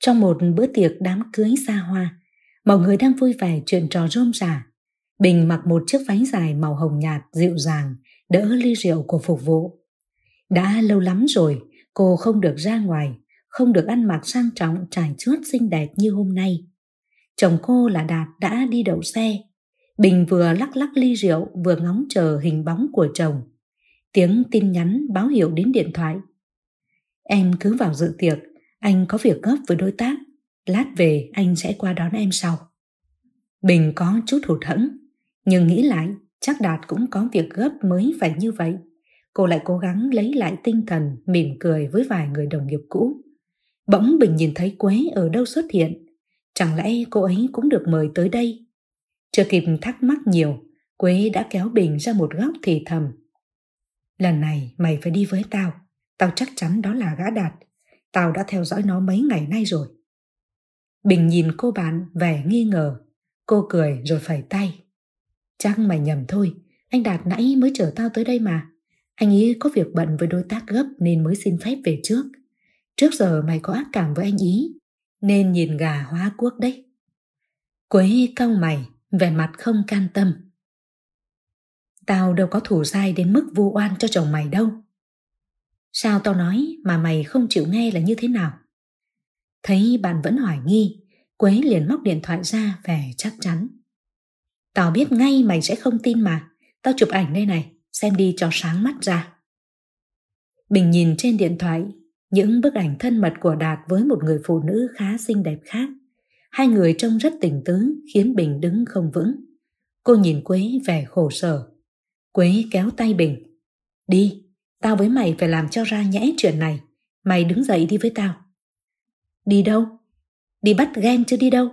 Trong một bữa tiệc đám cưới xa hoa, mọi người đang vui vẻ chuyện trò rôm rả. Bình mặc một chiếc váy dài màu hồng nhạt dịu dàng, đỡ ly rượu của phục vụ. Đã lâu lắm rồi, cô không được ra ngoài, không được ăn mặc sang trọng trải chuốt xinh đẹp như hôm nay. Chồng cô là Đạt đã đi đậu xe. Bình vừa lắc lắc ly rượu vừa ngóng chờ hình bóng của chồng. Tiếng tin nhắn báo hiệu đến điện thoại. Em cứ vào dự tiệc, anh có việc gấp với đối tác, lát về anh sẽ qua đón em sau. Bình có chút hụt hẫng, nhưng nghĩ lại chắc Đạt cũng có việc gấp mới phải như vậy. Cô lại cố gắng lấy lại tinh thần mỉm cười với vài người đồng nghiệp cũ. Bỗng Bình nhìn thấy Quế ở đâu xuất hiện. Chẳng lẽ cô ấy cũng được mời tới đây? Chưa kịp thắc mắc nhiều, Quế đã kéo Bình ra một góc thì thầm. Lần này mày phải đi với tao, tao chắc chắn đó là gã đạt tao đã theo dõi nó mấy ngày nay rồi. Bình nhìn cô bạn vẻ nghi ngờ, cô cười rồi phẩy tay. Chắc mày nhầm thôi, anh Đạt nãy mới chở tao tới đây mà. Anh ý có việc bận với đối tác gấp nên mới xin phép về trước. Trước giờ mày có ác cảm với anh ý, nên nhìn gà hóa quốc đấy. Quế cau mày, vẻ mặt không can tâm. Tao đâu có thủ sai đến mức vu oan cho chồng mày đâu. Sao tao nói mà mày không chịu nghe là như thế nào? Thấy bạn vẫn hoài nghi, Quế liền móc điện thoại ra vẻ chắc chắn. Tao biết ngay mày sẽ không tin mà, tao chụp ảnh đây này, xem đi cho sáng mắt ra. Bình nhìn trên điện thoại, những bức ảnh thân mật của Đạt với một người phụ nữ khá xinh đẹp khác. Hai người trông rất tình tứ khiến Bình đứng không vững. Cô nhìn Quế vẻ khổ sở. Quế kéo tay Bình. Đi, Tao với mày phải làm cho ra nhẽ chuyện này. Mày đứng dậy đi với tao. Đi đâu? Đi bắt ghen chứ đi đâu?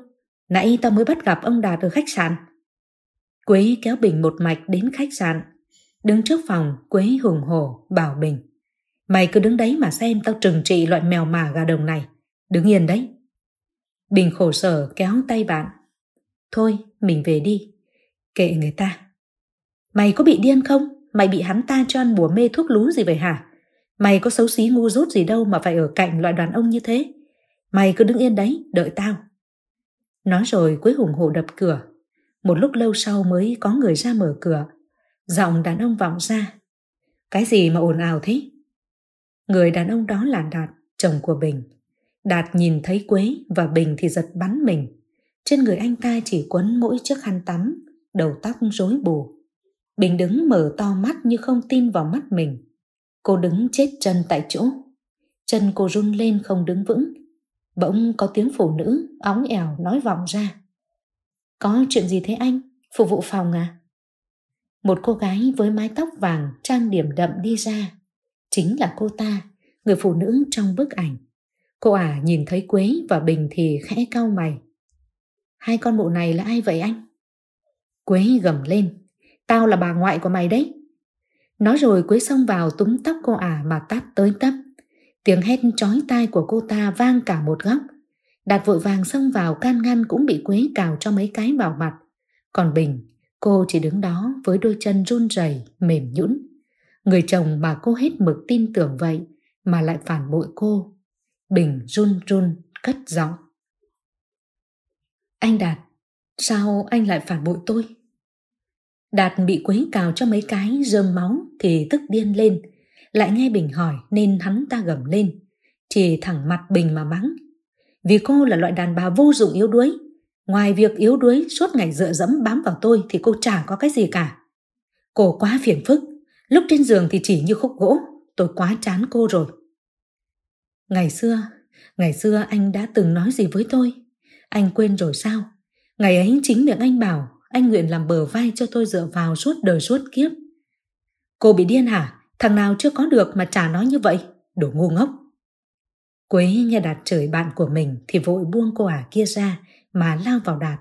Nãy tao mới bắt gặp ông Đạt ở khách sạn. Quế kéo Bình một mạch đến khách sạn. Đứng trước phòng, Quế hùng hổ bảo Bình. Mày cứ đứng đấy mà xem tao trừng trị loại mèo mả gà đồng này. Đứng yên đấy. Bình khổ sở kéo tay bạn. Thôi, mình về đi. Kệ người ta. Mày có bị điên không? mày bị hắn ta cho ăn bùa mê thuốc lú gì vậy hả? Mày có xấu xí ngu rốt gì đâu mà phải ở cạnh loại đàn ông như thế. Mày cứ đứng yên đấy, đợi tao. Nói rồi Quế hùng hổ đập cửa. Một lúc lâu sau mới có người ra mở cửa. Giọng đàn ông vọng ra. Cái gì mà ồn ào thế? Người đàn ông đó là Đạt, chồng của Bình. Đạt nhìn thấy Quế và Bình thì giật bắn mình. Trên người anh ta chỉ quấn mỗi chiếc khăn tắm, đầu tóc rối bù. Bình đứng mở to mắt như không tin vào mắt mình. Cô đứng chết chân tại chỗ. Chân cô run lên không đứng vững. Bỗng có tiếng phụ nữ óng ẻo nói vọng ra. Có chuyện gì thế anh? Phục vụ phòng à? Một cô gái với mái tóc vàng trang điểm đậm đi ra. Chính là cô ta, người phụ nữ trong bức ảnh. Cô ả à nhìn thấy Quế và Bình thì khẽ cau mày. Hai con mụ này là ai vậy anh? Quế gầm lên, tao là bà ngoại của mày đấy. Nói rồi Quế xông vào túm tóc cô ả mà tát tới tấp. Tiếng hét chói tai của cô ta vang cả một góc. Đạt vội vàng xông vào can ngăn cũng bị Quế cào cho mấy cái vào mặt. Còn Bình, cô chỉ đứng đó với đôi chân run rẩy mềm nhũn. Người chồng mà cô hết mực tin tưởng vậy mà lại phản bội cô. Bình run run cất giọng. Anh Đạt, sao anh lại phản bội tôi? Đạt bị quấy cào cho mấy cái rơm máu thì tức điên lên. Lại nghe Bình hỏi nên hắn ta gầm lên. Chỉ thẳng mặt Bình mà mắng. Vì cô là loại đàn bà vô dụng yếu đuối. Ngoài việc yếu đuối suốt ngày dựa dẫm bám vào tôi thì cô chả có cái gì cả. Cô quá phiền phức. Lúc trên giường thì chỉ như khúc gỗ. Tôi quá chán cô rồi. Ngày xưa, ngày xưa anh đã từng nói gì với tôi? Anh quên rồi sao? Ngày ấy chính miệng anh bảo anh nguyện làm bờ vai cho tôi dựa vào suốt đời suốt kiếp. Cô bị điên hả? Thằng nào chưa có được mà trả nó như vậy? Đồ ngu ngốc. Quế nghe Đạt trời bạn của mình thì vội buông cô ả à kia ra mà lao vào Đạt.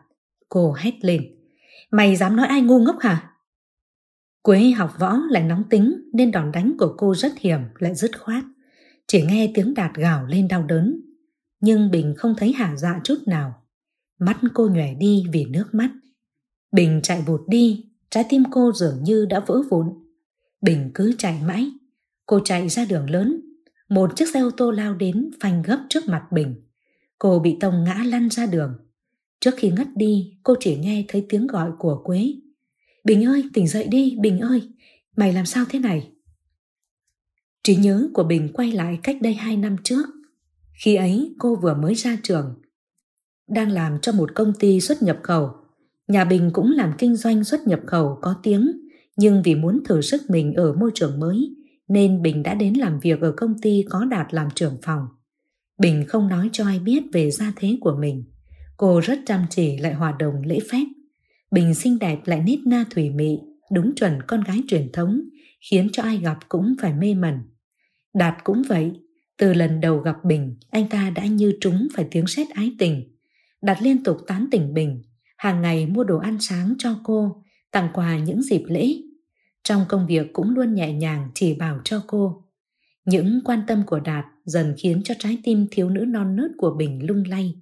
Cô hét lên. Mày dám nói ai ngu ngốc hả? Quế học võ lại nóng tính nên đòn đánh của cô rất hiểm lại dứt khoát. Chỉ nghe tiếng Đạt gào lên đau đớn. Nhưng Bình không thấy hả dạ chút nào. Mắt cô nhòe đi vì nước mắt Bình chạy vụt đi, trái tim cô dường như đã vỡ vụn. Bình cứ chạy mãi. Cô chạy ra đường lớn. Một chiếc xe ô tô lao đến phanh gấp trước mặt Bình. Cô bị tông ngã lăn ra đường. Trước khi ngất đi, cô chỉ nghe thấy tiếng gọi của Quế. Bình ơi, tỉnh dậy đi, Bình ơi, mày làm sao thế này? Trí nhớ của Bình quay lại cách đây hai năm trước. Khi ấy, cô vừa mới ra trường, đang làm cho một công ty xuất nhập khẩu Nhà Bình cũng làm kinh doanh xuất nhập khẩu có tiếng, nhưng vì muốn thử sức mình ở môi trường mới, nên Bình đã đến làm việc ở công ty có Đạt làm trưởng phòng. Bình không nói cho ai biết về gia thế của mình. Cô rất chăm chỉ lại hòa đồng lễ phép. Bình xinh đẹp lại nết na thủy mị, đúng chuẩn con gái truyền thống, khiến cho ai gặp cũng phải mê mẩn. Đạt cũng vậy, từ lần đầu gặp Bình, anh ta đã như trúng phải tiếng sét ái tình. Đạt liên tục tán tỉnh Bình, hàng ngày mua đồ ăn sáng cho cô, tặng quà những dịp lễ. Trong công việc cũng luôn nhẹ nhàng chỉ bảo cho cô. Những quan tâm của Đạt dần khiến cho trái tim thiếu nữ non nớt của Bình lung lay.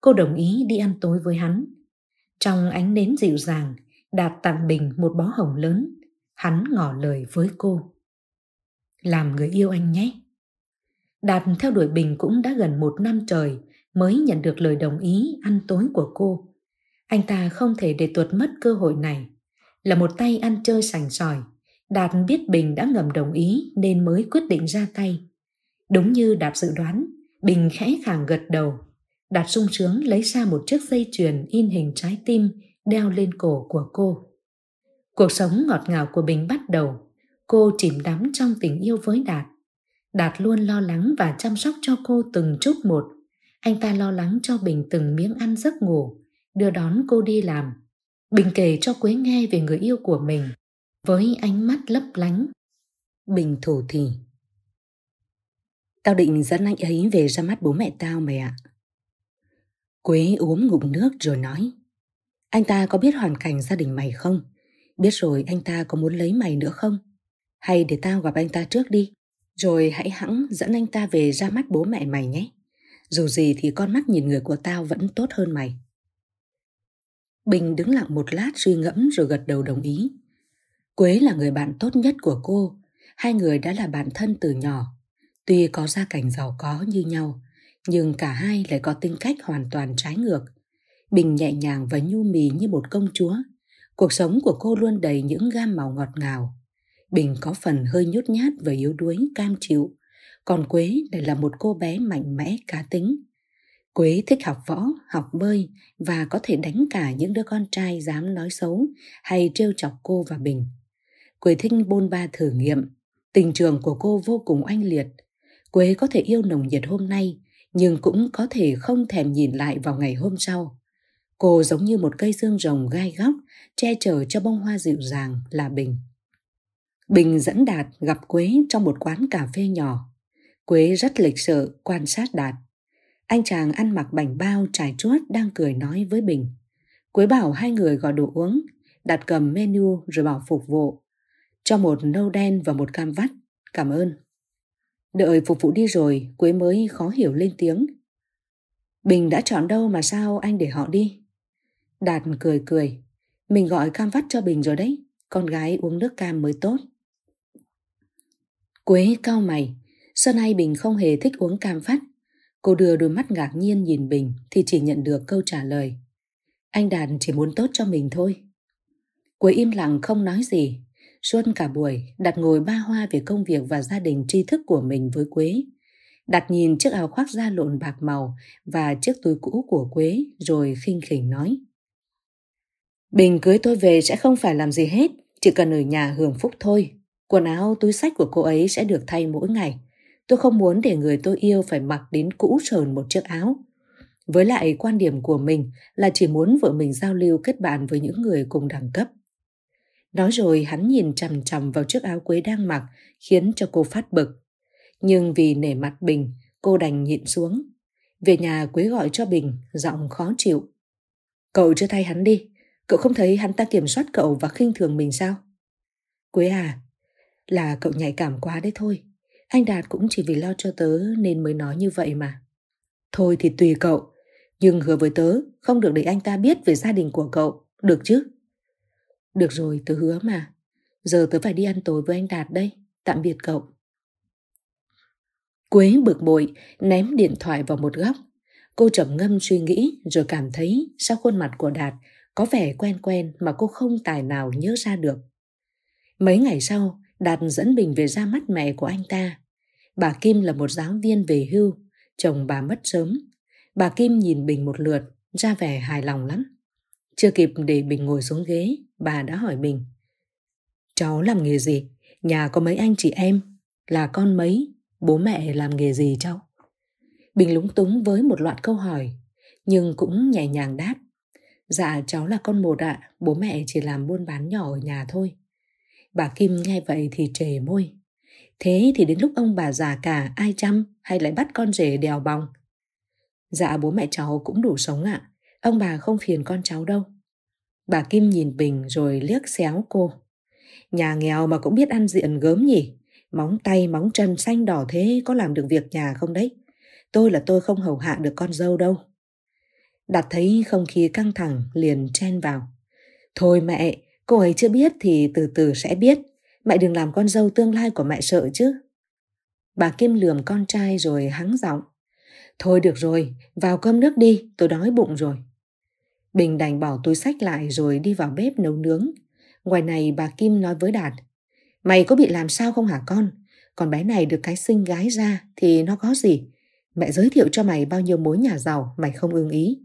Cô đồng ý đi ăn tối với hắn. Trong ánh nến dịu dàng, Đạt tặng Bình một bó hồng lớn. Hắn ngỏ lời với cô. Làm người yêu anh nhé. Đạt theo đuổi Bình cũng đã gần một năm trời mới nhận được lời đồng ý ăn tối của cô. Anh ta không thể để tuột mất cơ hội này. Là một tay ăn chơi sành sỏi, Đạt biết Bình đã ngầm đồng ý nên mới quyết định ra tay. Đúng như Đạt dự đoán, Bình khẽ khàng gật đầu. Đạt sung sướng lấy ra một chiếc dây chuyền in hình trái tim đeo lên cổ của cô. Cuộc sống ngọt ngào của Bình bắt đầu. Cô chìm đắm trong tình yêu với Đạt. Đạt luôn lo lắng và chăm sóc cho cô từng chút một. Anh ta lo lắng cho Bình từng miếng ăn giấc ngủ, đưa đón cô đi làm. Bình kể cho Quế nghe về người yêu của mình với ánh mắt lấp lánh. Bình thủ thì Tao định dẫn anh ấy về ra mắt bố mẹ tao mày ạ. Quế uống ngụm nước rồi nói. Anh ta có biết hoàn cảnh gia đình mày không? Biết rồi anh ta có muốn lấy mày nữa không? Hay để tao gặp anh ta trước đi, rồi hãy hẵng dẫn anh ta về ra mắt bố mẹ mày nhé. Dù gì thì con mắt nhìn người của tao vẫn tốt hơn mày. Bình đứng lặng một lát suy ngẫm rồi gật đầu đồng ý. Quế là người bạn tốt nhất của cô, hai người đã là bạn thân từ nhỏ. Tuy có gia cảnh giàu có như nhau, nhưng cả hai lại có tính cách hoàn toàn trái ngược. Bình nhẹ nhàng và nhu mì như một công chúa. Cuộc sống của cô luôn đầy những gam màu ngọt ngào. Bình có phần hơi nhút nhát và yếu đuối, cam chịu. Còn Quế lại là một cô bé mạnh mẽ cá tính. Quế thích học võ, học bơi và có thể đánh cả những đứa con trai dám nói xấu hay trêu chọc cô và Bình. Quế thích bôn ba thử nghiệm, tình trường của cô vô cùng oanh liệt. Quế có thể yêu nồng nhiệt hôm nay, nhưng cũng có thể không thèm nhìn lại vào ngày hôm sau. Cô giống như một cây dương rồng gai góc, che chở cho bông hoa dịu dàng là Bình. Bình dẫn Đạt gặp Quế trong một quán cà phê nhỏ. Quế rất lịch sự quan sát Đạt. Anh chàng ăn mặc bảnh bao trải chuốt đang cười nói với Bình. Quế bảo hai người gọi đồ uống, đặt cầm menu rồi bảo phục vụ. Cho một nâu đen và một cam vắt. Cảm ơn. Đợi phục vụ đi rồi, Quế mới khó hiểu lên tiếng. Bình đã chọn đâu mà sao anh để họ đi? Đạt cười cười. Mình gọi cam vắt cho Bình rồi đấy. Con gái uống nước cam mới tốt. Quế cao mày. Xưa nay Bình không hề thích uống cam vắt. Cô đưa đôi mắt ngạc nhiên nhìn Bình thì chỉ nhận được câu trả lời. Anh Đàn chỉ muốn tốt cho mình thôi. Quế im lặng không nói gì. Xuân cả buổi, đặt ngồi ba hoa về công việc và gia đình tri thức của mình với Quế. Đặt nhìn chiếc áo khoác da lộn bạc màu và chiếc túi cũ của Quế rồi khinh khỉnh nói. Bình cưới tôi về sẽ không phải làm gì hết, chỉ cần ở nhà hưởng phúc thôi. Quần áo, túi sách của cô ấy sẽ được thay mỗi ngày. Tôi không muốn để người tôi yêu phải mặc đến cũ trờn một chiếc áo. Với lại quan điểm của mình là chỉ muốn vợ mình giao lưu kết bạn với những người cùng đẳng cấp. Nói rồi hắn nhìn chằm chằm vào chiếc áo quế đang mặc khiến cho cô phát bực. Nhưng vì nể mặt Bình, cô đành nhịn xuống. Về nhà Quế gọi cho Bình, giọng khó chịu. Cậu chưa thay hắn đi, cậu không thấy hắn ta kiểm soát cậu và khinh thường mình sao? Quế à, là cậu nhạy cảm quá đấy thôi. Anh Đạt cũng chỉ vì lo cho tớ nên mới nói như vậy mà. Thôi thì tùy cậu, nhưng hứa với tớ không được để anh ta biết về gia đình của cậu, được chứ? Được rồi, tớ hứa mà. Giờ tớ phải đi ăn tối với anh Đạt đây. Tạm biệt cậu. Quế bực bội, ném điện thoại vào một góc. Cô trầm ngâm suy nghĩ rồi cảm thấy sao khuôn mặt của Đạt có vẻ quen quen mà cô không tài nào nhớ ra được. Mấy ngày sau, Đạt dẫn Bình về ra mắt mẹ của anh ta. Bà Kim là một giáo viên về hưu, chồng bà mất sớm. Bà Kim nhìn Bình một lượt, ra vẻ hài lòng lắm. Chưa kịp để Bình ngồi xuống ghế, bà đã hỏi Bình. Cháu làm nghề gì? Nhà có mấy anh chị em? Là con mấy? Bố mẹ làm nghề gì cháu? Bình lúng túng với một loạt câu hỏi, nhưng cũng nhẹ nhàng đáp. Dạ cháu là con một ạ, à, bố mẹ chỉ làm buôn bán nhỏ ở nhà thôi. Bà Kim nghe vậy thì trề môi. Thế thì đến lúc ông bà già cả ai chăm hay lại bắt con rể đèo bòng. Dạ bố mẹ cháu cũng đủ sống ạ. À. Ông bà không phiền con cháu đâu. Bà Kim nhìn Bình rồi liếc xéo cô. Nhà nghèo mà cũng biết ăn diện gớm nhỉ. Móng tay móng chân xanh đỏ thế có làm được việc nhà không đấy? Tôi là tôi không hầu hạ được con dâu đâu. Đạt thấy không khí căng thẳng liền chen vào. Thôi mẹ, cô ấy chưa biết thì từ từ sẽ biết. Mẹ đừng làm con dâu tương lai của mẹ sợ chứ. Bà Kim lườm con trai rồi hắng giọng. Thôi được rồi, vào cơm nước đi, tôi đói bụng rồi. Bình đành bỏ túi sách lại rồi đi vào bếp nấu nướng. Ngoài này bà Kim nói với Đạt. Mày có bị làm sao không hả con? Còn bé này được cái sinh gái ra thì nó có gì? Mẹ giới thiệu cho mày bao nhiêu mối nhà giàu mày không ưng ý.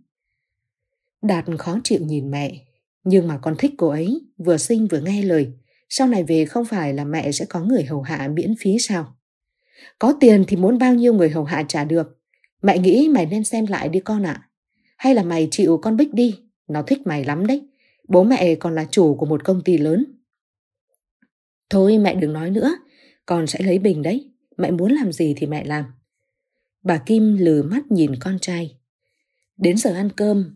Đạt khó chịu nhìn mẹ. Nhưng mà con thích cô ấy, vừa sinh vừa nghe lời sau này về không phải là mẹ sẽ có người hầu hạ miễn phí sao? Có tiền thì muốn bao nhiêu người hầu hạ trả được. Mẹ nghĩ mày nên xem lại đi con ạ. À. Hay là mày chịu con Bích đi, nó thích mày lắm đấy. Bố mẹ còn là chủ của một công ty lớn. Thôi mẹ đừng nói nữa, con sẽ lấy bình đấy. Mẹ muốn làm gì thì mẹ làm. Bà Kim lừ mắt nhìn con trai. Đến giờ ăn cơm,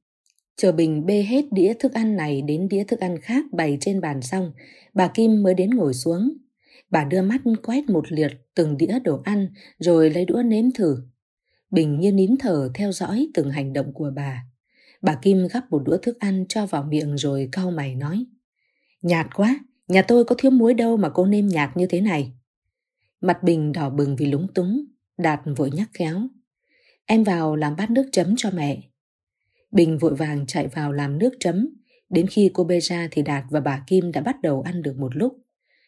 Chờ Bình bê hết đĩa thức ăn này đến đĩa thức ăn khác bày trên bàn xong, bà Kim mới đến ngồi xuống. Bà đưa mắt quét một liệt từng đĩa đồ ăn rồi lấy đũa nếm thử. Bình như nín thở theo dõi từng hành động của bà. Bà Kim gắp một đũa thức ăn cho vào miệng rồi cau mày nói. Nhạt quá, nhà tôi có thiếu muối đâu mà cô nêm nhạt như thế này. Mặt Bình đỏ bừng vì lúng túng, Đạt vội nhắc khéo. Em vào làm bát nước chấm cho mẹ. Bình vội vàng chạy vào làm nước chấm. Đến khi cô bê ra thì Đạt và bà Kim đã bắt đầu ăn được một lúc.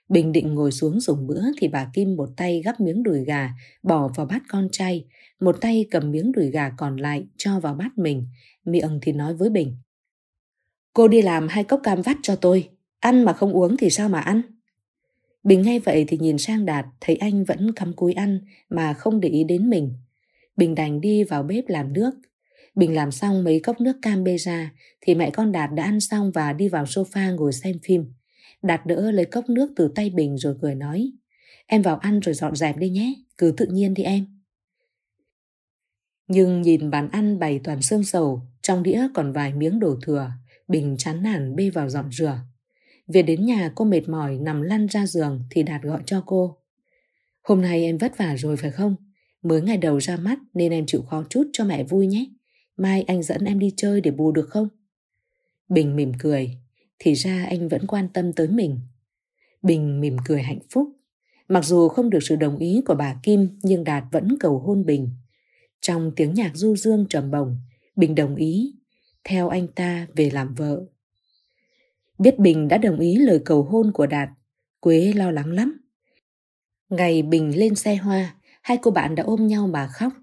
Bình định ngồi xuống dùng bữa thì bà Kim một tay gắp miếng đùi gà bỏ vào bát con trai, một tay cầm miếng đùi gà còn lại cho vào bát mình. Miệng thì nói với Bình. Cô đi làm hai cốc cam vắt cho tôi, ăn mà không uống thì sao mà ăn? Bình ngay vậy thì nhìn sang Đạt, thấy anh vẫn cắm cúi ăn mà không để ý đến mình. Bình đành đi vào bếp làm nước, Bình làm xong mấy cốc nước cam bê ra thì mẹ con Đạt đã ăn xong và đi vào sofa ngồi xem phim. Đạt đỡ lấy cốc nước từ tay Bình rồi cười nói Em vào ăn rồi dọn dẹp đi nhé, cứ tự nhiên đi em. Nhưng nhìn bàn ăn bày toàn xương sầu, trong đĩa còn vài miếng đồ thừa, Bình chán nản bê vào dọn rửa. Về đến nhà cô mệt mỏi nằm lăn ra giường thì Đạt gọi cho cô. Hôm nay em vất vả rồi phải không? Mới ngày đầu ra mắt nên em chịu khó chút cho mẹ vui nhé mai anh dẫn em đi chơi để bù được không? Bình mỉm cười, thì ra anh vẫn quan tâm tới mình. Bình mỉm cười hạnh phúc. Mặc dù không được sự đồng ý của bà Kim nhưng Đạt vẫn cầu hôn Bình. Trong tiếng nhạc du dương trầm bồng, Bình đồng ý, theo anh ta về làm vợ. Biết Bình đã đồng ý lời cầu hôn của Đạt, Quế lo lắng lắm. Ngày Bình lên xe hoa, hai cô bạn đã ôm nhau mà khóc.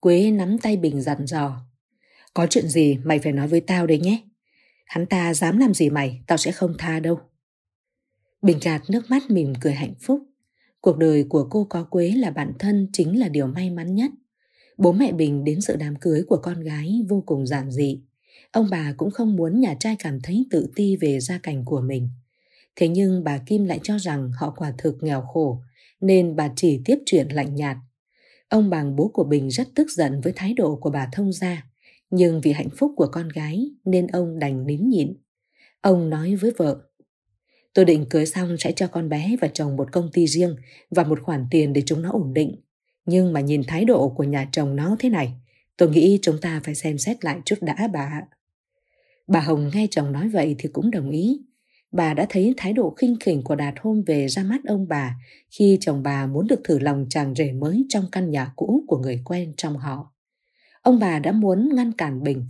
Quế nắm tay Bình dặn dò. Có chuyện gì mày phải nói với tao đấy nhé. Hắn ta dám làm gì mày, tao sẽ không tha đâu. Bình gạt nước mắt mỉm cười hạnh phúc. Cuộc đời của cô có Quế là bạn thân chính là điều may mắn nhất. Bố mẹ Bình đến sự đám cưới của con gái vô cùng giản dị. Ông bà cũng không muốn nhà trai cảm thấy tự ti về gia cảnh của mình. Thế nhưng bà Kim lại cho rằng họ quả thực nghèo khổ, nên bà chỉ tiếp chuyện lạnh nhạt. Ông bằng bố của Bình rất tức giận với thái độ của bà thông gia. Nhưng vì hạnh phúc của con gái nên ông đành nín nhịn. Ông nói với vợ, tôi định cưới xong sẽ cho con bé và chồng một công ty riêng và một khoản tiền để chúng nó ổn định. Nhưng mà nhìn thái độ của nhà chồng nó thế này, tôi nghĩ chúng ta phải xem xét lại chút đã bà ạ. Bà Hồng nghe chồng nói vậy thì cũng đồng ý. Bà đã thấy thái độ khinh khỉnh của Đạt hôm về ra mắt ông bà khi chồng bà muốn được thử lòng chàng rể mới trong căn nhà cũ của người quen trong họ. Ông bà đã muốn ngăn cản Bình,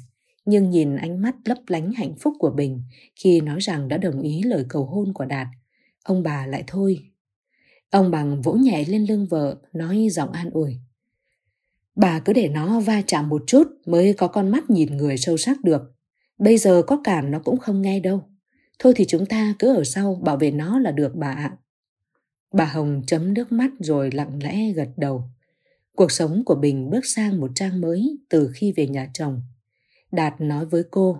nhưng nhìn ánh mắt lấp lánh hạnh phúc của Bình khi nói rằng đã đồng ý lời cầu hôn của Đạt, ông bà lại thôi. Ông bằng vỗ nhẹ lên lưng vợ, nói giọng an ủi. Bà cứ để nó va chạm một chút mới có con mắt nhìn người sâu sắc được. Bây giờ có cản nó cũng không nghe đâu. Thôi thì chúng ta cứ ở sau bảo vệ nó là được bà ạ. Bà Hồng chấm nước mắt rồi lặng lẽ gật đầu. Cuộc sống của Bình bước sang một trang mới từ khi về nhà chồng. Đạt nói với cô.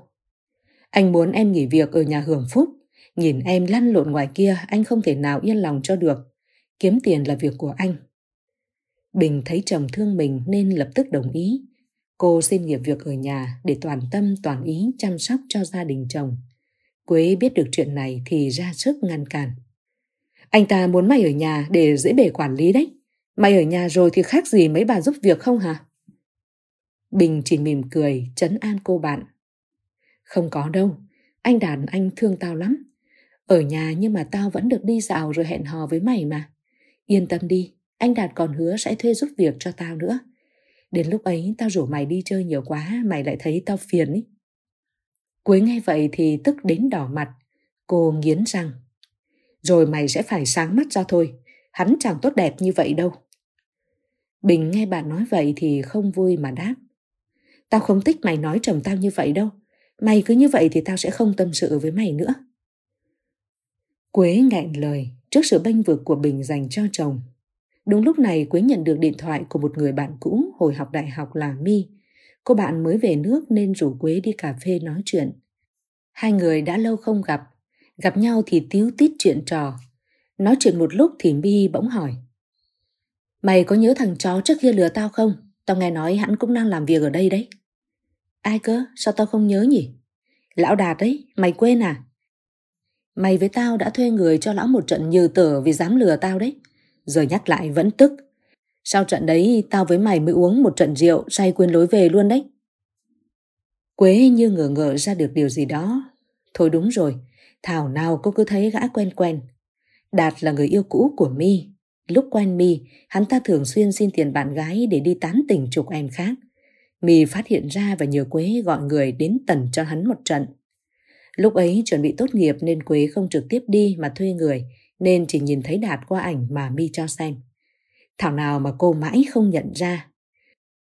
Anh muốn em nghỉ việc ở nhà hưởng phúc. Nhìn em lăn lộn ngoài kia anh không thể nào yên lòng cho được. Kiếm tiền là việc của anh. Bình thấy chồng thương mình nên lập tức đồng ý. Cô xin nghỉ việc ở nhà để toàn tâm toàn ý chăm sóc cho gia đình chồng. Quế biết được chuyện này thì ra sức ngăn cản. Anh ta muốn mày ở nhà để dễ bể quản lý đấy. Mày ở nhà rồi thì khác gì mấy bà giúp việc không hả? Bình chỉ mỉm cười, chấn an cô bạn. Không có đâu, anh đàn anh thương tao lắm. Ở nhà nhưng mà tao vẫn được đi dạo rồi hẹn hò với mày mà. Yên tâm đi, anh Đạt còn hứa sẽ thuê giúp việc cho tao nữa. Đến lúc ấy tao rủ mày đi chơi nhiều quá, mày lại thấy tao phiền ý. Cuối ngay vậy thì tức đến đỏ mặt, cô nghiến răng. Rồi mày sẽ phải sáng mắt ra thôi, hắn chẳng tốt đẹp như vậy đâu. Bình nghe bà nói vậy thì không vui mà đáp. Tao không thích mày nói chồng tao như vậy đâu. Mày cứ như vậy thì tao sẽ không tâm sự với mày nữa. Quế nghẹn lời trước sự bênh vực của Bình dành cho chồng. Đúng lúc này Quế nhận được điện thoại của một người bạn cũ hồi học đại học là Mi. Cô bạn mới về nước nên rủ Quế đi cà phê nói chuyện. Hai người đã lâu không gặp, gặp nhau thì tíu tít chuyện trò. Nói chuyện một lúc thì Mi bỗng hỏi. Mày có nhớ thằng chó trước kia lừa tao không? Tao nghe nói hắn cũng đang làm việc ở đây đấy. Ai cơ? Sao tao không nhớ nhỉ? Lão Đạt đấy, mày quên à? Mày với tao đã thuê người cho lão một trận nhừ tở vì dám lừa tao đấy. Rồi nhắc lại vẫn tức. Sau trận đấy tao với mày mới uống một trận rượu say quên lối về luôn đấy. Quế như ngờ ngờ ra được điều gì đó. Thôi đúng rồi, thảo nào cô cứ thấy gã quen quen. Đạt là người yêu cũ của mi Lúc quen mi, hắn ta thường xuyên xin tiền bạn gái để đi tán tỉnh chục em khác. mi phát hiện ra và nhờ Quế gọi người đến tần cho hắn một trận. Lúc ấy chuẩn bị tốt nghiệp nên Quế không trực tiếp đi mà thuê người, nên chỉ nhìn thấy Đạt qua ảnh mà mi cho xem. Thảo nào mà cô mãi không nhận ra.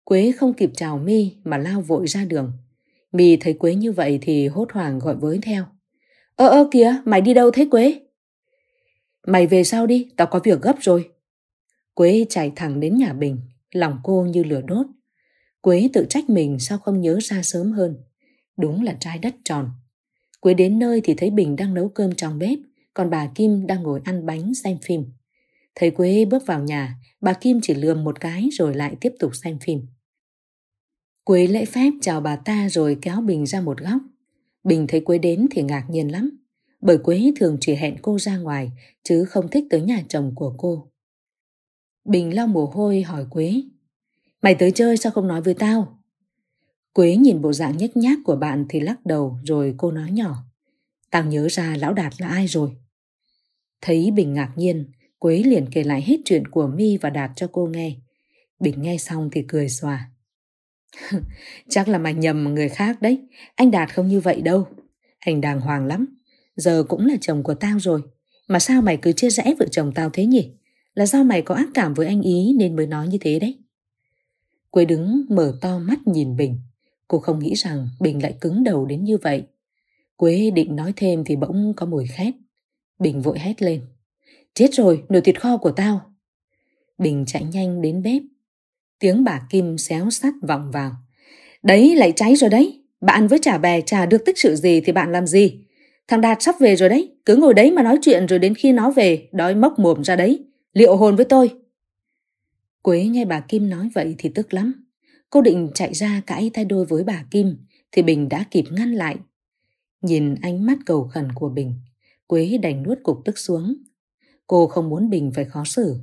Quế không kịp chào mi mà lao vội ra đường. mi thấy Quế như vậy thì hốt hoảng gọi với theo. Ơ ơ kìa, mày đi đâu thế Quế? Mày về sau đi, tao có việc gấp rồi. Quế chạy thẳng đến nhà Bình, lòng cô như lửa đốt. Quế tự trách mình sao không nhớ ra sớm hơn. Đúng là trai đất tròn. Quế đến nơi thì thấy Bình đang nấu cơm trong bếp, còn bà Kim đang ngồi ăn bánh xem phim. Thấy Quế bước vào nhà, bà Kim chỉ lườm một cái rồi lại tiếp tục xem phim. Quế lễ phép chào bà ta rồi kéo Bình ra một góc. Bình thấy Quế đến thì ngạc nhiên lắm bởi Quế thường chỉ hẹn cô ra ngoài chứ không thích tới nhà chồng của cô. Bình lau mồ hôi hỏi Quế Mày tới chơi sao không nói với tao? Quế nhìn bộ dạng nhếch nhác của bạn thì lắc đầu rồi cô nói nhỏ Tao nhớ ra Lão Đạt là ai rồi. Thấy Bình ngạc nhiên, Quế liền kể lại hết chuyện của Mi và Đạt cho cô nghe. Bình nghe xong thì cười xòa. Chắc là mày nhầm người khác đấy, anh Đạt không như vậy đâu. Anh đàng hoàng lắm, giờ cũng là chồng của tao rồi. Mà sao mày cứ chia rẽ vợ chồng tao thế nhỉ? Là do mày có ác cảm với anh ý nên mới nói như thế đấy. Quế đứng mở to mắt nhìn Bình. Cô không nghĩ rằng Bình lại cứng đầu đến như vậy. Quế định nói thêm thì bỗng có mùi khét. Bình vội hét lên. Chết rồi, nồi thịt kho của tao. Bình chạy nhanh đến bếp. Tiếng bà Kim xéo sắt vọng vào. Đấy lại cháy rồi đấy. Bạn với trà bè trà được tích sự gì thì bạn làm gì? Thằng Đạt sắp về rồi đấy, cứ ngồi đấy mà nói chuyện rồi đến khi nó về, đói mốc mồm ra đấy. Liệu hồn với tôi. Quế nghe bà Kim nói vậy thì tức lắm. Cô định chạy ra cãi tay đôi với bà Kim, thì Bình đã kịp ngăn lại. Nhìn ánh mắt cầu khẩn của Bình, Quế đành nuốt cục tức xuống. Cô không muốn Bình phải khó xử.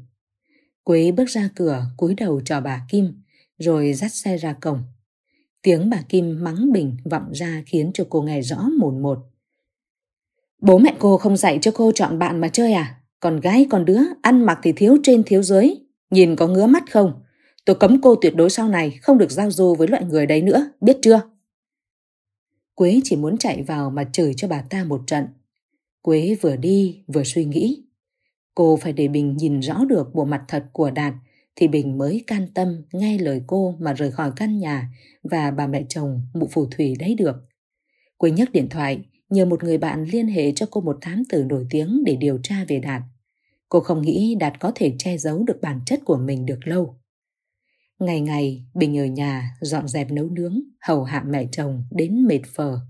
Quế bước ra cửa, cúi đầu chào bà Kim, rồi dắt xe ra cổng. Tiếng bà Kim mắng Bình vọng ra khiến cho cô nghe rõ mồn một. một. Bố mẹ cô không dạy cho cô chọn bạn mà chơi à? Còn gái còn đứa, ăn mặc thì thiếu trên thiếu dưới. Nhìn có ngứa mắt không? Tôi cấm cô tuyệt đối sau này không được giao du với loại người đấy nữa, biết chưa? Quế chỉ muốn chạy vào mà chửi cho bà ta một trận. Quế vừa đi vừa suy nghĩ. Cô phải để Bình nhìn rõ được bộ mặt thật của Đạt thì Bình mới can tâm nghe lời cô mà rời khỏi căn nhà và bà mẹ chồng mụ phù thủy đấy được. Quế nhấc điện thoại, nhờ một người bạn liên hệ cho cô một thám tử nổi tiếng để điều tra về Đạt. Cô không nghĩ Đạt có thể che giấu được bản chất của mình được lâu. Ngày ngày, Bình ở nhà, dọn dẹp nấu nướng, hầu hạ mẹ chồng đến mệt phờ.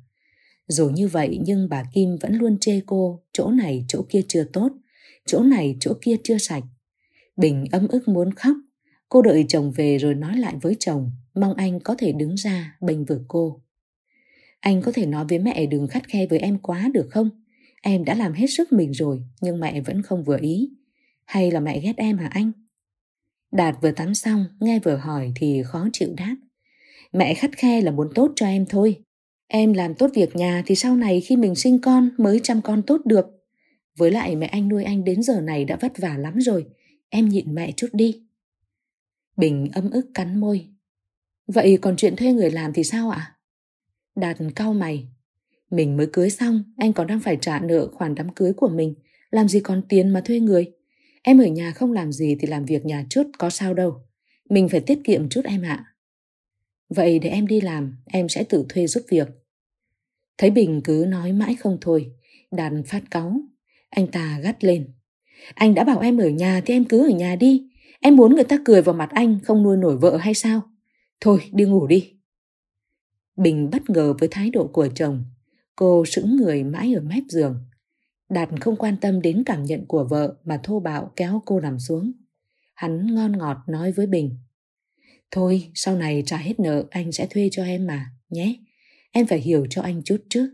Dù như vậy nhưng bà Kim vẫn luôn chê cô, chỗ này chỗ kia chưa tốt, chỗ này chỗ kia chưa sạch. Bình ấm ức muốn khóc, cô đợi chồng về rồi nói lại với chồng, mong anh có thể đứng ra bênh vực cô. Anh có thể nói với mẹ đừng khắt khe với em quá được không? Em đã làm hết sức mình rồi nhưng mẹ vẫn không vừa ý. Hay là mẹ ghét em hả anh? Đạt vừa tắm xong, nghe vừa hỏi thì khó chịu đáp. Mẹ khắt khe là muốn tốt cho em thôi. Em làm tốt việc nhà thì sau này khi mình sinh con mới chăm con tốt được. Với lại mẹ anh nuôi anh đến giờ này đã vất vả lắm rồi. Em nhịn mẹ chút đi. Bình âm ức cắn môi. Vậy còn chuyện thuê người làm thì sao ạ? À? Đạt cau mày. Mình mới cưới xong, anh còn đang phải trả nợ khoản đám cưới của mình. Làm gì còn tiền mà thuê người. Em ở nhà không làm gì thì làm việc nhà chút có sao đâu. Mình phải tiết kiệm chút em ạ. Vậy để em đi làm, em sẽ tự thuê giúp việc. Thấy Bình cứ nói mãi không thôi, đàn phát cáu. Anh ta gắt lên. Anh đã bảo em ở nhà thì em cứ ở nhà đi. Em muốn người ta cười vào mặt anh không nuôi nổi vợ hay sao? Thôi đi ngủ đi. Bình bất ngờ với thái độ của chồng. Cô sững người mãi ở mép giường. Đạt không quan tâm đến cảm nhận của vợ mà thô bạo kéo cô nằm xuống. Hắn ngon ngọt nói với Bình. Thôi, sau này trả hết nợ anh sẽ thuê cho em mà, nhé. Em phải hiểu cho anh chút chứ.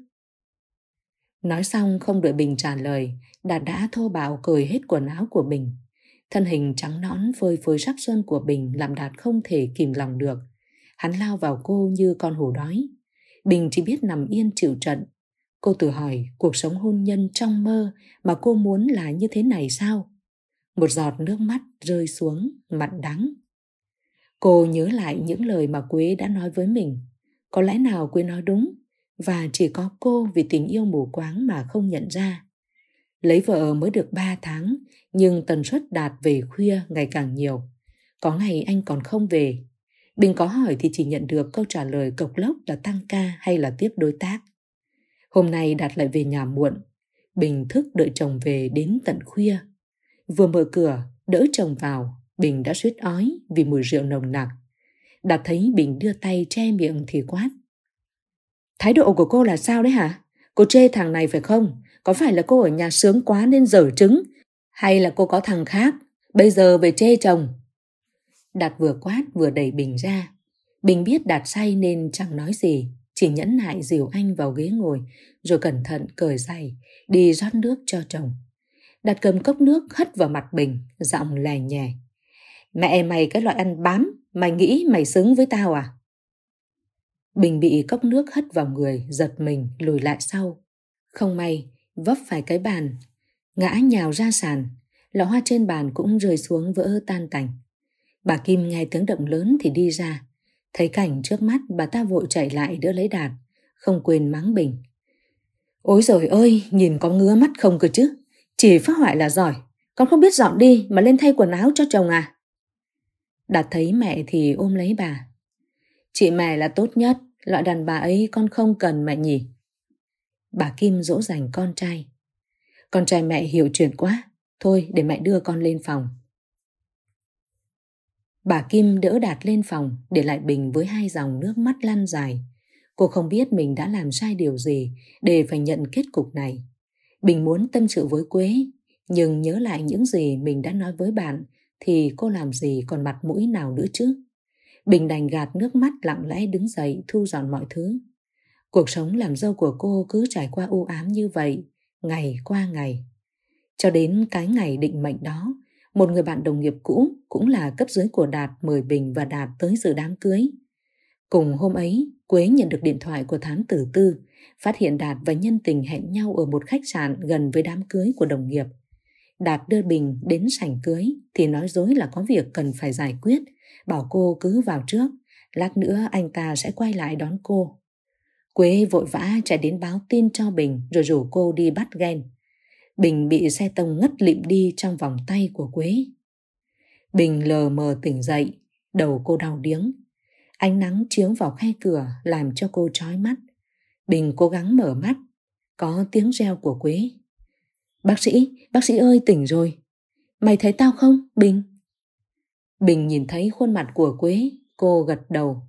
Nói xong không đợi Bình trả lời, Đạt đã thô bạo cởi hết quần áo của Bình. Thân hình trắng nõn phơi phới sắc xuân của Bình làm Đạt không thể kìm lòng được, Hắn lao vào cô như con hổ đói. Bình chỉ biết nằm yên chịu trận. Cô tự hỏi cuộc sống hôn nhân trong mơ mà cô muốn là như thế này sao? Một giọt nước mắt rơi xuống, mặn đắng. Cô nhớ lại những lời mà Quế đã nói với mình. Có lẽ nào Quế nói đúng, và chỉ có cô vì tình yêu mù quáng mà không nhận ra. Lấy vợ mới được 3 tháng, nhưng tần suất đạt về khuya ngày càng nhiều. Có ngày anh còn không về, Bình có hỏi thì chỉ nhận được câu trả lời cộc lốc là tăng ca hay là tiếp đối tác. Hôm nay Đạt lại về nhà muộn. Bình thức đợi chồng về đến tận khuya. Vừa mở cửa, đỡ chồng vào, Bình đã suýt ói vì mùi rượu nồng nặc. Đạt thấy Bình đưa tay che miệng thì quát. Thái độ của cô là sao đấy hả? Cô chê thằng này phải không? Có phải là cô ở nhà sướng quá nên dở trứng? Hay là cô có thằng khác? Bây giờ về chê chồng, Đạt vừa quát vừa đẩy Bình ra. Bình biết Đạt say nên chẳng nói gì, chỉ nhẫn nại dìu anh vào ghế ngồi, rồi cẩn thận cởi giày, đi rót nước cho chồng. Đạt cầm cốc nước hất vào mặt Bình, giọng lè nhè. Mẹ mày cái loại ăn bám, mày nghĩ mày xứng với tao à? Bình bị cốc nước hất vào người, giật mình, lùi lại sau. Không may, vấp phải cái bàn, ngã nhào ra sàn, lọ hoa trên bàn cũng rơi xuống vỡ tan tành. Bà Kim nghe tiếng động lớn thì đi ra. Thấy cảnh trước mắt bà ta vội chạy lại đỡ lấy Đạt, không quên mắng Bình. Ôi rồi ơi, nhìn có ngứa mắt không cơ chứ. Chỉ phá hoại là giỏi. Con không biết dọn đi mà lên thay quần áo cho chồng à. Đạt thấy mẹ thì ôm lấy bà. Chị mẹ là tốt nhất, loại đàn bà ấy con không cần mẹ nhỉ. Bà Kim dỗ dành con trai. Con trai mẹ hiểu chuyện quá, thôi để mẹ đưa con lên phòng. Bà Kim đỡ Đạt lên phòng để lại Bình với hai dòng nước mắt lăn dài. Cô không biết mình đã làm sai điều gì để phải nhận kết cục này. Bình muốn tâm sự với Quế, nhưng nhớ lại những gì mình đã nói với bạn thì cô làm gì còn mặt mũi nào nữa chứ? Bình đành gạt nước mắt lặng lẽ đứng dậy thu dọn mọi thứ. Cuộc sống làm dâu của cô cứ trải qua u ám như vậy, ngày qua ngày. Cho đến cái ngày định mệnh đó, một người bạn đồng nghiệp cũ cũng là cấp dưới của Đạt mời Bình và Đạt tới dự đám cưới. Cùng hôm ấy, Quế nhận được điện thoại của thám tử tư, phát hiện Đạt và nhân tình hẹn nhau ở một khách sạn gần với đám cưới của đồng nghiệp. Đạt đưa Bình đến sảnh cưới thì nói dối là có việc cần phải giải quyết, bảo cô cứ vào trước, lát nữa anh ta sẽ quay lại đón cô. Quế vội vã chạy đến báo tin cho Bình rồi rủ cô đi bắt ghen. Bình bị xe tông ngất lịm đi trong vòng tay của Quế. Bình lờ mờ tỉnh dậy, đầu cô đau điếng. Ánh nắng chiếu vào khe cửa làm cho cô trói mắt. Bình cố gắng mở mắt, có tiếng reo của Quế. Bác sĩ, bác sĩ ơi tỉnh rồi. Mày thấy tao không, Bình? Bình nhìn thấy khuôn mặt của Quế, cô gật đầu,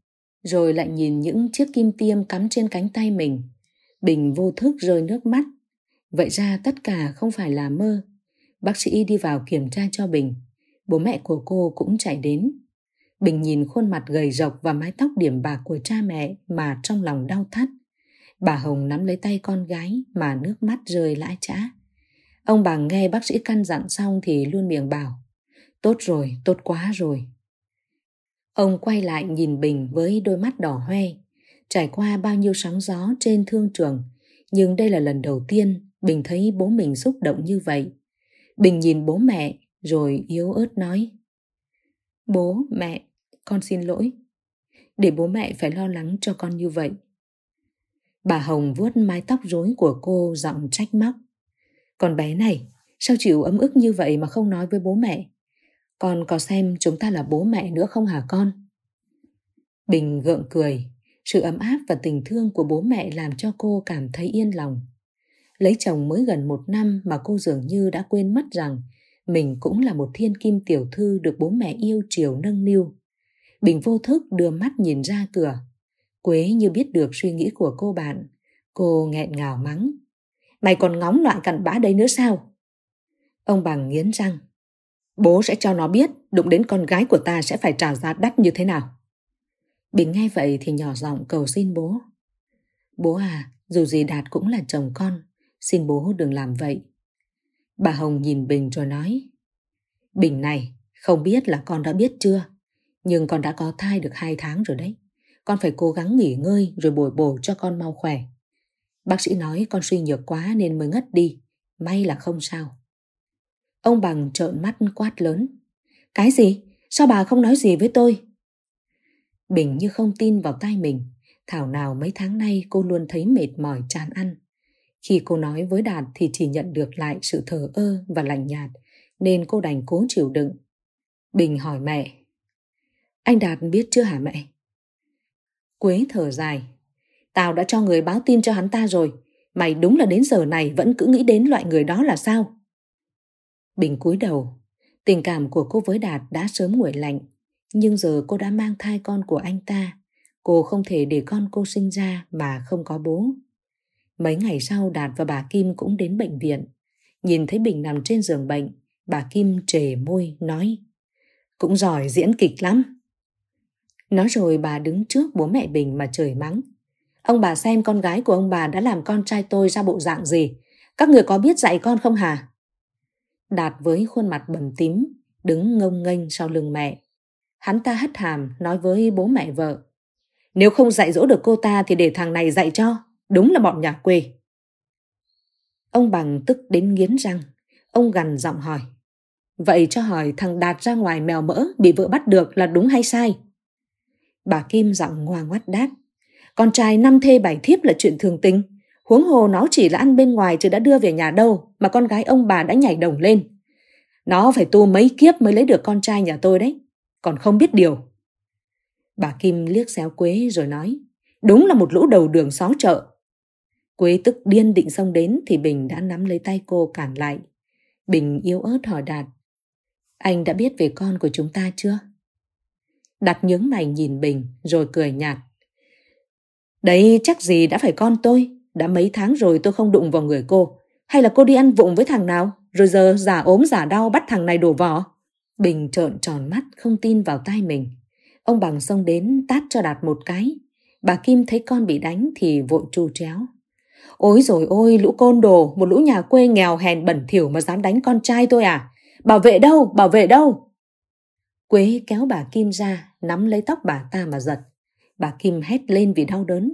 rồi lại nhìn những chiếc kim tiêm cắm trên cánh tay mình. Bình vô thức rơi nước mắt Vậy ra tất cả không phải là mơ. Bác sĩ đi vào kiểm tra cho Bình. Bố mẹ của cô cũng chạy đến. Bình nhìn khuôn mặt gầy rộc và mái tóc điểm bạc của cha mẹ mà trong lòng đau thắt. Bà Hồng nắm lấy tay con gái mà nước mắt rơi lã chã. Ông bà nghe bác sĩ căn dặn xong thì luôn miệng bảo Tốt rồi, tốt quá rồi. Ông quay lại nhìn Bình với đôi mắt đỏ hoe. Trải qua bao nhiêu sóng gió trên thương trường, nhưng đây là lần đầu tiên Bình thấy bố mình xúc động như vậy. Bình nhìn bố mẹ rồi yếu ớt nói. Bố, mẹ, con xin lỗi. Để bố mẹ phải lo lắng cho con như vậy. Bà Hồng vuốt mái tóc rối của cô giọng trách móc. Con bé này, sao chịu ấm ức như vậy mà không nói với bố mẹ? Con có xem chúng ta là bố mẹ nữa không hả con? Bình gượng cười, sự ấm áp và tình thương của bố mẹ làm cho cô cảm thấy yên lòng. Lấy chồng mới gần một năm mà cô dường như đã quên mất rằng mình cũng là một thiên kim tiểu thư được bố mẹ yêu chiều nâng niu. Bình vô thức đưa mắt nhìn ra cửa. Quế như biết được suy nghĩ của cô bạn. Cô nghẹn ngào mắng. Mày còn ngóng loạn cặn bã đấy nữa sao? Ông bằng nghiến răng. Bố sẽ cho nó biết đụng đến con gái của ta sẽ phải trả giá đắt như thế nào. Bình nghe vậy thì nhỏ giọng cầu xin bố. Bố à, dù gì Đạt cũng là chồng con, Xin bố đừng làm vậy. Bà Hồng nhìn Bình rồi nói. Bình này, không biết là con đã biết chưa? Nhưng con đã có thai được hai tháng rồi đấy. Con phải cố gắng nghỉ ngơi rồi bồi bổ cho con mau khỏe. Bác sĩ nói con suy nhược quá nên mới ngất đi. May là không sao. Ông bằng trợn mắt quát lớn. Cái gì? Sao bà không nói gì với tôi? Bình như không tin vào tai mình. Thảo nào mấy tháng nay cô luôn thấy mệt mỏi chán ăn. Khi cô nói với Đạt thì chỉ nhận được lại sự thờ ơ và lạnh nhạt, nên cô đành cố chịu đựng. Bình hỏi mẹ. Anh Đạt biết chưa hả mẹ? Quế thở dài. Tao đã cho người báo tin cho hắn ta rồi. Mày đúng là đến giờ này vẫn cứ nghĩ đến loại người đó là sao? Bình cúi đầu. Tình cảm của cô với Đạt đã sớm nguội lạnh. Nhưng giờ cô đã mang thai con của anh ta. Cô không thể để con cô sinh ra mà không có bố. Mấy ngày sau Đạt và bà Kim cũng đến bệnh viện. Nhìn thấy Bình nằm trên giường bệnh, bà Kim trề môi nói Cũng giỏi diễn kịch lắm. Nói rồi bà đứng trước bố mẹ Bình mà trời mắng. Ông bà xem con gái của ông bà đã làm con trai tôi ra bộ dạng gì. Các người có biết dạy con không hả? Đạt với khuôn mặt bầm tím, đứng ngông nghênh sau lưng mẹ. Hắn ta hất hàm nói với bố mẹ vợ. Nếu không dạy dỗ được cô ta thì để thằng này dạy cho. Đúng là bọn nhà quê. Ông bằng tức đến nghiến răng. Ông gằn giọng hỏi. Vậy cho hỏi thằng Đạt ra ngoài mèo mỡ bị vợ bắt được là đúng hay sai? Bà Kim giọng ngoa ngoắt đáp. Con trai năm thê bảy thiếp là chuyện thường tình. Huống hồ nó chỉ là ăn bên ngoài chứ đã đưa về nhà đâu mà con gái ông bà đã nhảy đồng lên. Nó phải tu mấy kiếp mới lấy được con trai nhà tôi đấy. Còn không biết điều. Bà Kim liếc xéo Quế rồi nói. Đúng là một lũ đầu đường xó chợ. Quế tức điên định xông đến thì Bình đã nắm lấy tay cô cản lại. Bình yếu ớt hỏi Đạt. Anh đã biết về con của chúng ta chưa? Đạt nhướng mày nhìn Bình rồi cười nhạt. Đấy chắc gì đã phải con tôi. Đã mấy tháng rồi tôi không đụng vào người cô. Hay là cô đi ăn vụng với thằng nào? Rồi giờ giả ốm giả đau bắt thằng này đổ vỏ. Bình trợn tròn mắt không tin vào tai mình. Ông bằng xông đến tát cho Đạt một cái. Bà Kim thấy con bị đánh thì vội trù chéo. Ôi rồi ôi, lũ côn đồ, một lũ nhà quê nghèo hèn bẩn thỉu mà dám đánh con trai tôi à? Bảo vệ đâu, bảo vệ đâu? Quế kéo bà Kim ra, nắm lấy tóc bà ta mà giật. Bà Kim hét lên vì đau đớn.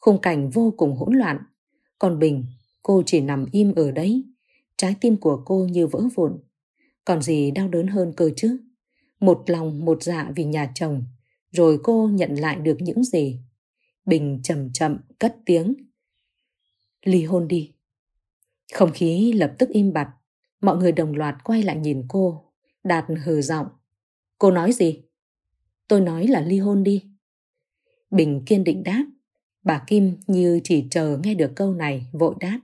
Khung cảnh vô cùng hỗn loạn. Còn Bình, cô chỉ nằm im ở đấy. Trái tim của cô như vỡ vụn. Còn gì đau đớn hơn cơ chứ? Một lòng một dạ vì nhà chồng. Rồi cô nhận lại được những gì? Bình chậm chậm cất tiếng ly hôn đi. Không khí lập tức im bặt, mọi người đồng loạt quay lại nhìn cô. Đạt hờ giọng. Cô nói gì? Tôi nói là ly hôn đi. Bình kiên định đáp. Bà Kim như chỉ chờ nghe được câu này vội đáp.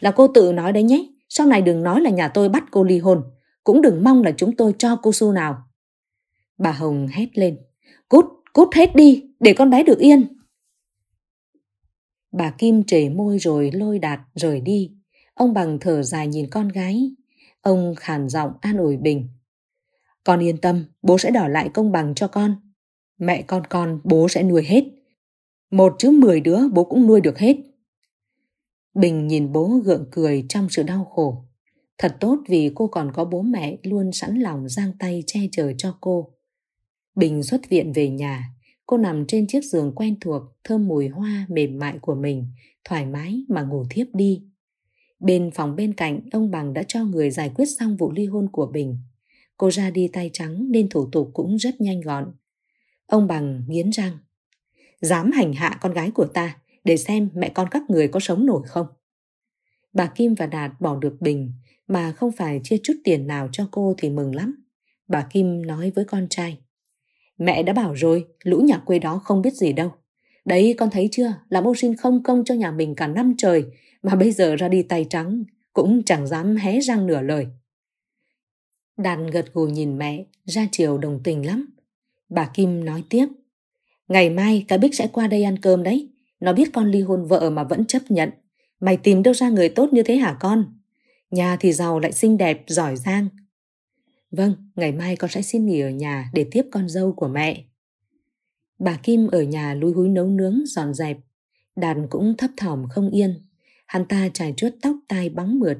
Là cô tự nói đấy nhé. Sau này đừng nói là nhà tôi bắt cô ly hôn. Cũng đừng mong là chúng tôi cho cô xu nào. Bà Hồng hét lên. Cút, cút hết đi, để con bé được yên. Bà Kim trề môi rồi lôi đạt rời đi. Ông bằng thở dài nhìn con gái. Ông khàn giọng an ủi Bình. Con yên tâm, bố sẽ đỏ lại công bằng cho con. Mẹ con con bố sẽ nuôi hết. Một chứ mười đứa bố cũng nuôi được hết. Bình nhìn bố gượng cười trong sự đau khổ. Thật tốt vì cô còn có bố mẹ luôn sẵn lòng giang tay che chở cho cô. Bình xuất viện về nhà, Cô nằm trên chiếc giường quen thuộc, thơm mùi hoa mềm mại của mình, thoải mái mà ngủ thiếp đi. Bên phòng bên cạnh, ông Bằng đã cho người giải quyết xong vụ ly hôn của Bình. Cô ra đi tay trắng nên thủ tục cũng rất nhanh gọn. Ông Bằng nghiến răng. Dám hành hạ con gái của ta để xem mẹ con các người có sống nổi không. Bà Kim và Đạt bỏ được Bình mà không phải chia chút tiền nào cho cô thì mừng lắm. Bà Kim nói với con trai. Mẹ đã bảo rồi, lũ nhà quê đó không biết gì đâu. Đấy, con thấy chưa, làm ô sinh không công cho nhà mình cả năm trời, mà bây giờ ra đi tay trắng, cũng chẳng dám hé răng nửa lời. Đàn gật gù nhìn mẹ, ra chiều đồng tình lắm. Bà Kim nói tiếp, ngày mai cả Bích sẽ qua đây ăn cơm đấy. Nó biết con ly hôn vợ mà vẫn chấp nhận. Mày tìm đâu ra người tốt như thế hả con? Nhà thì giàu lại xinh đẹp, giỏi giang, Vâng, ngày mai con sẽ xin nghỉ ở nhà để tiếp con dâu của mẹ. Bà Kim ở nhà lúi húi nấu nướng, dọn dẹp. Đàn cũng thấp thỏm không yên. Hắn ta trải chuốt tóc tai bóng mượt.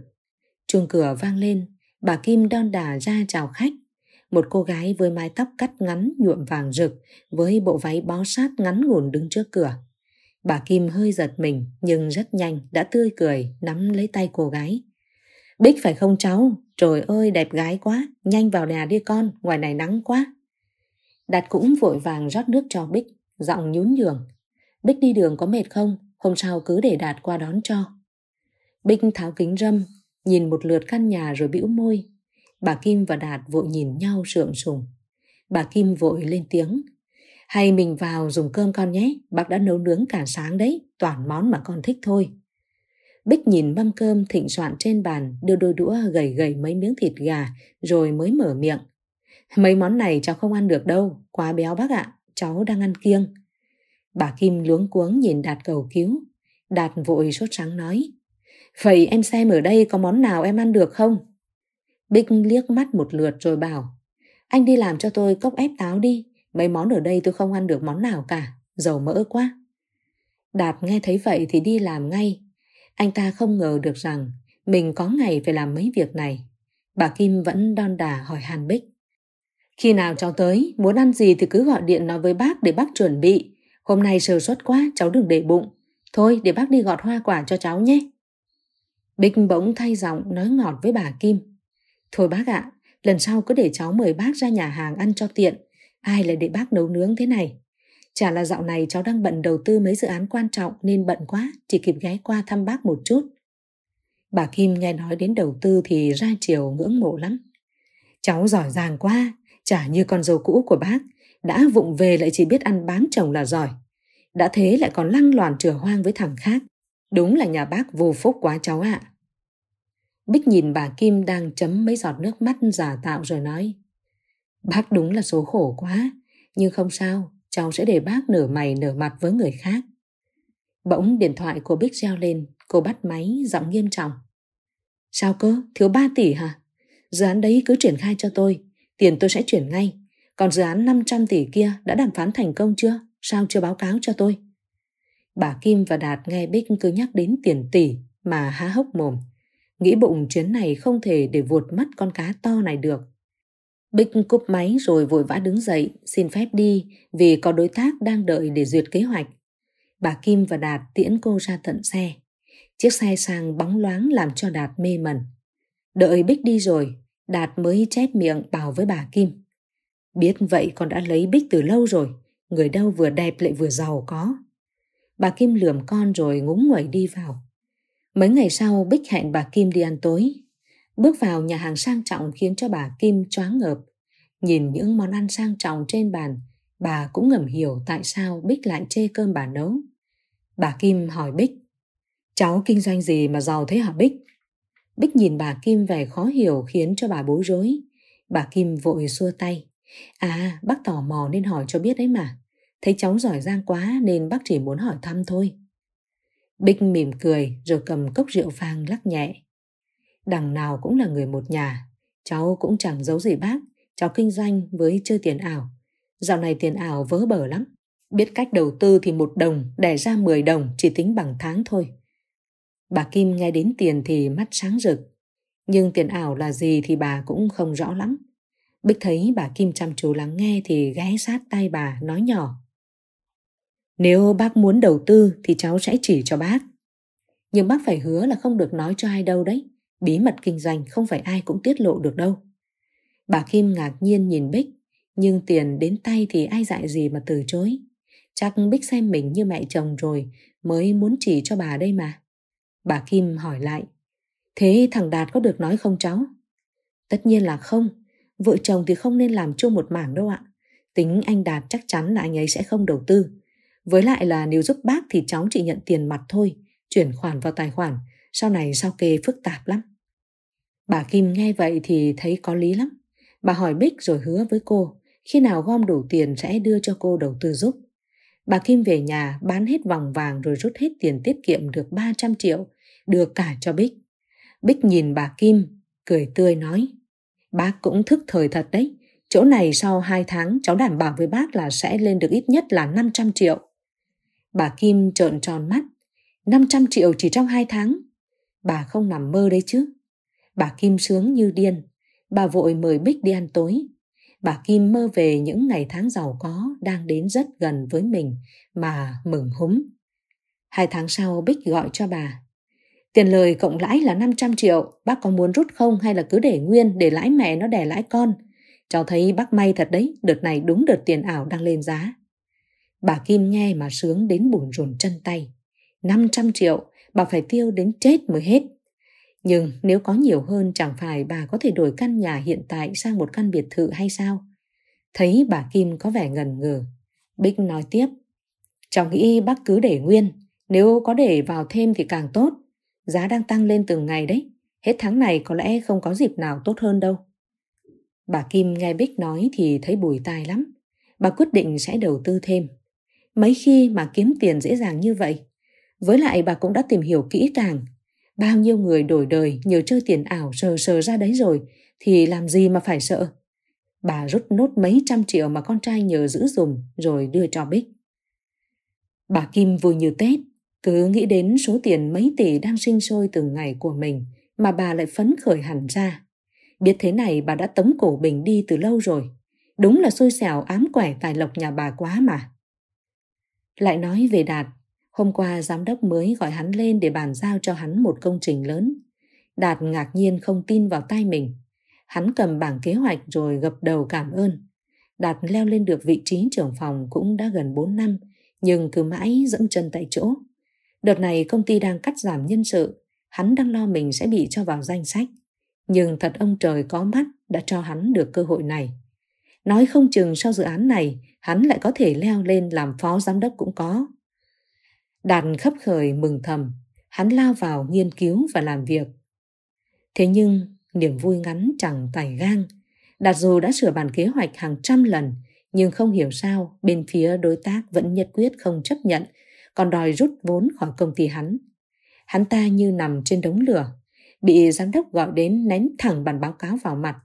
Chuông cửa vang lên, bà Kim đon đà ra chào khách. Một cô gái với mái tóc cắt ngắn nhuộm vàng rực với bộ váy bó sát ngắn ngủn đứng trước cửa. Bà Kim hơi giật mình nhưng rất nhanh đã tươi cười nắm lấy tay cô gái. Bích phải không cháu? Trời ơi, đẹp gái quá. Nhanh vào nhà đi con, ngoài này nắng quá. Đạt cũng vội vàng rót nước cho Bích, giọng nhún nhường. Bích đi đường có mệt không? Hôm sau cứ để Đạt qua đón cho. Bích tháo kính râm, nhìn một lượt căn nhà rồi bĩu môi. Bà Kim và Đạt vội nhìn nhau sượng sùng. Bà Kim vội lên tiếng. Hay mình vào dùng cơm con nhé, bác đã nấu nướng cả sáng đấy, toàn món mà con thích thôi. Bích nhìn mâm cơm thịnh soạn trên bàn, đưa đôi đũa gầy gầy mấy miếng thịt gà, rồi mới mở miệng. Mấy món này cháu không ăn được đâu, quá béo bác ạ, cháu đang ăn kiêng. Bà Kim luống cuống nhìn Đạt cầu cứu. Đạt vội sốt sáng nói. Vậy em xem ở đây có món nào em ăn được không? Bích liếc mắt một lượt rồi bảo. Anh đi làm cho tôi cốc ép táo đi. Mấy món ở đây tôi không ăn được món nào cả. Dầu mỡ quá. Đạt nghe thấy vậy thì đi làm ngay. Anh ta không ngờ được rằng mình có ngày phải làm mấy việc này. Bà Kim vẫn đon đà hỏi Hàn Bích. Khi nào cháu tới, muốn ăn gì thì cứ gọi điện nói với bác để bác chuẩn bị. Hôm nay sờ suất quá, cháu đừng để bụng. Thôi, để bác đi gọt hoa quả cho cháu nhé. Bích bỗng thay giọng nói ngọt với bà Kim. Thôi bác ạ, lần sau cứ để cháu mời bác ra nhà hàng ăn cho tiện. Ai lại để bác nấu nướng thế này? Chả là dạo này cháu đang bận đầu tư mấy dự án quan trọng nên bận quá, chỉ kịp ghé qua thăm bác một chút. Bà Kim nghe nói đến đầu tư thì ra chiều ngưỡng mộ lắm. Cháu giỏi giang quá, chả như con dâu cũ của bác, đã vụng về lại chỉ biết ăn bám chồng là giỏi. Đã thế lại còn lăng loàn chửa hoang với thằng khác. Đúng là nhà bác vô phúc quá cháu ạ. Bích nhìn bà Kim đang chấm mấy giọt nước mắt giả tạo rồi nói. Bác đúng là số khổ quá, nhưng không sao, cháu sẽ để bác nở mày nở mặt với người khác. Bỗng điện thoại của Bích reo lên, cô bắt máy, giọng nghiêm trọng. Sao cơ, thiếu 3 tỷ hả? Dự án đấy cứ triển khai cho tôi, tiền tôi sẽ chuyển ngay. Còn dự án 500 tỷ kia đã đàm phán thành công chưa? Sao chưa báo cáo cho tôi? Bà Kim và Đạt nghe Bích cứ nhắc đến tiền tỷ mà há hốc mồm. Nghĩ bụng chuyến này không thể để vuột mất con cá to này được. Bích cúp máy rồi vội vã đứng dậy, xin phép đi vì có đối tác đang đợi để duyệt kế hoạch. Bà Kim và Đạt tiễn cô ra tận xe. Chiếc xe sang bóng loáng làm cho Đạt mê mẩn. Đợi Bích đi rồi, Đạt mới chép miệng bảo với bà Kim. Biết vậy con đã lấy Bích từ lâu rồi, người đâu vừa đẹp lại vừa giàu có. Bà Kim lườm con rồi ngúng nguẩy đi vào. Mấy ngày sau Bích hẹn bà Kim đi ăn tối, Bước vào nhà hàng sang trọng khiến cho bà Kim choáng ngợp. Nhìn những món ăn sang trọng trên bàn, bà cũng ngầm hiểu tại sao Bích lại chê cơm bà nấu. Bà Kim hỏi Bích, cháu kinh doanh gì mà giàu thế hả Bích? Bích nhìn bà Kim vẻ khó hiểu khiến cho bà bối rối. Bà Kim vội xua tay. À, bác tò mò nên hỏi cho biết đấy mà. Thấy cháu giỏi giang quá nên bác chỉ muốn hỏi thăm thôi. Bích mỉm cười rồi cầm cốc rượu vàng lắc nhẹ đằng nào cũng là người một nhà. Cháu cũng chẳng giấu gì bác, cháu kinh doanh với chơi tiền ảo. Dạo này tiền ảo vớ bở lắm. Biết cách đầu tư thì một đồng đẻ ra 10 đồng chỉ tính bằng tháng thôi. Bà Kim nghe đến tiền thì mắt sáng rực. Nhưng tiền ảo là gì thì bà cũng không rõ lắm. Bích thấy bà Kim chăm chú lắng nghe thì ghé sát tay bà nói nhỏ. Nếu bác muốn đầu tư thì cháu sẽ chỉ cho bác. Nhưng bác phải hứa là không được nói cho ai đâu đấy. Bí mật kinh doanh không phải ai cũng tiết lộ được đâu. Bà Kim ngạc nhiên nhìn Bích, nhưng tiền đến tay thì ai dại gì mà từ chối. Chắc Bích xem mình như mẹ chồng rồi mới muốn chỉ cho bà đây mà. Bà Kim hỏi lại, thế thằng Đạt có được nói không cháu? Tất nhiên là không, vợ chồng thì không nên làm chung một mảng đâu ạ. Tính anh Đạt chắc chắn là anh ấy sẽ không đầu tư. Với lại là nếu giúp bác thì cháu chỉ nhận tiền mặt thôi, chuyển khoản vào tài khoản, sau này sao kê phức tạp lắm. Bà Kim nghe vậy thì thấy có lý lắm. Bà hỏi Bích rồi hứa với cô, khi nào gom đủ tiền sẽ đưa cho cô đầu tư giúp. Bà Kim về nhà bán hết vòng vàng rồi rút hết tiền tiết kiệm được 300 triệu, đưa cả cho Bích. Bích nhìn bà Kim, cười tươi nói, bác cũng thức thời thật đấy. Chỗ này sau 2 tháng cháu đảm bảo với bác là sẽ lên được ít nhất là 500 triệu. Bà Kim trợn tròn mắt. 500 triệu chỉ trong 2 tháng. Bà không nằm mơ đấy chứ. Bà Kim sướng như điên. Bà vội mời Bích đi ăn tối. Bà Kim mơ về những ngày tháng giàu có đang đến rất gần với mình mà mừng húm. Hai tháng sau Bích gọi cho bà. Tiền lời cộng lãi là 500 triệu, bác có muốn rút không hay là cứ để nguyên để lãi mẹ nó đẻ lãi con? Cháu thấy bác may thật đấy, đợt này đúng đợt tiền ảo đang lên giá. Bà Kim nghe mà sướng đến bùn rùn chân tay. 500 triệu, bà phải tiêu đến chết mới hết. Nhưng nếu có nhiều hơn chẳng phải bà có thể đổi căn nhà hiện tại sang một căn biệt thự hay sao? Thấy bà Kim có vẻ ngần ngừ. Bích nói tiếp. Cháu nghĩ bác cứ để nguyên. Nếu có để vào thêm thì càng tốt. Giá đang tăng lên từng ngày đấy. Hết tháng này có lẽ không có dịp nào tốt hơn đâu. Bà Kim nghe Bích nói thì thấy bùi tai lắm. Bà quyết định sẽ đầu tư thêm. Mấy khi mà kiếm tiền dễ dàng như vậy, với lại bà cũng đã tìm hiểu kỹ càng. Bao nhiêu người đổi đời nhờ chơi tiền ảo sờ sờ ra đấy rồi, thì làm gì mà phải sợ. Bà rút nốt mấy trăm triệu mà con trai nhờ giữ dùng rồi đưa cho Bích. Bà Kim vui như Tết, cứ nghĩ đến số tiền mấy tỷ đang sinh sôi từng ngày của mình mà bà lại phấn khởi hẳn ra. Biết thế này bà đã tống cổ Bình đi từ lâu rồi. Đúng là xui xẻo ám quẻ tài lộc nhà bà quá mà. Lại nói về Đạt, Hôm qua giám đốc mới gọi hắn lên để bàn giao cho hắn một công trình lớn. Đạt ngạc nhiên không tin vào tay mình. Hắn cầm bảng kế hoạch rồi gập đầu cảm ơn. Đạt leo lên được vị trí trưởng phòng cũng đã gần 4 năm, nhưng cứ mãi dẫm chân tại chỗ. Đợt này công ty đang cắt giảm nhân sự, hắn đang lo mình sẽ bị cho vào danh sách. Nhưng thật ông trời có mắt đã cho hắn được cơ hội này. Nói không chừng sau dự án này, hắn lại có thể leo lên làm phó giám đốc cũng có. Đạt khấp khởi mừng thầm, hắn lao vào nghiên cứu và làm việc. Thế nhưng, niềm vui ngắn chẳng tài gan, Đạt dù đã sửa bản kế hoạch hàng trăm lần, nhưng không hiểu sao bên phía đối tác vẫn nhất quyết không chấp nhận, còn đòi rút vốn khỏi công ty hắn. Hắn ta như nằm trên đống lửa, bị giám đốc gọi đến ném thẳng bản báo cáo vào mặt.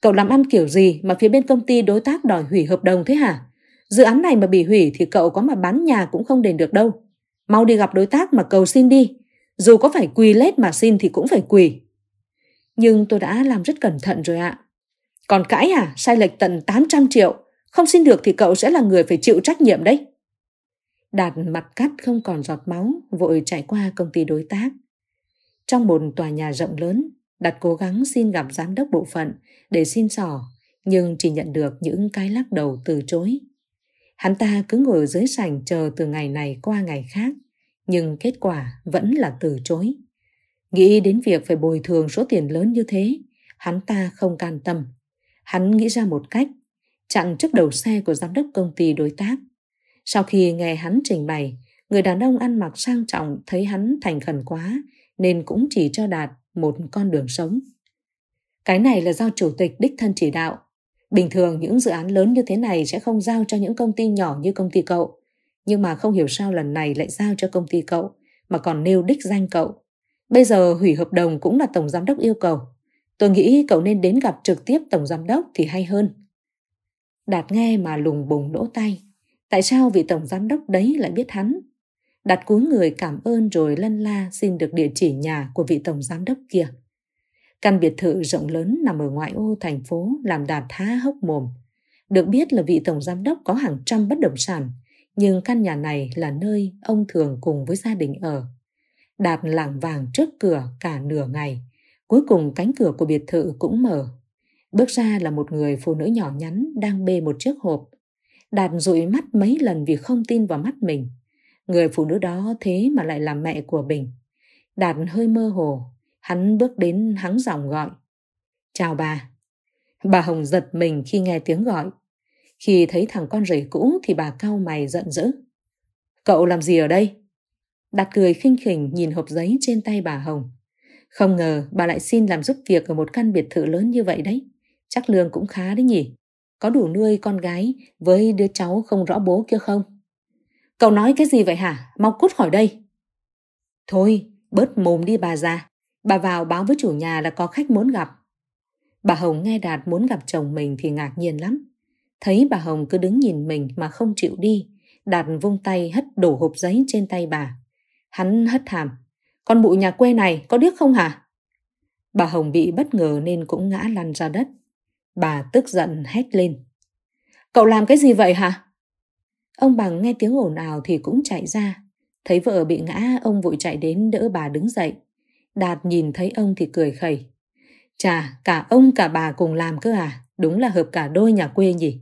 Cậu làm ăn kiểu gì mà phía bên công ty đối tác đòi hủy hợp đồng thế hả? Dự án này mà bị hủy thì cậu có mà bán nhà cũng không đền được đâu. Mau đi gặp đối tác mà cầu xin đi. Dù có phải quỳ lết mà xin thì cũng phải quỳ. Nhưng tôi đã làm rất cẩn thận rồi ạ. Còn cãi à, sai lệch tận 800 triệu. Không xin được thì cậu sẽ là người phải chịu trách nhiệm đấy. Đạt mặt cắt không còn giọt máu, vội chạy qua công ty đối tác. Trong một tòa nhà rộng lớn, Đạt cố gắng xin gặp giám đốc bộ phận để xin sỏ, nhưng chỉ nhận được những cái lắc đầu từ chối. Hắn ta cứ ngồi dưới sảnh chờ từ ngày này qua ngày khác, nhưng kết quả vẫn là từ chối. Nghĩ đến việc phải bồi thường số tiền lớn như thế, hắn ta không can tâm. Hắn nghĩ ra một cách, chặn trước đầu xe của giám đốc công ty đối tác. Sau khi nghe hắn trình bày, người đàn ông ăn mặc sang trọng thấy hắn thành khẩn quá nên cũng chỉ cho Đạt một con đường sống. Cái này là do chủ tịch đích thân chỉ đạo, Bình thường những dự án lớn như thế này sẽ không giao cho những công ty nhỏ như công ty cậu. Nhưng mà không hiểu sao lần này lại giao cho công ty cậu, mà còn nêu đích danh cậu. Bây giờ hủy hợp đồng cũng là tổng giám đốc yêu cầu. Tôi nghĩ cậu nên đến gặp trực tiếp tổng giám đốc thì hay hơn. Đạt nghe mà lùng bùng lỗ tay. Tại sao vị tổng giám đốc đấy lại biết hắn? Đạt cúi người cảm ơn rồi lân la xin được địa chỉ nhà của vị tổng giám đốc kia. Căn biệt thự rộng lớn nằm ở ngoại ô thành phố làm đạt thá hốc mồm. Được biết là vị tổng giám đốc có hàng trăm bất động sản, nhưng căn nhà này là nơi ông thường cùng với gia đình ở. Đạt lảng vàng trước cửa cả nửa ngày, cuối cùng cánh cửa của biệt thự cũng mở. Bước ra là một người phụ nữ nhỏ nhắn đang bê một chiếc hộp. Đạt dụi mắt mấy lần vì không tin vào mắt mình. Người phụ nữ đó thế mà lại là mẹ của Bình. Đạt hơi mơ hồ, Hắn bước đến hắng giọng gọi. Chào bà. Bà Hồng giật mình khi nghe tiếng gọi. Khi thấy thằng con rể cũ thì bà cau mày giận dữ. Cậu làm gì ở đây? Đạt cười khinh khỉnh nhìn hộp giấy trên tay bà Hồng. Không ngờ bà lại xin làm giúp việc ở một căn biệt thự lớn như vậy đấy. Chắc lương cũng khá đấy nhỉ. Có đủ nuôi con gái với đứa cháu không rõ bố kia không? Cậu nói cái gì vậy hả? Mau cút khỏi đây. Thôi, bớt mồm đi bà già. Bà vào báo với chủ nhà là có khách muốn gặp. Bà Hồng nghe Đạt muốn gặp chồng mình thì ngạc nhiên lắm. Thấy bà Hồng cứ đứng nhìn mình mà không chịu đi, Đạt vung tay hất đổ hộp giấy trên tay bà. Hắn hất hàm. Con bụi nhà quê này có điếc không hả? Bà Hồng bị bất ngờ nên cũng ngã lăn ra đất. Bà tức giận hét lên. Cậu làm cái gì vậy hả? Ông bằng nghe tiếng ồn ào thì cũng chạy ra. Thấy vợ bị ngã, ông vội chạy đến đỡ bà đứng dậy. Đạt nhìn thấy ông thì cười khẩy. Chà, cả ông cả bà cùng làm cơ à? Đúng là hợp cả đôi nhà quê nhỉ?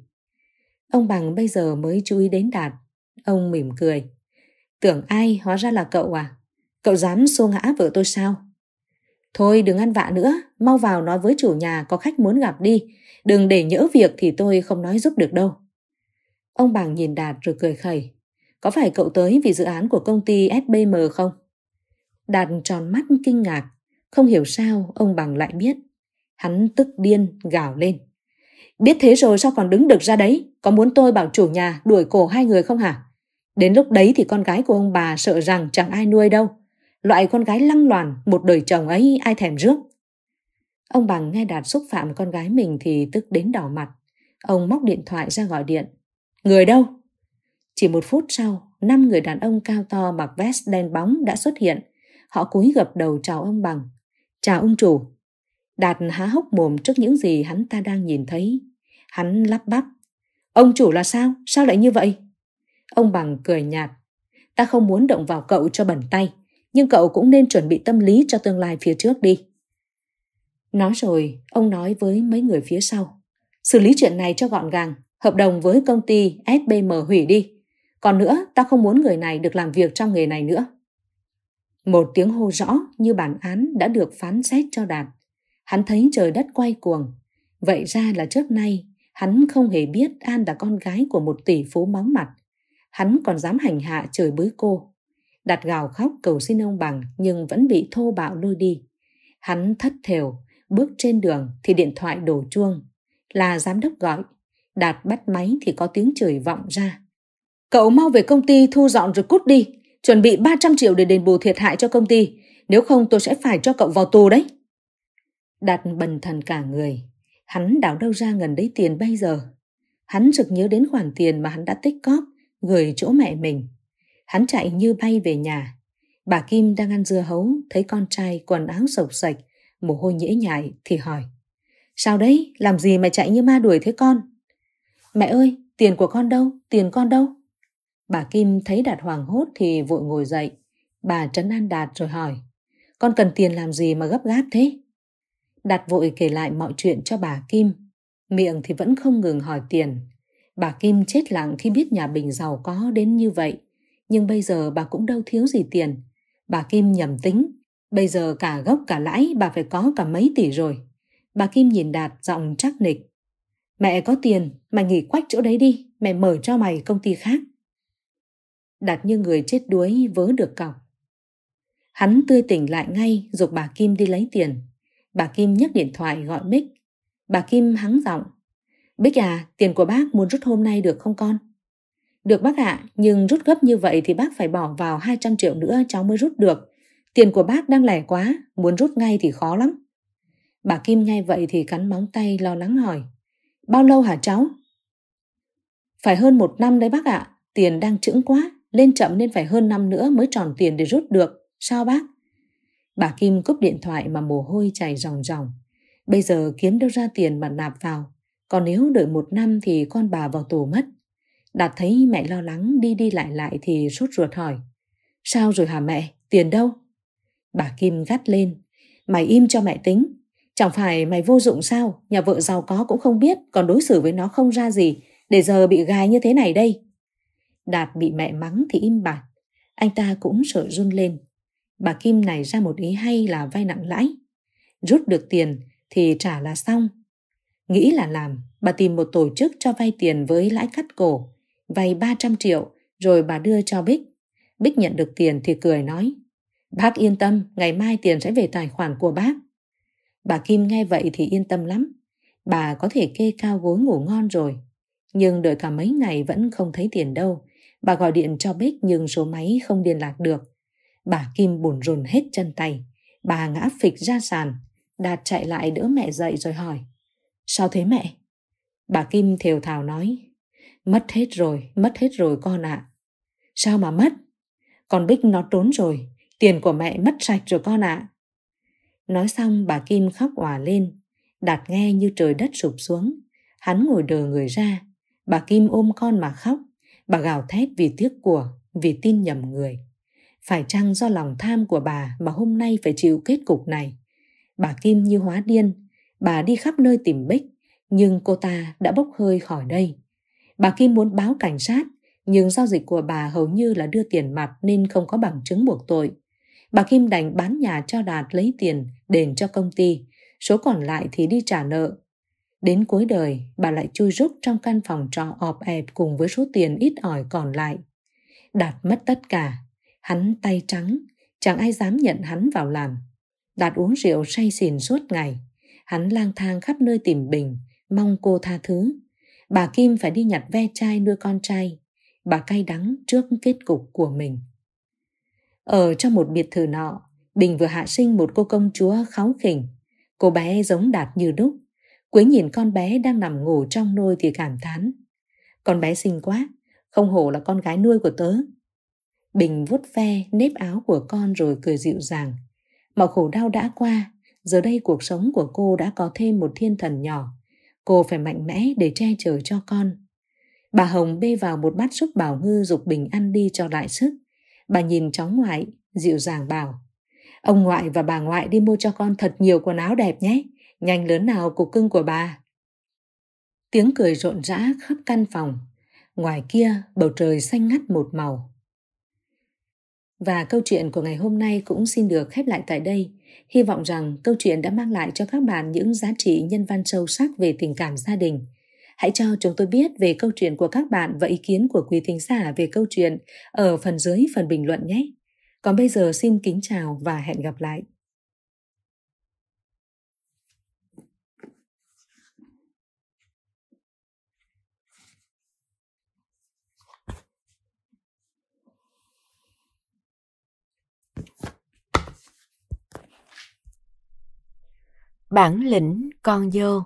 Ông Bằng bây giờ mới chú ý đến Đạt. Ông mỉm cười. Tưởng ai hóa ra là cậu à? Cậu dám xô ngã vợ tôi sao? Thôi đừng ăn vạ nữa, mau vào nói với chủ nhà có khách muốn gặp đi. Đừng để nhỡ việc thì tôi không nói giúp được đâu. Ông Bằng nhìn Đạt rồi cười khẩy. Có phải cậu tới vì dự án của công ty SBM không? Đạt tròn mắt kinh ngạc, không hiểu sao ông bằng lại biết. Hắn tức điên, gào lên. Biết thế rồi sao còn đứng được ra đấy? Có muốn tôi bảo chủ nhà đuổi cổ hai người không hả? Đến lúc đấy thì con gái của ông bà sợ rằng chẳng ai nuôi đâu. Loại con gái lăng loàn, một đời chồng ấy ai thèm rước. Ông bằng nghe Đạt xúc phạm con gái mình thì tức đến đỏ mặt. Ông móc điện thoại ra gọi điện. Người đâu? Chỉ một phút sau, năm người đàn ông cao to mặc vest đen bóng đã xuất hiện, họ cúi gập đầu chào ông bằng. Chào ông chủ. Đạt há hốc mồm trước những gì hắn ta đang nhìn thấy. Hắn lắp bắp. Ông chủ là sao? Sao lại như vậy? Ông bằng cười nhạt. Ta không muốn động vào cậu cho bẩn tay, nhưng cậu cũng nên chuẩn bị tâm lý cho tương lai phía trước đi. Nói rồi, ông nói với mấy người phía sau. Xử lý chuyện này cho gọn gàng, hợp đồng với công ty SBM hủy đi. Còn nữa, ta không muốn người này được làm việc trong nghề này nữa. Một tiếng hô rõ như bản án đã được phán xét cho Đạt. Hắn thấy trời đất quay cuồng. Vậy ra là trước nay, hắn không hề biết An là con gái của một tỷ phú móng mặt. Hắn còn dám hành hạ trời bới cô. Đạt gào khóc cầu xin ông bằng nhưng vẫn bị thô bạo lôi đi. Hắn thất thều, bước trên đường thì điện thoại đổ chuông. Là giám đốc gọi, Đạt bắt máy thì có tiếng chửi vọng ra. Cậu mau về công ty thu dọn rồi cút đi, chuẩn bị 300 triệu để đền bù thiệt hại cho công ty, nếu không tôi sẽ phải cho cậu vào tù đấy. Đạt bần thần cả người, hắn đảo đâu ra gần đấy tiền bây giờ. Hắn sực nhớ đến khoản tiền mà hắn đã tích cóp, gửi chỗ mẹ mình. Hắn chạy như bay về nhà. Bà Kim đang ăn dưa hấu, thấy con trai quần áo sộc sạch, mồ hôi nhễ nhại thì hỏi. Sao đấy, làm gì mà chạy như ma đuổi thế con? Mẹ ơi, tiền của con đâu, tiền con đâu? Bà Kim thấy Đạt hoảng hốt thì vội ngồi dậy. Bà trấn an Đạt rồi hỏi. Con cần tiền làm gì mà gấp gáp thế? Đạt vội kể lại mọi chuyện cho bà Kim. Miệng thì vẫn không ngừng hỏi tiền. Bà Kim chết lặng khi biết nhà Bình giàu có đến như vậy. Nhưng bây giờ bà cũng đâu thiếu gì tiền. Bà Kim nhầm tính. Bây giờ cả gốc cả lãi bà phải có cả mấy tỷ rồi. Bà Kim nhìn Đạt giọng chắc nịch. Mẹ có tiền, mày nghỉ quách chỗ đấy đi, mẹ mở cho mày công ty khác đặt như người chết đuối vớ được cọc. Hắn tươi tỉnh lại ngay dục bà Kim đi lấy tiền. Bà Kim nhấc điện thoại gọi Bích. Bà Kim hắng giọng. Bích à, tiền của bác muốn rút hôm nay được không con? Được bác ạ, à, nhưng rút gấp như vậy thì bác phải bỏ vào 200 triệu nữa cháu mới rút được. Tiền của bác đang lẻ quá, muốn rút ngay thì khó lắm. Bà Kim nghe vậy thì cắn móng tay lo lắng hỏi. Bao lâu hả cháu? Phải hơn một năm đấy bác ạ, à, tiền đang trững quá lên chậm nên phải hơn năm nữa mới tròn tiền để rút được. Sao bác? Bà Kim cúp điện thoại mà mồ hôi chảy ròng ròng. Bây giờ kiếm đâu ra tiền mà nạp vào. Còn nếu đợi một năm thì con bà vào tù mất. Đạt thấy mẹ lo lắng đi đi lại lại thì sốt ruột hỏi. Sao rồi hả mẹ? Tiền đâu? Bà Kim gắt lên. Mày im cho mẹ tính. Chẳng phải mày vô dụng sao? Nhà vợ giàu có cũng không biết còn đối xử với nó không ra gì. Để giờ bị gài như thế này đây. Đạt bị mẹ mắng thì im bặt. Anh ta cũng sợ run lên. Bà Kim này ra một ý hay là vay nặng lãi. Rút được tiền thì trả là xong. Nghĩ là làm, bà tìm một tổ chức cho vay tiền với lãi cắt cổ. Vay 300 triệu rồi bà đưa cho Bích. Bích nhận được tiền thì cười nói. Bác yên tâm, ngày mai tiền sẽ về tài khoản của bác. Bà Kim nghe vậy thì yên tâm lắm. Bà có thể kê cao gối ngủ ngon rồi. Nhưng đợi cả mấy ngày vẫn không thấy tiền đâu. Bà gọi điện cho Bích nhưng số máy không liên lạc được. Bà Kim bồn rồn hết chân tay. Bà ngã phịch ra sàn. Đạt chạy lại đỡ mẹ dậy rồi hỏi. Sao thế mẹ? Bà Kim thều thào nói. Mất hết rồi, mất hết rồi con ạ. À. Sao mà mất? Con Bích nó trốn rồi. Tiền của mẹ mất sạch rồi con ạ. À. Nói xong bà Kim khóc òa lên. Đạt nghe như trời đất sụp xuống. Hắn ngồi đờ người ra. Bà Kim ôm con mà khóc. Bà gào thét vì tiếc của, vì tin nhầm người. Phải chăng do lòng tham của bà mà hôm nay phải chịu kết cục này? Bà Kim như hóa điên, bà đi khắp nơi tìm Bích, nhưng cô ta đã bốc hơi khỏi đây. Bà Kim muốn báo cảnh sát, nhưng giao dịch của bà hầu như là đưa tiền mặt nên không có bằng chứng buộc tội. Bà Kim đành bán nhà cho Đạt lấy tiền đền cho công ty, số còn lại thì đi trả nợ Đến cuối đời, bà lại chui rúc trong căn phòng trọ ọp ẹp cùng với số tiền ít ỏi còn lại. Đạt mất tất cả, hắn tay trắng, chẳng ai dám nhận hắn vào làm. Đạt uống rượu say xỉn suốt ngày, hắn lang thang khắp nơi tìm Bình, mong cô tha thứ. Bà Kim phải đi nhặt ve chai nuôi con trai, bà cay đắng trước kết cục của mình. Ở trong một biệt thự nọ, Bình vừa hạ sinh một cô công chúa kháu khỉnh. Cô bé giống Đạt như đúc, Quế nhìn con bé đang nằm ngủ trong nôi thì cảm thán. Con bé xinh quá, không hổ là con gái nuôi của tớ. Bình vút ve nếp áo của con rồi cười dịu dàng. Mà khổ đau đã qua, giờ đây cuộc sống của cô đã có thêm một thiên thần nhỏ. Cô phải mạnh mẽ để che chở cho con. Bà Hồng bê vào một bát súp bảo ngư dục Bình ăn đi cho lại sức. Bà nhìn cháu ngoại, dịu dàng bảo. Ông ngoại và bà ngoại đi mua cho con thật nhiều quần áo đẹp nhé nhanh lớn nào cục cưng của bà. Tiếng cười rộn rã khắp căn phòng, ngoài kia bầu trời xanh ngắt một màu. Và câu chuyện của ngày hôm nay cũng xin được khép lại tại đây. Hy vọng rằng câu chuyện đã mang lại cho các bạn những giá trị nhân văn sâu sắc về tình cảm gia đình. Hãy cho chúng tôi biết về câu chuyện của các bạn và ý kiến của quý thính giả về câu chuyện ở phần dưới phần bình luận nhé. Còn bây giờ xin kính chào và hẹn gặp lại. Bản lĩnh con dơ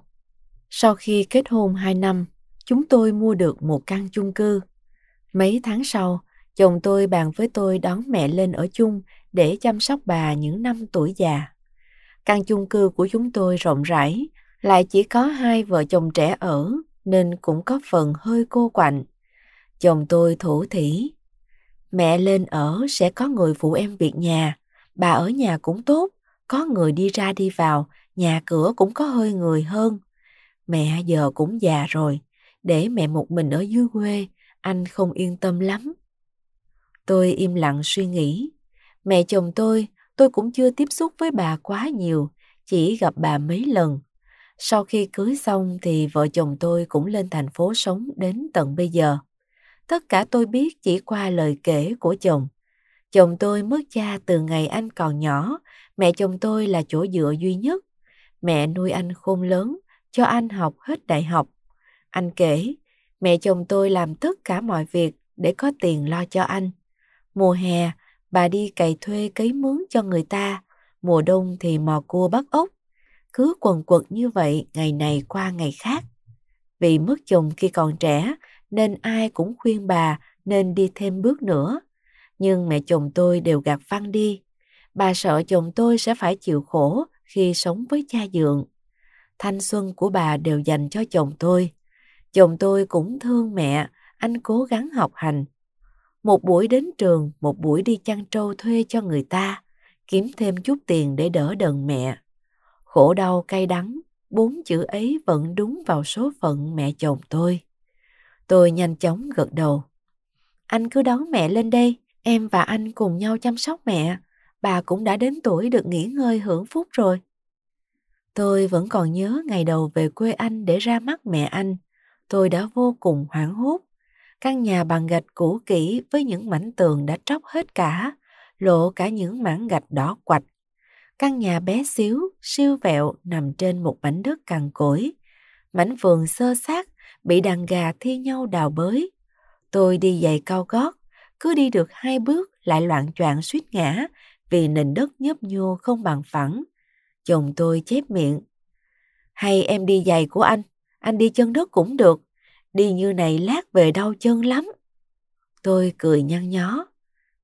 Sau khi kết hôn 2 năm, chúng tôi mua được một căn chung cư. Mấy tháng sau, chồng tôi bàn với tôi đón mẹ lên ở chung để chăm sóc bà những năm tuổi già. Căn chung cư của chúng tôi rộng rãi, lại chỉ có hai vợ chồng trẻ ở nên cũng có phần hơi cô quạnh. Chồng tôi thủ thỉ. Mẹ lên ở sẽ có người phụ em việc nhà, bà ở nhà cũng tốt, có người đi ra đi vào nhà cửa cũng có hơi người hơn. Mẹ giờ cũng già rồi, để mẹ một mình ở dưới quê, anh không yên tâm lắm. Tôi im lặng suy nghĩ. Mẹ chồng tôi, tôi cũng chưa tiếp xúc với bà quá nhiều, chỉ gặp bà mấy lần. Sau khi cưới xong thì vợ chồng tôi cũng lên thành phố sống đến tận bây giờ. Tất cả tôi biết chỉ qua lời kể của chồng. Chồng tôi mất cha từ ngày anh còn nhỏ, mẹ chồng tôi là chỗ dựa duy nhất. Mẹ nuôi anh khôn lớn, cho anh học hết đại học. Anh kể, mẹ chồng tôi làm tất cả mọi việc để có tiền lo cho anh. Mùa hè, bà đi cày thuê cấy mướn cho người ta, mùa đông thì mò cua bắt ốc. Cứ quần quật như vậy ngày này qua ngày khác. Vì mất chồng khi còn trẻ nên ai cũng khuyên bà nên đi thêm bước nữa. Nhưng mẹ chồng tôi đều gạt phăng đi. Bà sợ chồng tôi sẽ phải chịu khổ khi sống với cha dượng. Thanh xuân của bà đều dành cho chồng tôi. Chồng tôi cũng thương mẹ, anh cố gắng học hành. Một buổi đến trường, một buổi đi chăn trâu thuê cho người ta, kiếm thêm chút tiền để đỡ đần mẹ. Khổ đau cay đắng, bốn chữ ấy vẫn đúng vào số phận mẹ chồng tôi. Tôi nhanh chóng gật đầu. Anh cứ đón mẹ lên đây, em và anh cùng nhau chăm sóc mẹ bà cũng đã đến tuổi được nghỉ ngơi hưởng phúc rồi. Tôi vẫn còn nhớ ngày đầu về quê anh để ra mắt mẹ anh. Tôi đã vô cùng hoảng hốt. Căn nhà bằng gạch cũ kỹ với những mảnh tường đã tróc hết cả, lộ cả những mảng gạch đỏ quạch. Căn nhà bé xíu, siêu vẹo nằm trên một mảnh đất cằn cỗi. Mảnh vườn sơ sát, bị đàn gà thi nhau đào bới. Tôi đi giày cao gót, cứ đi được hai bước lại loạn choạng suýt ngã vì nền đất nhấp nhô không bằng phẳng. Chồng tôi chép miệng. Hay em đi giày của anh, anh đi chân đất cũng được. Đi như này lát về đau chân lắm. Tôi cười nhăn nhó.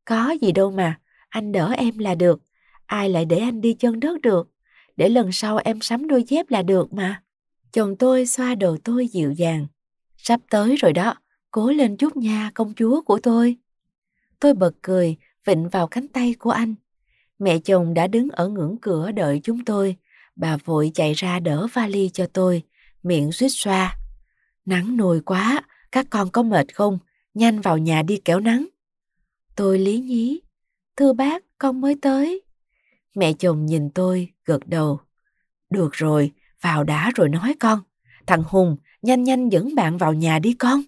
Có gì đâu mà, anh đỡ em là được. Ai lại để anh đi chân đất được. Để lần sau em sắm đôi dép là được mà. Chồng tôi xoa đầu tôi dịu dàng. Sắp tới rồi đó, cố lên chút nha công chúa của tôi. Tôi bật cười, vịnh vào cánh tay của anh. Mẹ chồng đã đứng ở ngưỡng cửa đợi chúng tôi. Bà vội chạy ra đỡ vali cho tôi, miệng suýt xoa. Nắng nồi quá, các con có mệt không? Nhanh vào nhà đi kéo nắng. Tôi lý nhí. Thưa bác, con mới tới. Mẹ chồng nhìn tôi, gật đầu. Được rồi, vào đã rồi nói con. Thằng Hùng, nhanh nhanh dẫn bạn vào nhà đi con.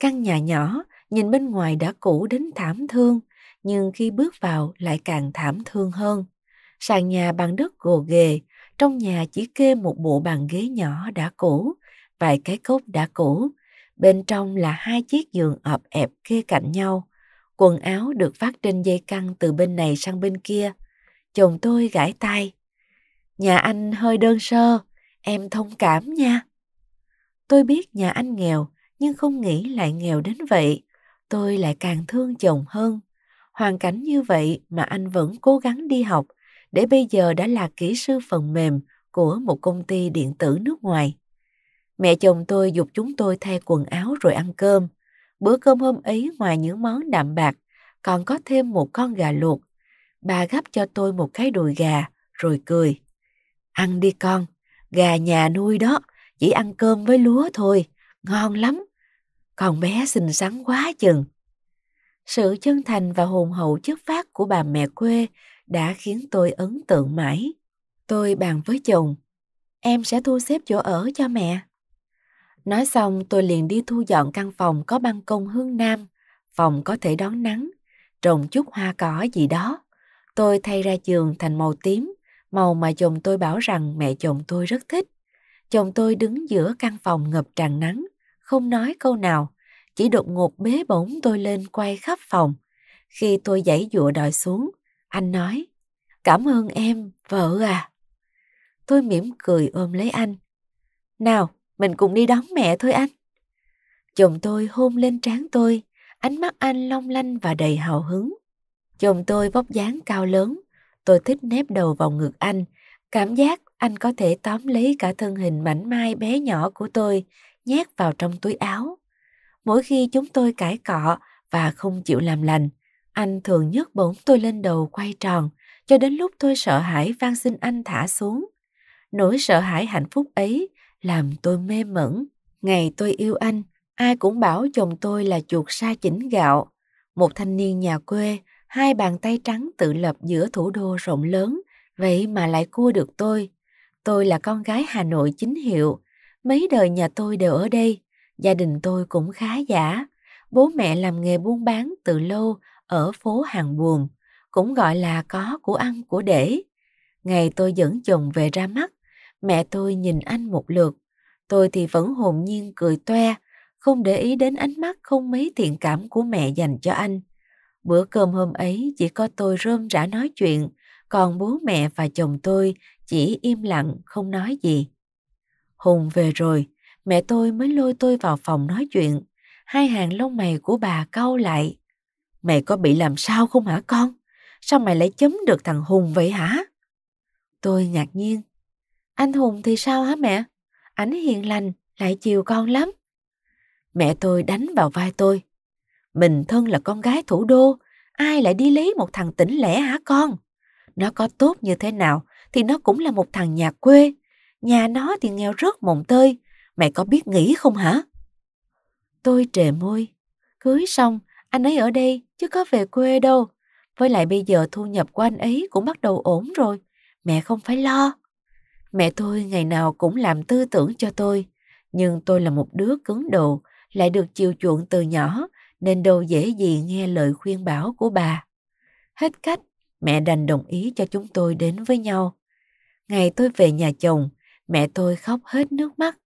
Căn nhà nhỏ, nhìn bên ngoài đã cũ đến thảm thương, nhưng khi bước vào lại càng thảm thương hơn. Sàn nhà bằng đất gồ ghề, trong nhà chỉ kê một bộ bàn ghế nhỏ đã cũ, vài cái cốc đã cũ. Bên trong là hai chiếc giường ập ẹp kê cạnh nhau. Quần áo được phát trên dây căng từ bên này sang bên kia. Chồng tôi gãi tay. Nhà anh hơi đơn sơ, em thông cảm nha. Tôi biết nhà anh nghèo, nhưng không nghĩ lại nghèo đến vậy. Tôi lại càng thương chồng hơn hoàn cảnh như vậy mà anh vẫn cố gắng đi học để bây giờ đã là kỹ sư phần mềm của một công ty điện tử nước ngoài. Mẹ chồng tôi giục chúng tôi thay quần áo rồi ăn cơm. Bữa cơm hôm ấy ngoài những món đạm bạc, còn có thêm một con gà luộc. Bà gắp cho tôi một cái đùi gà, rồi cười. Ăn đi con, gà nhà nuôi đó, chỉ ăn cơm với lúa thôi, ngon lắm. Con bé xinh xắn quá chừng. Sự chân thành và hồn hậu chất phát của bà mẹ quê đã khiến tôi ấn tượng mãi. Tôi bàn với chồng, em sẽ thu xếp chỗ ở cho mẹ. Nói xong tôi liền đi thu dọn căn phòng có ban công hướng nam, phòng có thể đón nắng, trồng chút hoa cỏ gì đó. Tôi thay ra giường thành màu tím, màu mà chồng tôi bảo rằng mẹ chồng tôi rất thích. Chồng tôi đứng giữa căn phòng ngập tràn nắng, không nói câu nào, chỉ đột ngột bế bổng tôi lên quay khắp phòng. Khi tôi giãy dụa đòi xuống, anh nói, cảm ơn em, vợ à. Tôi mỉm cười ôm lấy anh. Nào, mình cùng đi đón mẹ thôi anh. Chồng tôi hôn lên trán tôi, ánh mắt anh long lanh và đầy hào hứng. Chồng tôi vóc dáng cao lớn, tôi thích nép đầu vào ngực anh, cảm giác anh có thể tóm lấy cả thân hình mảnh mai bé nhỏ của tôi, nhét vào trong túi áo mỗi khi chúng tôi cãi cọ và không chịu làm lành anh thường nhấc bổng tôi lên đầu quay tròn cho đến lúc tôi sợ hãi van xin anh thả xuống nỗi sợ hãi hạnh phúc ấy làm tôi mê mẩn ngày tôi yêu anh ai cũng bảo chồng tôi là chuột sa chỉnh gạo một thanh niên nhà quê hai bàn tay trắng tự lập giữa thủ đô rộng lớn vậy mà lại cua được tôi tôi là con gái hà nội chính hiệu mấy đời nhà tôi đều ở đây Gia đình tôi cũng khá giả. Bố mẹ làm nghề buôn bán từ lâu ở phố Hàng Buồm, cũng gọi là có của ăn của để. Ngày tôi dẫn chồng về ra mắt, mẹ tôi nhìn anh một lượt. Tôi thì vẫn hồn nhiên cười toe, không để ý đến ánh mắt không mấy thiện cảm của mẹ dành cho anh. Bữa cơm hôm ấy chỉ có tôi rơm rã nói chuyện, còn bố mẹ và chồng tôi chỉ im lặng không nói gì. Hùng về rồi, mẹ tôi mới lôi tôi vào phòng nói chuyện. Hai hàng lông mày của bà cau lại. Mẹ có bị làm sao không hả con? Sao mày lại chấm được thằng Hùng vậy hả? Tôi ngạc nhiên. Anh Hùng thì sao hả mẹ? Ảnh hiền lành, lại chiều con lắm. Mẹ tôi đánh vào vai tôi. Mình thân là con gái thủ đô, ai lại đi lấy một thằng tỉnh lẻ hả con? Nó có tốt như thế nào thì nó cũng là một thằng nhà quê. Nhà nó thì nghèo rớt mồng tơi, mẹ có biết nghĩ không hả? Tôi trề môi, cưới xong, anh ấy ở đây chứ có về quê đâu. Với lại bây giờ thu nhập của anh ấy cũng bắt đầu ổn rồi, mẹ không phải lo. Mẹ tôi ngày nào cũng làm tư tưởng cho tôi, nhưng tôi là một đứa cứng đầu, lại được chiều chuộng từ nhỏ, nên đâu dễ gì nghe lời khuyên bảo của bà. Hết cách, mẹ đành đồng ý cho chúng tôi đến với nhau. Ngày tôi về nhà chồng, mẹ tôi khóc hết nước mắt.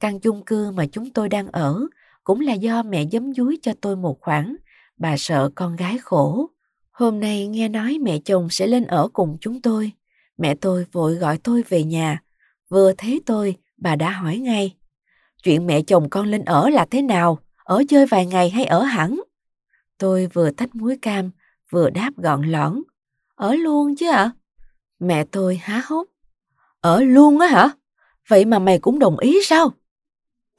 Căn chung cư mà chúng tôi đang ở cũng là do mẹ giấm dúi cho tôi một khoản. Bà sợ con gái khổ. Hôm nay nghe nói mẹ chồng sẽ lên ở cùng chúng tôi. Mẹ tôi vội gọi tôi về nhà. Vừa thấy tôi, bà đã hỏi ngay. Chuyện mẹ chồng con lên ở là thế nào? Ở chơi vài ngày hay ở hẳn? Tôi vừa tách muối cam, vừa đáp gọn lõn. Ở luôn chứ ạ? À? Mẹ tôi há hốc. Ở luôn á hả? Vậy mà mày cũng đồng ý sao?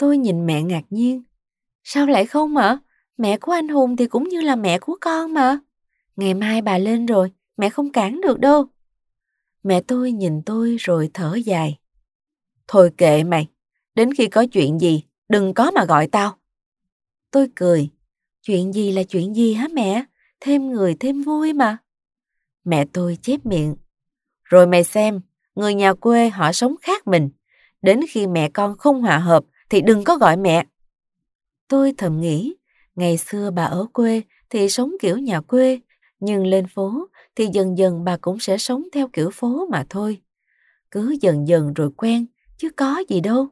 Tôi nhìn mẹ ngạc nhiên. Sao lại không ạ? Mẹ của anh Hùng thì cũng như là mẹ của con mà. Ngày mai bà lên rồi, mẹ không cản được đâu. Mẹ tôi nhìn tôi rồi thở dài. Thôi kệ mày, đến khi có chuyện gì, đừng có mà gọi tao. Tôi cười. Chuyện gì là chuyện gì hả mẹ? Thêm người thêm vui mà. Mẹ tôi chép miệng. Rồi mày xem, người nhà quê họ sống khác mình. Đến khi mẹ con không hòa hợp thì đừng có gọi mẹ. Tôi thầm nghĩ, ngày xưa bà ở quê thì sống kiểu nhà quê, nhưng lên phố thì dần dần bà cũng sẽ sống theo kiểu phố mà thôi. Cứ dần dần rồi quen, chứ có gì đâu.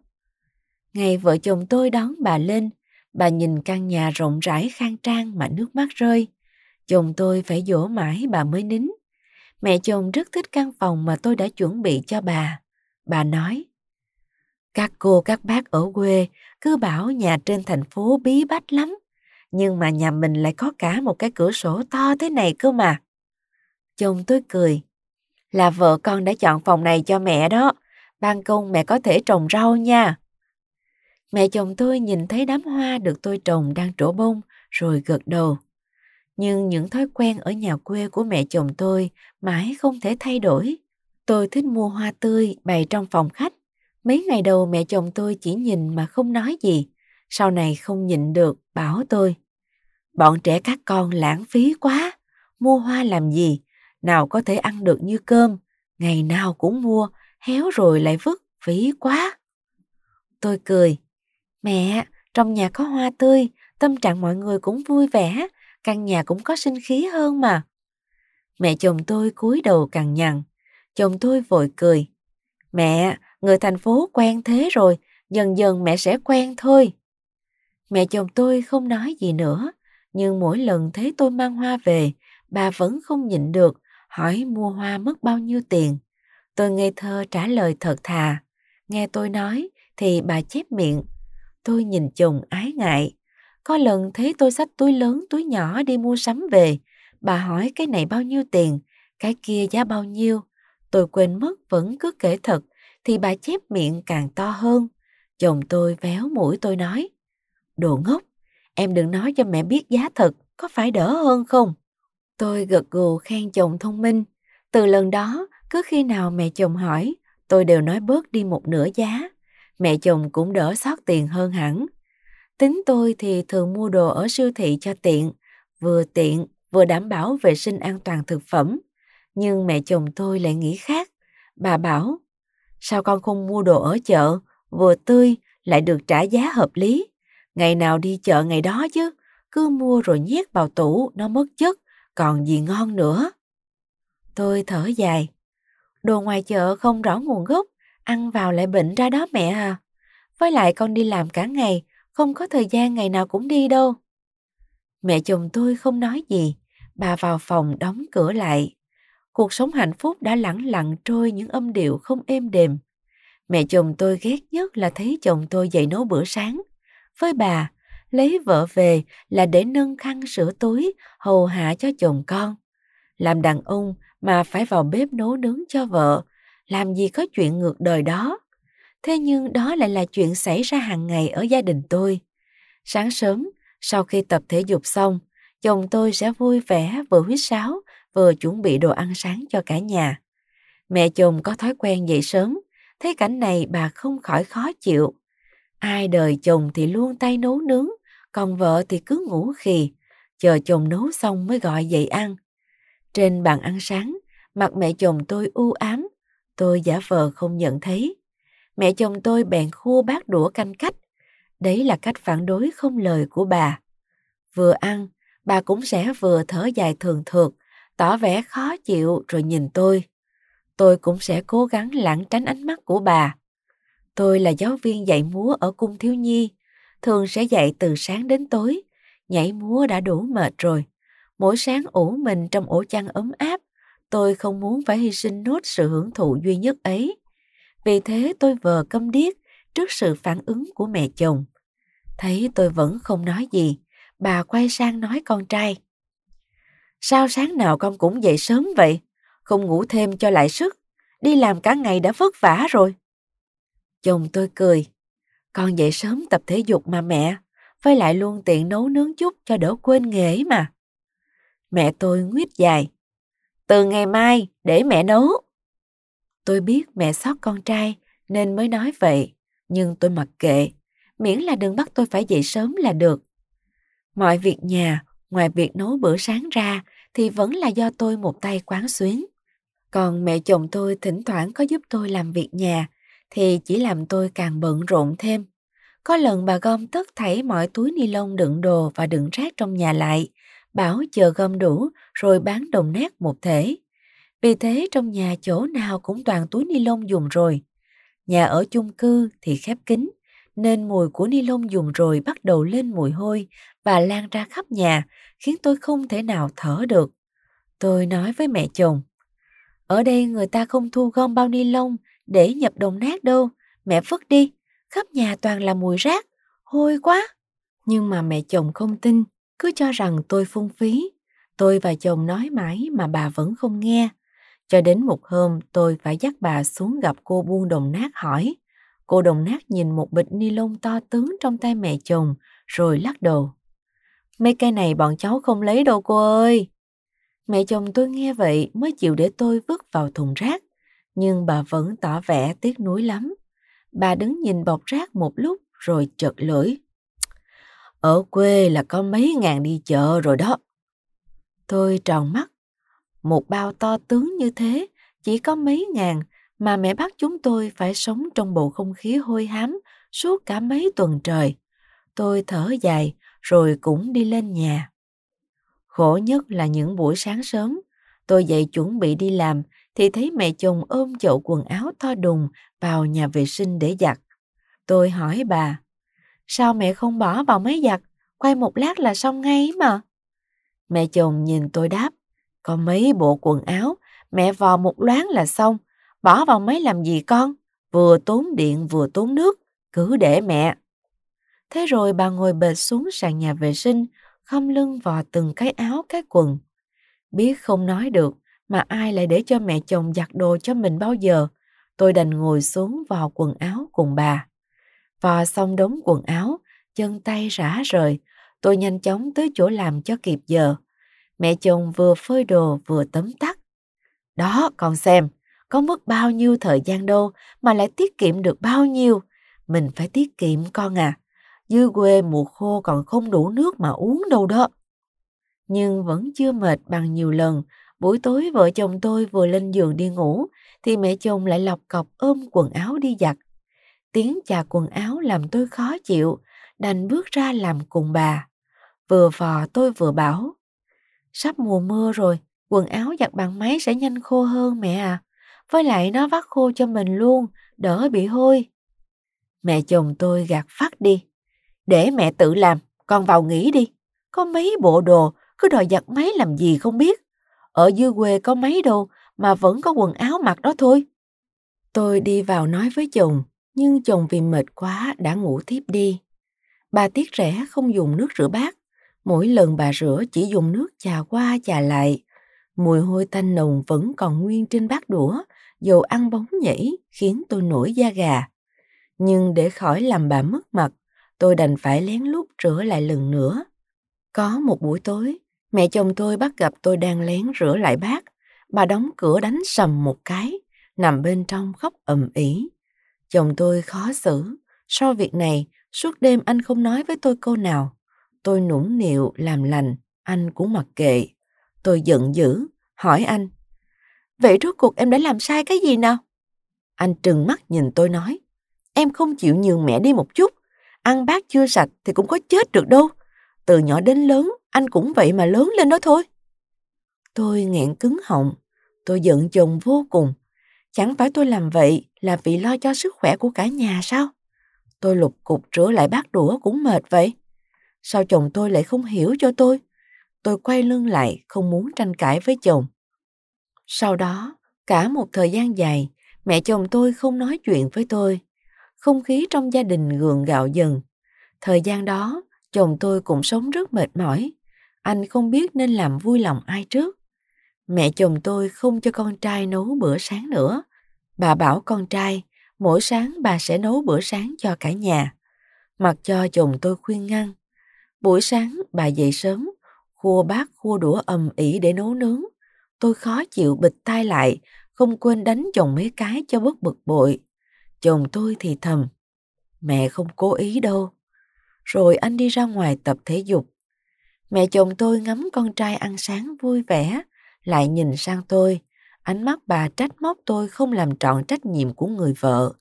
Ngày vợ chồng tôi đón bà lên, bà nhìn căn nhà rộng rãi khang trang mà nước mắt rơi. Chồng tôi phải dỗ mãi bà mới nín. Mẹ chồng rất thích căn phòng mà tôi đã chuẩn bị cho bà. Bà nói, các cô các bác ở quê cứ bảo nhà trên thành phố bí bách lắm, nhưng mà nhà mình lại có cả một cái cửa sổ to thế này cơ mà. Chồng tôi cười, là vợ con đã chọn phòng này cho mẹ đó, ban công mẹ có thể trồng rau nha. Mẹ chồng tôi nhìn thấy đám hoa được tôi trồng đang trổ bông rồi gật đầu. Nhưng những thói quen ở nhà quê của mẹ chồng tôi mãi không thể thay đổi. Tôi thích mua hoa tươi bày trong phòng khách Mấy ngày đầu mẹ chồng tôi chỉ nhìn mà không nói gì, sau này không nhịn được, bảo tôi. Bọn trẻ các con lãng phí quá, mua hoa làm gì, nào có thể ăn được như cơm, ngày nào cũng mua, héo rồi lại vứt, phí quá. Tôi cười, mẹ, trong nhà có hoa tươi, tâm trạng mọi người cũng vui vẻ, căn nhà cũng có sinh khí hơn mà. Mẹ chồng tôi cúi đầu càng nhằn, chồng tôi vội cười. Mẹ, người thành phố quen thế rồi, dần dần mẹ sẽ quen thôi. Mẹ chồng tôi không nói gì nữa, nhưng mỗi lần thấy tôi mang hoa về, bà vẫn không nhịn được, hỏi mua hoa mất bao nhiêu tiền. Tôi ngây thơ trả lời thật thà. Nghe tôi nói thì bà chép miệng. Tôi nhìn chồng ái ngại. Có lần thấy tôi xách túi lớn túi nhỏ đi mua sắm về. Bà hỏi cái này bao nhiêu tiền, cái kia giá bao nhiêu. Tôi quên mất vẫn cứ kể thật thì bà chép miệng càng to hơn. Chồng tôi véo mũi tôi nói, đồ ngốc, em đừng nói cho mẹ biết giá thật, có phải đỡ hơn không? Tôi gật gù khen chồng thông minh. Từ lần đó, cứ khi nào mẹ chồng hỏi, tôi đều nói bớt đi một nửa giá. Mẹ chồng cũng đỡ sót tiền hơn hẳn. Tính tôi thì thường mua đồ ở siêu thị cho tiện, vừa tiện vừa đảm bảo vệ sinh an toàn thực phẩm. Nhưng mẹ chồng tôi lại nghĩ khác. Bà bảo Sao con không mua đồ ở chợ, vừa tươi, lại được trả giá hợp lý? Ngày nào đi chợ ngày đó chứ, cứ mua rồi nhét vào tủ, nó mất chất, còn gì ngon nữa. Tôi thở dài. Đồ ngoài chợ không rõ nguồn gốc, ăn vào lại bệnh ra đó mẹ à. Với lại con đi làm cả ngày, không có thời gian ngày nào cũng đi đâu. Mẹ chồng tôi không nói gì, bà vào phòng đóng cửa lại cuộc sống hạnh phúc đã lẳng lặng trôi những âm điệu không êm đềm. Mẹ chồng tôi ghét nhất là thấy chồng tôi dậy nấu bữa sáng. Với bà, lấy vợ về là để nâng khăn sữa túi, hầu hạ cho chồng con. Làm đàn ông mà phải vào bếp nấu nướng cho vợ, làm gì có chuyện ngược đời đó. Thế nhưng đó lại là chuyện xảy ra hàng ngày ở gia đình tôi. Sáng sớm, sau khi tập thể dục xong, chồng tôi sẽ vui vẻ vừa huyết sáo, vừa chuẩn bị đồ ăn sáng cho cả nhà. Mẹ chồng có thói quen dậy sớm, thấy cảnh này bà không khỏi khó chịu. Ai đời chồng thì luôn tay nấu nướng, còn vợ thì cứ ngủ khì, chờ chồng nấu xong mới gọi dậy ăn. Trên bàn ăn sáng, mặt mẹ chồng tôi u ám, tôi giả vờ không nhận thấy. Mẹ chồng tôi bèn khua bát đũa canh cách. Đấy là cách phản đối không lời của bà. Vừa ăn, bà cũng sẽ vừa thở dài thường thượt, tỏ vẻ khó chịu rồi nhìn tôi. Tôi cũng sẽ cố gắng lảng tránh ánh mắt của bà. Tôi là giáo viên dạy múa ở cung thiếu nhi, thường sẽ dạy từ sáng đến tối. Nhảy múa đã đủ mệt rồi. Mỗi sáng ủ mình trong ổ chăn ấm áp, tôi không muốn phải hy sinh nốt sự hưởng thụ duy nhất ấy. Vì thế tôi vờ câm điếc trước sự phản ứng của mẹ chồng. Thấy tôi vẫn không nói gì, bà quay sang nói con trai. Sao sáng nào con cũng dậy sớm vậy? Không ngủ thêm cho lại sức. Đi làm cả ngày đã vất vả rồi. Chồng tôi cười. Con dậy sớm tập thể dục mà mẹ. Với lại luôn tiện nấu nướng chút cho đỡ quên nghề mà. Mẹ tôi nguyết dài. Từ ngày mai để mẹ nấu. Tôi biết mẹ sót con trai nên mới nói vậy. Nhưng tôi mặc kệ. Miễn là đừng bắt tôi phải dậy sớm là được. Mọi việc nhà Ngoài việc nấu bữa sáng ra thì vẫn là do tôi một tay quán xuyến. Còn mẹ chồng tôi thỉnh thoảng có giúp tôi làm việc nhà thì chỉ làm tôi càng bận rộn thêm. Có lần bà gom tất thảy mọi túi ni lông đựng đồ và đựng rác trong nhà lại, bảo chờ gom đủ rồi bán đồng nát một thể. Vì thế trong nhà chỗ nào cũng toàn túi ni lông dùng rồi. Nhà ở chung cư thì khép kín, nên mùi của ni lông dùng rồi bắt đầu lên mùi hôi và lan ra khắp nhà, khiến tôi không thể nào thở được. Tôi nói với mẹ chồng, ở đây người ta không thu gom bao ni lông để nhập đồng nát đâu, mẹ vứt đi, khắp nhà toàn là mùi rác, hôi quá. Nhưng mà mẹ chồng không tin, cứ cho rằng tôi phung phí. Tôi và chồng nói mãi mà bà vẫn không nghe. Cho đến một hôm tôi phải dắt bà xuống gặp cô buôn đồng nát hỏi. Cô đồng nát nhìn một bịch ni lông to tướng trong tay mẹ chồng rồi lắc đầu. Mấy cây này bọn cháu không lấy đâu cô ơi. Mẹ chồng tôi nghe vậy mới chịu để tôi vứt vào thùng rác, nhưng bà vẫn tỏ vẻ tiếc nuối lắm. Bà đứng nhìn bọc rác một lúc rồi chợt lưỡi. Ở quê là có mấy ngàn đi chợ rồi đó. Tôi tròn mắt. Một bao to tướng như thế, chỉ có mấy ngàn mà mẹ bắt chúng tôi phải sống trong bầu không khí hôi hám suốt cả mấy tuần trời. Tôi thở dài, rồi cũng đi lên nhà. Khổ nhất là những buổi sáng sớm, tôi dậy chuẩn bị đi làm thì thấy mẹ chồng ôm chậu quần áo to đùng vào nhà vệ sinh để giặt. Tôi hỏi bà, sao mẹ không bỏ vào máy giặt, quay một lát là xong ngay mà. Mẹ chồng nhìn tôi đáp, có mấy bộ quần áo, mẹ vò một loáng là xong, bỏ vào máy làm gì con, vừa tốn điện vừa tốn nước, cứ để mẹ. Thế rồi bà ngồi bệt xuống sàn nhà vệ sinh, không lưng vò từng cái áo cái quần. Biết không nói được, mà ai lại để cho mẹ chồng giặt đồ cho mình bao giờ. Tôi đành ngồi xuống vò quần áo cùng bà. Vò xong đống quần áo, chân tay rã rời, tôi nhanh chóng tới chỗ làm cho kịp giờ. Mẹ chồng vừa phơi đồ vừa tấm tắt. Đó, con xem, có mất bao nhiêu thời gian đâu mà lại tiết kiệm được bao nhiêu. Mình phải tiết kiệm con à dư quê mùa khô còn không đủ nước mà uống đâu đó. Nhưng vẫn chưa mệt bằng nhiều lần, buổi tối vợ chồng tôi vừa lên giường đi ngủ, thì mẹ chồng lại lọc cọc ôm quần áo đi giặt. Tiếng chà quần áo làm tôi khó chịu, đành bước ra làm cùng bà. Vừa vò tôi vừa bảo, sắp mùa mưa rồi, quần áo giặt bằng máy sẽ nhanh khô hơn mẹ à. Với lại nó vắt khô cho mình luôn, đỡ bị hôi. Mẹ chồng tôi gạt phát đi. Để mẹ tự làm, con vào nghỉ đi. Có mấy bộ đồ, cứ đòi giặt máy làm gì không biết. Ở dưới quê có mấy đồ mà vẫn có quần áo mặc đó thôi. Tôi đi vào nói với chồng, nhưng chồng vì mệt quá đã ngủ thiếp đi. Bà tiếc rẻ không dùng nước rửa bát. Mỗi lần bà rửa chỉ dùng nước chà qua chà lại. Mùi hôi tanh nồng vẫn còn nguyên trên bát đũa, dầu ăn bóng nhảy khiến tôi nổi da gà. Nhưng để khỏi làm bà mất mặt, tôi đành phải lén lút rửa lại lần nữa. Có một buổi tối, mẹ chồng tôi bắt gặp tôi đang lén rửa lại bát. Bà đóng cửa đánh sầm một cái, nằm bên trong khóc ầm ĩ. Chồng tôi khó xử, sau việc này, suốt đêm anh không nói với tôi câu nào. Tôi nũng nịu làm lành, anh cũng mặc kệ. Tôi giận dữ, hỏi anh. Vậy rốt cuộc em đã làm sai cái gì nào? Anh trừng mắt nhìn tôi nói. Em không chịu nhường mẹ đi một chút ăn bát chưa sạch thì cũng có chết được đâu. Từ nhỏ đến lớn, anh cũng vậy mà lớn lên đó thôi. Tôi nghẹn cứng họng, tôi giận chồng vô cùng. Chẳng phải tôi làm vậy là vì lo cho sức khỏe của cả nhà sao? Tôi lục cục rửa lại bát đũa cũng mệt vậy. Sao chồng tôi lại không hiểu cho tôi? Tôi quay lưng lại không muốn tranh cãi với chồng. Sau đó, cả một thời gian dài, mẹ chồng tôi không nói chuyện với tôi không khí trong gia đình gượng gạo dần. Thời gian đó, chồng tôi cũng sống rất mệt mỏi. Anh không biết nên làm vui lòng ai trước. Mẹ chồng tôi không cho con trai nấu bữa sáng nữa. Bà bảo con trai, mỗi sáng bà sẽ nấu bữa sáng cho cả nhà. Mặc cho chồng tôi khuyên ngăn. Buổi sáng bà dậy sớm, khua bát khua đũa ầm ĩ để nấu nướng. Tôi khó chịu bịch tay lại, không quên đánh chồng mấy cái cho bớt bực bội. Chồng tôi thì thầm, mẹ không cố ý đâu. Rồi anh đi ra ngoài tập thể dục. Mẹ chồng tôi ngắm con trai ăn sáng vui vẻ, lại nhìn sang tôi. Ánh mắt bà trách móc tôi không làm trọn trách nhiệm của người vợ.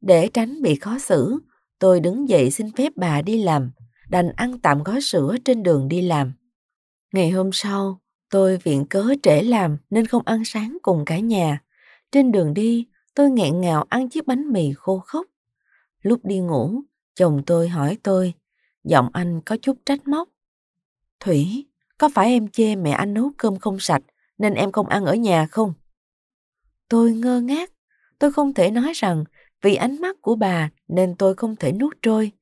Để tránh bị khó xử, tôi đứng dậy xin phép bà đi làm, đành ăn tạm gói sữa trên đường đi làm. Ngày hôm sau, tôi viện cớ trễ làm nên không ăn sáng cùng cả nhà. Trên đường đi, Tôi nghẹn ngào ăn chiếc bánh mì khô khốc. Lúc đi ngủ, chồng tôi hỏi tôi, giọng anh có chút trách móc. Thủy, có phải em chê mẹ anh nấu cơm không sạch nên em không ăn ở nhà không? Tôi ngơ ngác, tôi không thể nói rằng vì ánh mắt của bà nên tôi không thể nuốt trôi,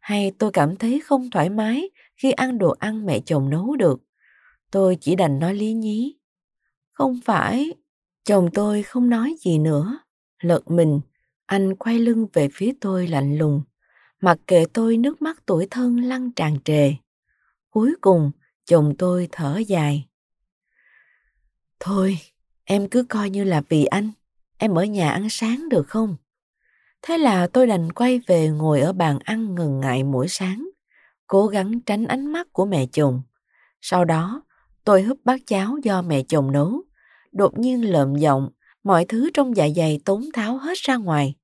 hay tôi cảm thấy không thoải mái khi ăn đồ ăn mẹ chồng nấu được. Tôi chỉ đành nói lý nhí. Không phải, chồng tôi không nói gì nữa lợt mình, anh quay lưng về phía tôi lạnh lùng, mặc kệ tôi nước mắt tuổi thân lăn tràn trề. Cuối cùng, chồng tôi thở dài. Thôi, em cứ coi như là vì anh, em ở nhà ăn sáng được không? Thế là tôi đành quay về ngồi ở bàn ăn ngần ngại mỗi sáng, cố gắng tránh ánh mắt của mẹ chồng. Sau đó, tôi húp bát cháo do mẹ chồng nấu, đột nhiên lợm giọng Mọi thứ trong dạ dày tốn tháo hết ra ngoài.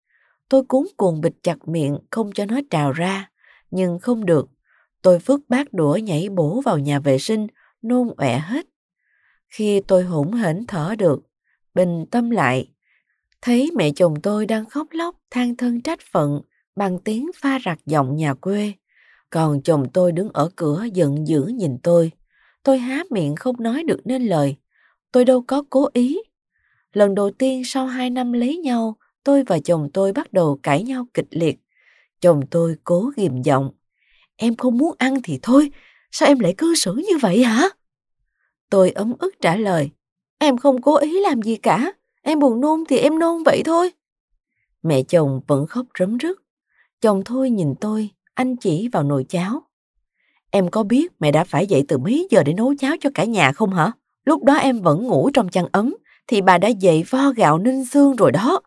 Tôi cuốn cuồng bịch chặt miệng không cho nó trào ra, nhưng không được. Tôi phước bát đũa nhảy bổ vào nhà vệ sinh, nôn ọe hết. Khi tôi hỗn hển thở được, bình tâm lại, thấy mẹ chồng tôi đang khóc lóc, than thân trách phận bằng tiếng pha rạc giọng nhà quê. Còn chồng tôi đứng ở cửa giận dữ nhìn tôi. Tôi há miệng không nói được nên lời. Tôi đâu có cố ý, lần đầu tiên sau hai năm lấy nhau, tôi và chồng tôi bắt đầu cãi nhau kịch liệt. Chồng tôi cố ghìm giọng. Em không muốn ăn thì thôi, sao em lại cư xử như vậy hả? Tôi ấm ức trả lời. Em không cố ý làm gì cả, em buồn nôn thì em nôn vậy thôi. Mẹ chồng vẫn khóc rấm rứt. Chồng thôi nhìn tôi, anh chỉ vào nồi cháo. Em có biết mẹ đã phải dậy từ mấy giờ để nấu cháo cho cả nhà không hả? Lúc đó em vẫn ngủ trong chăn ấm, thì bà đã dậy vo gạo ninh xương rồi đó.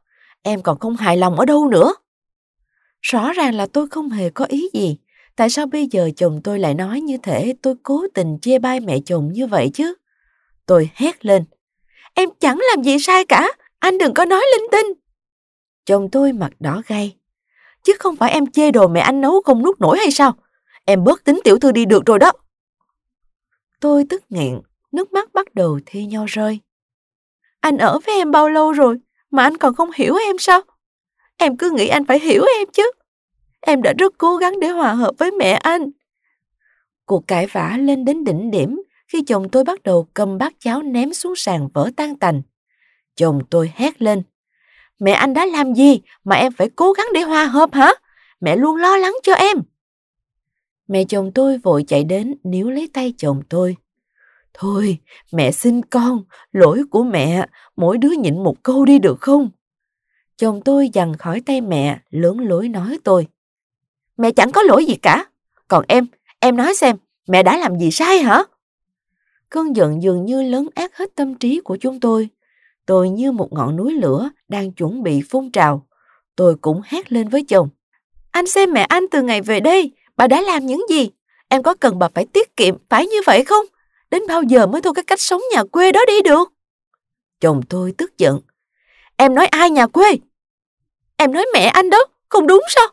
Em còn không hài lòng ở đâu nữa. Rõ ràng là tôi không hề có ý gì. Tại sao bây giờ chồng tôi lại nói như thể tôi cố tình chê bai mẹ chồng như vậy chứ? Tôi hét lên. Em chẳng làm gì sai cả. Anh đừng có nói linh tinh. Chồng tôi mặt đỏ gay. Chứ không phải em chê đồ mẹ anh nấu không nuốt nổi hay sao? Em bớt tính tiểu thư đi được rồi đó. Tôi tức nghẹn, nước mắt bắt đầu thi nhau rơi. Anh ở với em bao lâu rồi mà anh còn không hiểu em sao? Em cứ nghĩ anh phải hiểu em chứ. Em đã rất cố gắng để hòa hợp với mẹ anh. Cuộc cãi vã lên đến đỉnh điểm khi chồng tôi bắt đầu cầm bát cháo ném xuống sàn vỡ tan tành. Chồng tôi hét lên. Mẹ anh đã làm gì mà em phải cố gắng để hòa hợp hả? Mẹ luôn lo lắng cho em. Mẹ chồng tôi vội chạy đến níu lấy tay chồng tôi. Thôi, mẹ xin con, lỗi của mẹ, mỗi đứa nhịn một câu đi được không? Chồng tôi dằn khỏi tay mẹ, lớn lối nói tôi. Mẹ chẳng có lỗi gì cả. Còn em, em nói xem, mẹ đã làm gì sai hả? Cơn giận dường như lớn ác hết tâm trí của chúng tôi. Tôi như một ngọn núi lửa đang chuẩn bị phun trào. Tôi cũng hét lên với chồng. Anh xem mẹ anh từ ngày về đây, bà đã làm những gì? Em có cần bà phải tiết kiệm, phải như vậy không? Đến bao giờ mới thôi cái cách sống nhà quê đó đi được? Chồng tôi tức giận. Em nói ai nhà quê? Em nói mẹ anh đó, không đúng sao?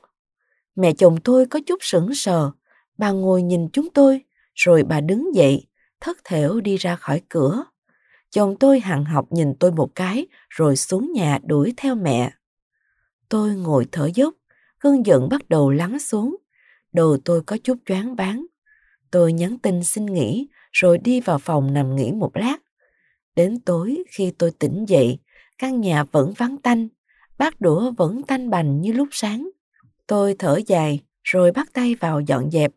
Mẹ chồng tôi có chút sững sờ. Bà ngồi nhìn chúng tôi, rồi bà đứng dậy, thất thểu đi ra khỏi cửa. Chồng tôi hằng học nhìn tôi một cái, rồi xuống nhà đuổi theo mẹ. Tôi ngồi thở dốc, cơn giận bắt đầu lắng xuống. Đầu tôi có chút choáng váng. Tôi nhắn tin xin nghỉ rồi đi vào phòng nằm nghỉ một lát. Đến tối khi tôi tỉnh dậy, căn nhà vẫn vắng tanh, bát đũa vẫn tanh bành như lúc sáng. Tôi thở dài rồi bắt tay vào dọn dẹp.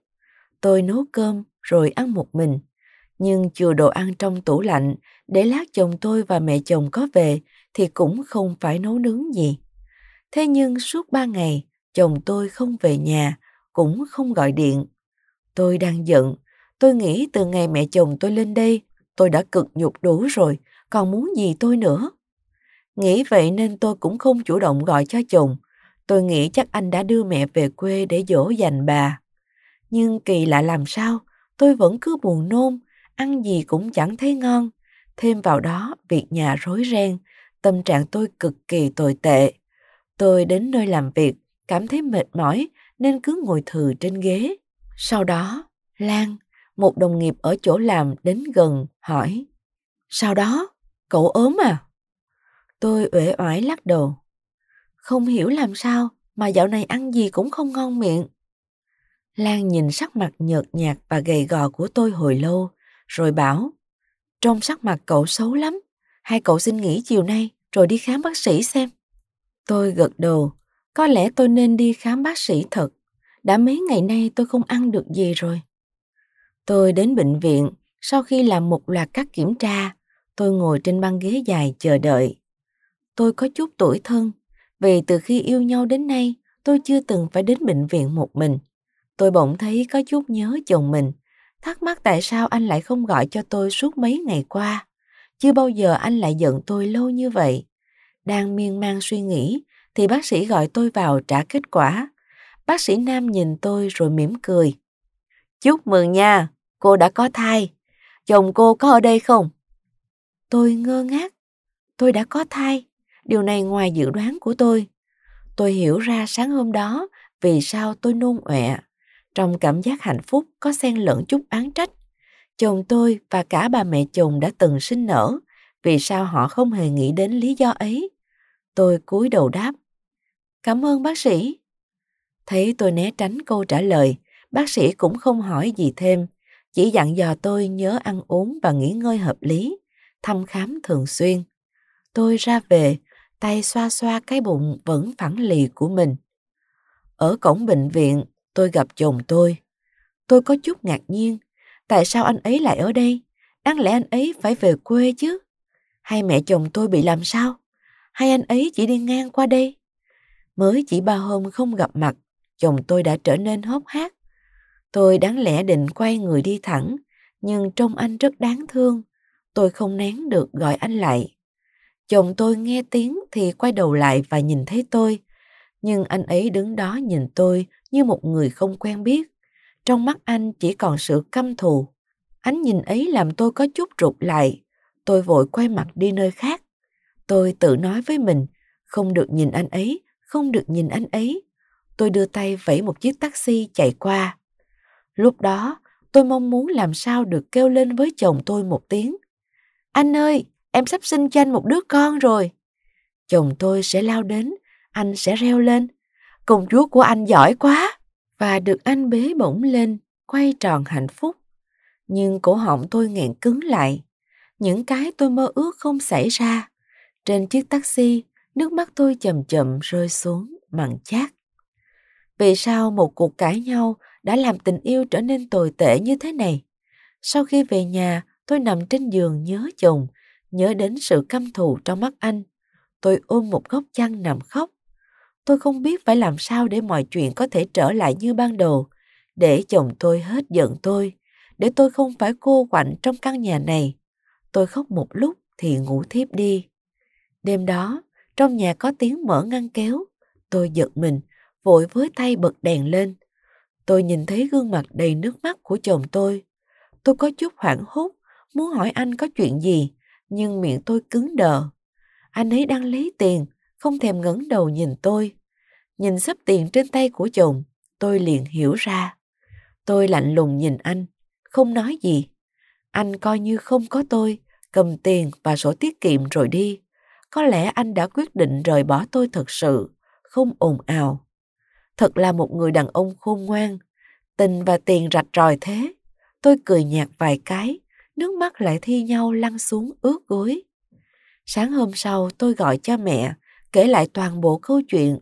Tôi nấu cơm rồi ăn một mình. Nhưng chừa đồ ăn trong tủ lạnh để lát chồng tôi và mẹ chồng có về thì cũng không phải nấu nướng gì. Thế nhưng suốt ba ngày, chồng tôi không về nhà, cũng không gọi điện. Tôi đang giận, Tôi nghĩ từ ngày mẹ chồng tôi lên đây, tôi đã cực nhục đủ rồi, còn muốn gì tôi nữa. Nghĩ vậy nên tôi cũng không chủ động gọi cho chồng. Tôi nghĩ chắc anh đã đưa mẹ về quê để dỗ dành bà. Nhưng kỳ lạ làm sao, tôi vẫn cứ buồn nôn, ăn gì cũng chẳng thấy ngon. Thêm vào đó, việc nhà rối ren, tâm trạng tôi cực kỳ tồi tệ. Tôi đến nơi làm việc, cảm thấy mệt mỏi nên cứ ngồi thừ trên ghế. Sau đó, Lan, một đồng nghiệp ở chỗ làm đến gần hỏi Sao đó? Cậu ốm à? Tôi uể oải lắc đầu. Không hiểu làm sao mà dạo này ăn gì cũng không ngon miệng. Lan nhìn sắc mặt nhợt nhạt và gầy gò của tôi hồi lâu, rồi bảo trông sắc mặt cậu xấu lắm, hai cậu xin nghỉ chiều nay rồi đi khám bác sĩ xem. Tôi gật đầu, có lẽ tôi nên đi khám bác sĩ thật. Đã mấy ngày nay tôi không ăn được gì rồi. Tôi đến bệnh viện, sau khi làm một loạt các kiểm tra, tôi ngồi trên băng ghế dài chờ đợi. Tôi có chút tuổi thân, vì từ khi yêu nhau đến nay, tôi chưa từng phải đến bệnh viện một mình. Tôi bỗng thấy có chút nhớ chồng mình, thắc mắc tại sao anh lại không gọi cho tôi suốt mấy ngày qua. Chưa bao giờ anh lại giận tôi lâu như vậy. Đang miên man suy nghĩ, thì bác sĩ gọi tôi vào trả kết quả. Bác sĩ Nam nhìn tôi rồi mỉm cười. Chúc mừng nha, cô đã có thai. Chồng cô có ở đây không? Tôi ngơ ngác. Tôi đã có thai. Điều này ngoài dự đoán của tôi. Tôi hiểu ra sáng hôm đó vì sao tôi nôn ọe. Trong cảm giác hạnh phúc có xen lẫn chút án trách. Chồng tôi và cả bà mẹ chồng đã từng sinh nở. Vì sao họ không hề nghĩ đến lý do ấy? Tôi cúi đầu đáp. Cảm ơn bác sĩ. Thấy tôi né tránh câu trả lời, Bác sĩ cũng không hỏi gì thêm, chỉ dặn dò tôi nhớ ăn uống và nghỉ ngơi hợp lý, thăm khám thường xuyên. Tôi ra về, tay xoa xoa cái bụng vẫn phẳng lì của mình. Ở cổng bệnh viện, tôi gặp chồng tôi. Tôi có chút ngạc nhiên, tại sao anh ấy lại ở đây? Đáng lẽ anh ấy phải về quê chứ? Hay mẹ chồng tôi bị làm sao? Hay anh ấy chỉ đi ngang qua đây? Mới chỉ ba hôm không gặp mặt, chồng tôi đã trở nên hốc hác, Tôi đáng lẽ định quay người đi thẳng, nhưng trông anh rất đáng thương. Tôi không nén được gọi anh lại. Chồng tôi nghe tiếng thì quay đầu lại và nhìn thấy tôi. Nhưng anh ấy đứng đó nhìn tôi như một người không quen biết. Trong mắt anh chỉ còn sự căm thù. Ánh nhìn ấy làm tôi có chút rụt lại. Tôi vội quay mặt đi nơi khác. Tôi tự nói với mình, không được nhìn anh ấy, không được nhìn anh ấy. Tôi đưa tay vẫy một chiếc taxi chạy qua. Lúc đó, tôi mong muốn làm sao được kêu lên với chồng tôi một tiếng. Anh ơi, em sắp sinh cho anh một đứa con rồi. Chồng tôi sẽ lao đến, anh sẽ reo lên. Công chúa của anh giỏi quá. Và được anh bế bổng lên, quay tròn hạnh phúc. Nhưng cổ họng tôi nghẹn cứng lại. Những cái tôi mơ ước không xảy ra. Trên chiếc taxi, nước mắt tôi chậm chậm rơi xuống, mặn chát. Vì sao một cuộc cãi nhau đã làm tình yêu trở nên tồi tệ như thế này. Sau khi về nhà, tôi nằm trên giường nhớ chồng, nhớ đến sự căm thù trong mắt anh. Tôi ôm một góc chăn nằm khóc. Tôi không biết phải làm sao để mọi chuyện có thể trở lại như ban đầu, để chồng tôi hết giận tôi, để tôi không phải cô quạnh trong căn nhà này. Tôi khóc một lúc thì ngủ thiếp đi. Đêm đó, trong nhà có tiếng mở ngăn kéo. Tôi giật mình, vội với tay bật đèn lên. Tôi nhìn thấy gương mặt đầy nước mắt của chồng tôi. Tôi có chút hoảng hốt, muốn hỏi anh có chuyện gì, nhưng miệng tôi cứng đờ. Anh ấy đang lấy tiền, không thèm ngẩng đầu nhìn tôi. Nhìn sắp tiền trên tay của chồng, tôi liền hiểu ra. Tôi lạnh lùng nhìn anh, không nói gì. Anh coi như không có tôi, cầm tiền và sổ tiết kiệm rồi đi. Có lẽ anh đã quyết định rời bỏ tôi thật sự, không ồn ào. Thật là một người đàn ông khôn ngoan. Tình và tiền rạch ròi thế. Tôi cười nhạt vài cái, nước mắt lại thi nhau lăn xuống ướt gối. Sáng hôm sau tôi gọi cho mẹ, kể lại toàn bộ câu chuyện.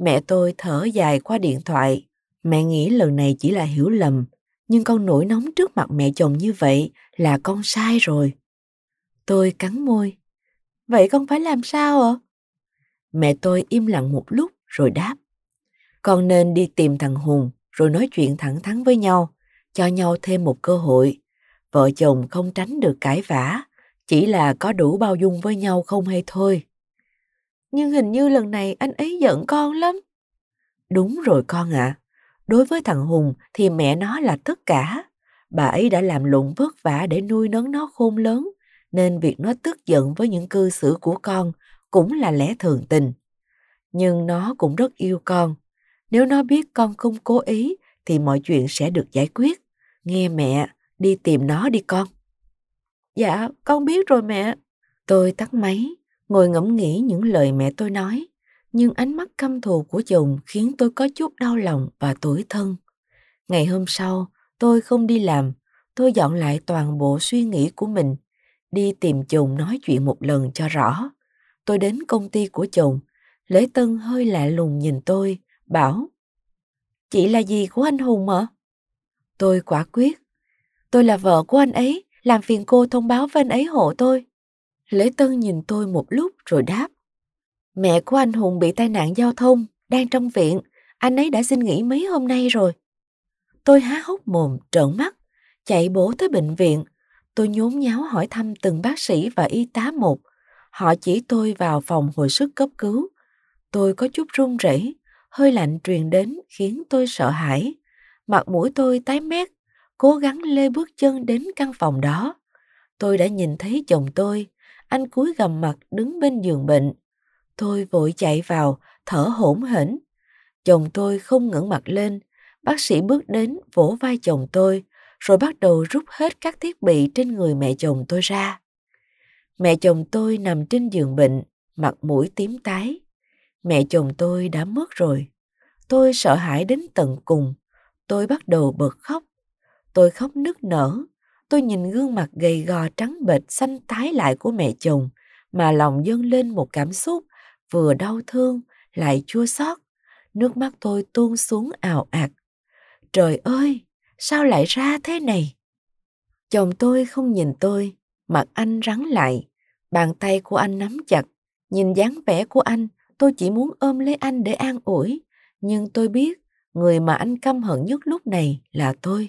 Mẹ tôi thở dài qua điện thoại. Mẹ nghĩ lần này chỉ là hiểu lầm, nhưng con nổi nóng trước mặt mẹ chồng như vậy là con sai rồi. Tôi cắn môi. Vậy con phải làm sao ạ? Mẹ tôi im lặng một lúc rồi đáp con nên đi tìm thằng Hùng rồi nói chuyện thẳng thắn với nhau, cho nhau thêm một cơ hội. Vợ chồng không tránh được cãi vã, chỉ là có đủ bao dung với nhau không hay thôi. Nhưng hình như lần này anh ấy giận con lắm. Đúng rồi con ạ. À. Đối với thằng Hùng thì mẹ nó là tất cả. Bà ấy đã làm lụng vất vả để nuôi nấng nó khôn lớn, nên việc nó tức giận với những cư xử của con cũng là lẽ thường tình. Nhưng nó cũng rất yêu con, nếu nó biết con không cố ý thì mọi chuyện sẽ được giải quyết. Nghe mẹ, đi tìm nó đi con. Dạ, con biết rồi mẹ. Tôi tắt máy, ngồi ngẫm nghĩ những lời mẹ tôi nói. Nhưng ánh mắt căm thù của chồng khiến tôi có chút đau lòng và tủi thân. Ngày hôm sau, tôi không đi làm. Tôi dọn lại toàn bộ suy nghĩ của mình. Đi tìm chồng nói chuyện một lần cho rõ. Tôi đến công ty của chồng. Lễ Tân hơi lạ lùng nhìn tôi bảo Chị là gì của anh Hùng mà Tôi quả quyết. Tôi là vợ của anh ấy, làm phiền cô thông báo với anh ấy hộ tôi. Lễ Tân nhìn tôi một lúc rồi đáp. Mẹ của anh Hùng bị tai nạn giao thông, đang trong viện, anh ấy đã xin nghỉ mấy hôm nay rồi. Tôi há hốc mồm, trợn mắt, chạy bố tới bệnh viện. Tôi nhốn nháo hỏi thăm từng bác sĩ và y tá một. Họ chỉ tôi vào phòng hồi sức cấp cứu. Tôi có chút run rẩy, hơi lạnh truyền đến khiến tôi sợ hãi mặt mũi tôi tái mét cố gắng lê bước chân đến căn phòng đó tôi đã nhìn thấy chồng tôi anh cúi gầm mặt đứng bên giường bệnh tôi vội chạy vào thở hổn hển chồng tôi không ngẩng mặt lên bác sĩ bước đến vỗ vai chồng tôi rồi bắt đầu rút hết các thiết bị trên người mẹ chồng tôi ra mẹ chồng tôi nằm trên giường bệnh mặt mũi tím tái mẹ chồng tôi đã mất rồi tôi sợ hãi đến tận cùng tôi bắt đầu bật khóc tôi khóc nức nở tôi nhìn gương mặt gầy gò trắng bệch xanh tái lại của mẹ chồng mà lòng dâng lên một cảm xúc vừa đau thương lại chua xót nước mắt tôi tuôn xuống ào ạt trời ơi sao lại ra thế này chồng tôi không nhìn tôi mặt anh rắn lại bàn tay của anh nắm chặt nhìn dáng vẻ của anh Tôi chỉ muốn ôm lấy anh để an ủi, nhưng tôi biết người mà anh căm hận nhất lúc này là tôi.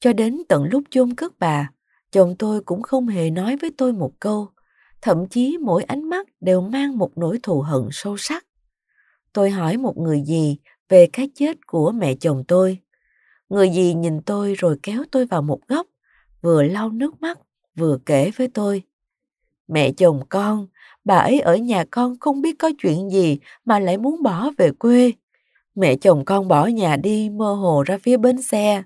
Cho đến tận lúc chôn cất bà, chồng tôi cũng không hề nói với tôi một câu, thậm chí mỗi ánh mắt đều mang một nỗi thù hận sâu sắc. Tôi hỏi một người gì về cái chết của mẹ chồng tôi. Người gì nhìn tôi rồi kéo tôi vào một góc, vừa lau nước mắt vừa kể với tôi. Mẹ chồng con bà ấy ở nhà con không biết có chuyện gì mà lại muốn bỏ về quê. Mẹ chồng con bỏ nhà đi mơ hồ ra phía bến xe.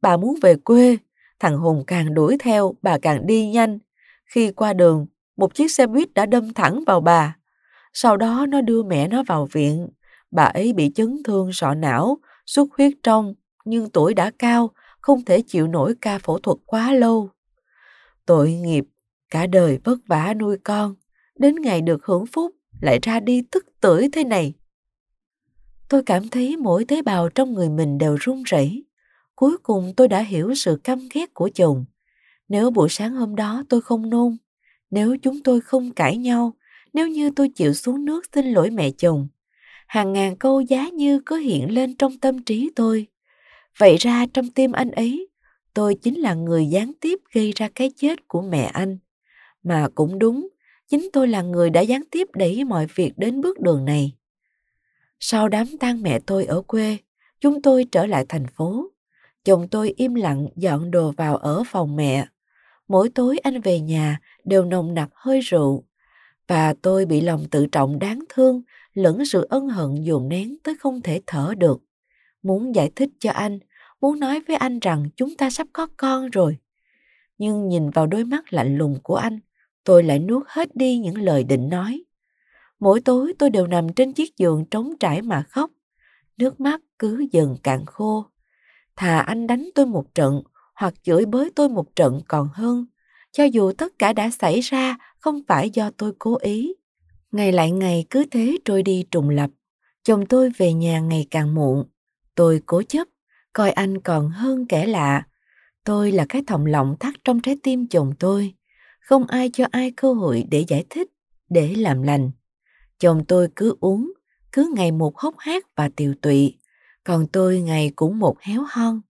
Bà muốn về quê, thằng Hùng càng đuổi theo, bà càng đi nhanh. Khi qua đường, một chiếc xe buýt đã đâm thẳng vào bà. Sau đó nó đưa mẹ nó vào viện. Bà ấy bị chấn thương sọ não, xuất huyết trong, nhưng tuổi đã cao, không thể chịu nổi ca phẫu thuật quá lâu. Tội nghiệp, cả đời vất vả nuôi con, đến ngày được hưởng phúc lại ra đi tức tưởi thế này. Tôi cảm thấy mỗi tế bào trong người mình đều run rẩy. Cuối cùng tôi đã hiểu sự căm ghét của chồng. Nếu buổi sáng hôm đó tôi không nôn, nếu chúng tôi không cãi nhau, nếu như tôi chịu xuống nước xin lỗi mẹ chồng, hàng ngàn câu giá như cứ hiện lên trong tâm trí tôi. Vậy ra trong tim anh ấy, tôi chính là người gián tiếp gây ra cái chết của mẹ anh. Mà cũng đúng, chính tôi là người đã gián tiếp đẩy mọi việc đến bước đường này. Sau đám tang mẹ tôi ở quê, chúng tôi trở lại thành phố. Chồng tôi im lặng dọn đồ vào ở phòng mẹ. Mỗi tối anh về nhà đều nồng nặc hơi rượu. Và tôi bị lòng tự trọng đáng thương lẫn sự ân hận dồn nén tới không thể thở được. Muốn giải thích cho anh, muốn nói với anh rằng chúng ta sắp có con rồi. Nhưng nhìn vào đôi mắt lạnh lùng của anh, tôi lại nuốt hết đi những lời định nói. Mỗi tối tôi đều nằm trên chiếc giường trống trải mà khóc. Nước mắt cứ dần cạn khô. Thà anh đánh tôi một trận hoặc chửi bới tôi một trận còn hơn. Cho dù tất cả đã xảy ra không phải do tôi cố ý. Ngày lại ngày cứ thế trôi đi trùng lập. Chồng tôi về nhà ngày càng muộn. Tôi cố chấp, coi anh còn hơn kẻ lạ. Tôi là cái thòng lọng thắt trong trái tim chồng tôi không ai cho ai cơ hội để giải thích, để làm lành. Chồng tôi cứ uống, cứ ngày một hốc hác và tiều tụy, còn tôi ngày cũng một héo hon.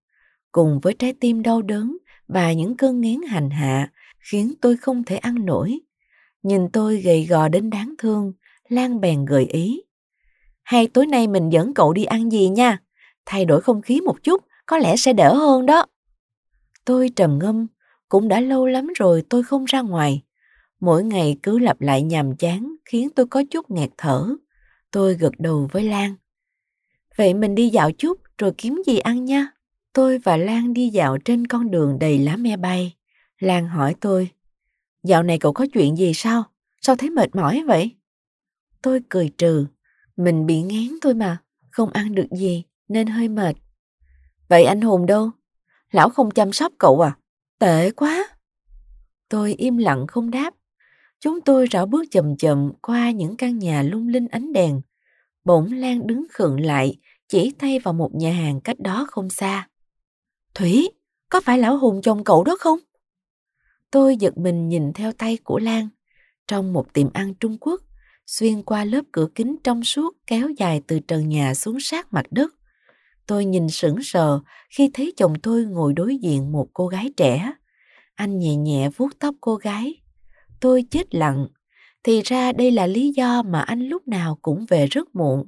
Cùng với trái tim đau đớn và những cơn nghén hành hạ khiến tôi không thể ăn nổi. Nhìn tôi gầy gò đến đáng thương, Lan bèn gợi ý. Hay tối nay mình dẫn cậu đi ăn gì nha, thay đổi không khí một chút, có lẽ sẽ đỡ hơn đó. Tôi trầm ngâm, cũng đã lâu lắm rồi tôi không ra ngoài. Mỗi ngày cứ lặp lại nhàm chán khiến tôi có chút ngạt thở. Tôi gật đầu với Lan. Vậy mình đi dạo chút rồi kiếm gì ăn nha. Tôi và Lan đi dạo trên con đường đầy lá me bay. Lan hỏi tôi, dạo này cậu có chuyện gì sao? Sao thấy mệt mỏi vậy? Tôi cười trừ, mình bị ngán thôi mà, không ăn được gì nên hơi mệt. Vậy anh Hùng đâu? Lão không chăm sóc cậu à? Tệ quá! Tôi im lặng không đáp. Chúng tôi rảo bước chậm chậm qua những căn nhà lung linh ánh đèn. Bỗng Lan đứng khựng lại, chỉ tay vào một nhà hàng cách đó không xa. Thủy, có phải lão hùng chồng cậu đó không? Tôi giật mình nhìn theo tay của Lan. Trong một tiệm ăn Trung Quốc, xuyên qua lớp cửa kính trong suốt kéo dài từ trần nhà xuống sát mặt đất. Tôi nhìn sững sờ khi thấy chồng tôi ngồi đối diện một cô gái trẻ. Anh nhẹ nhẹ vuốt tóc cô gái. Tôi chết lặng. Thì ra đây là lý do mà anh lúc nào cũng về rất muộn.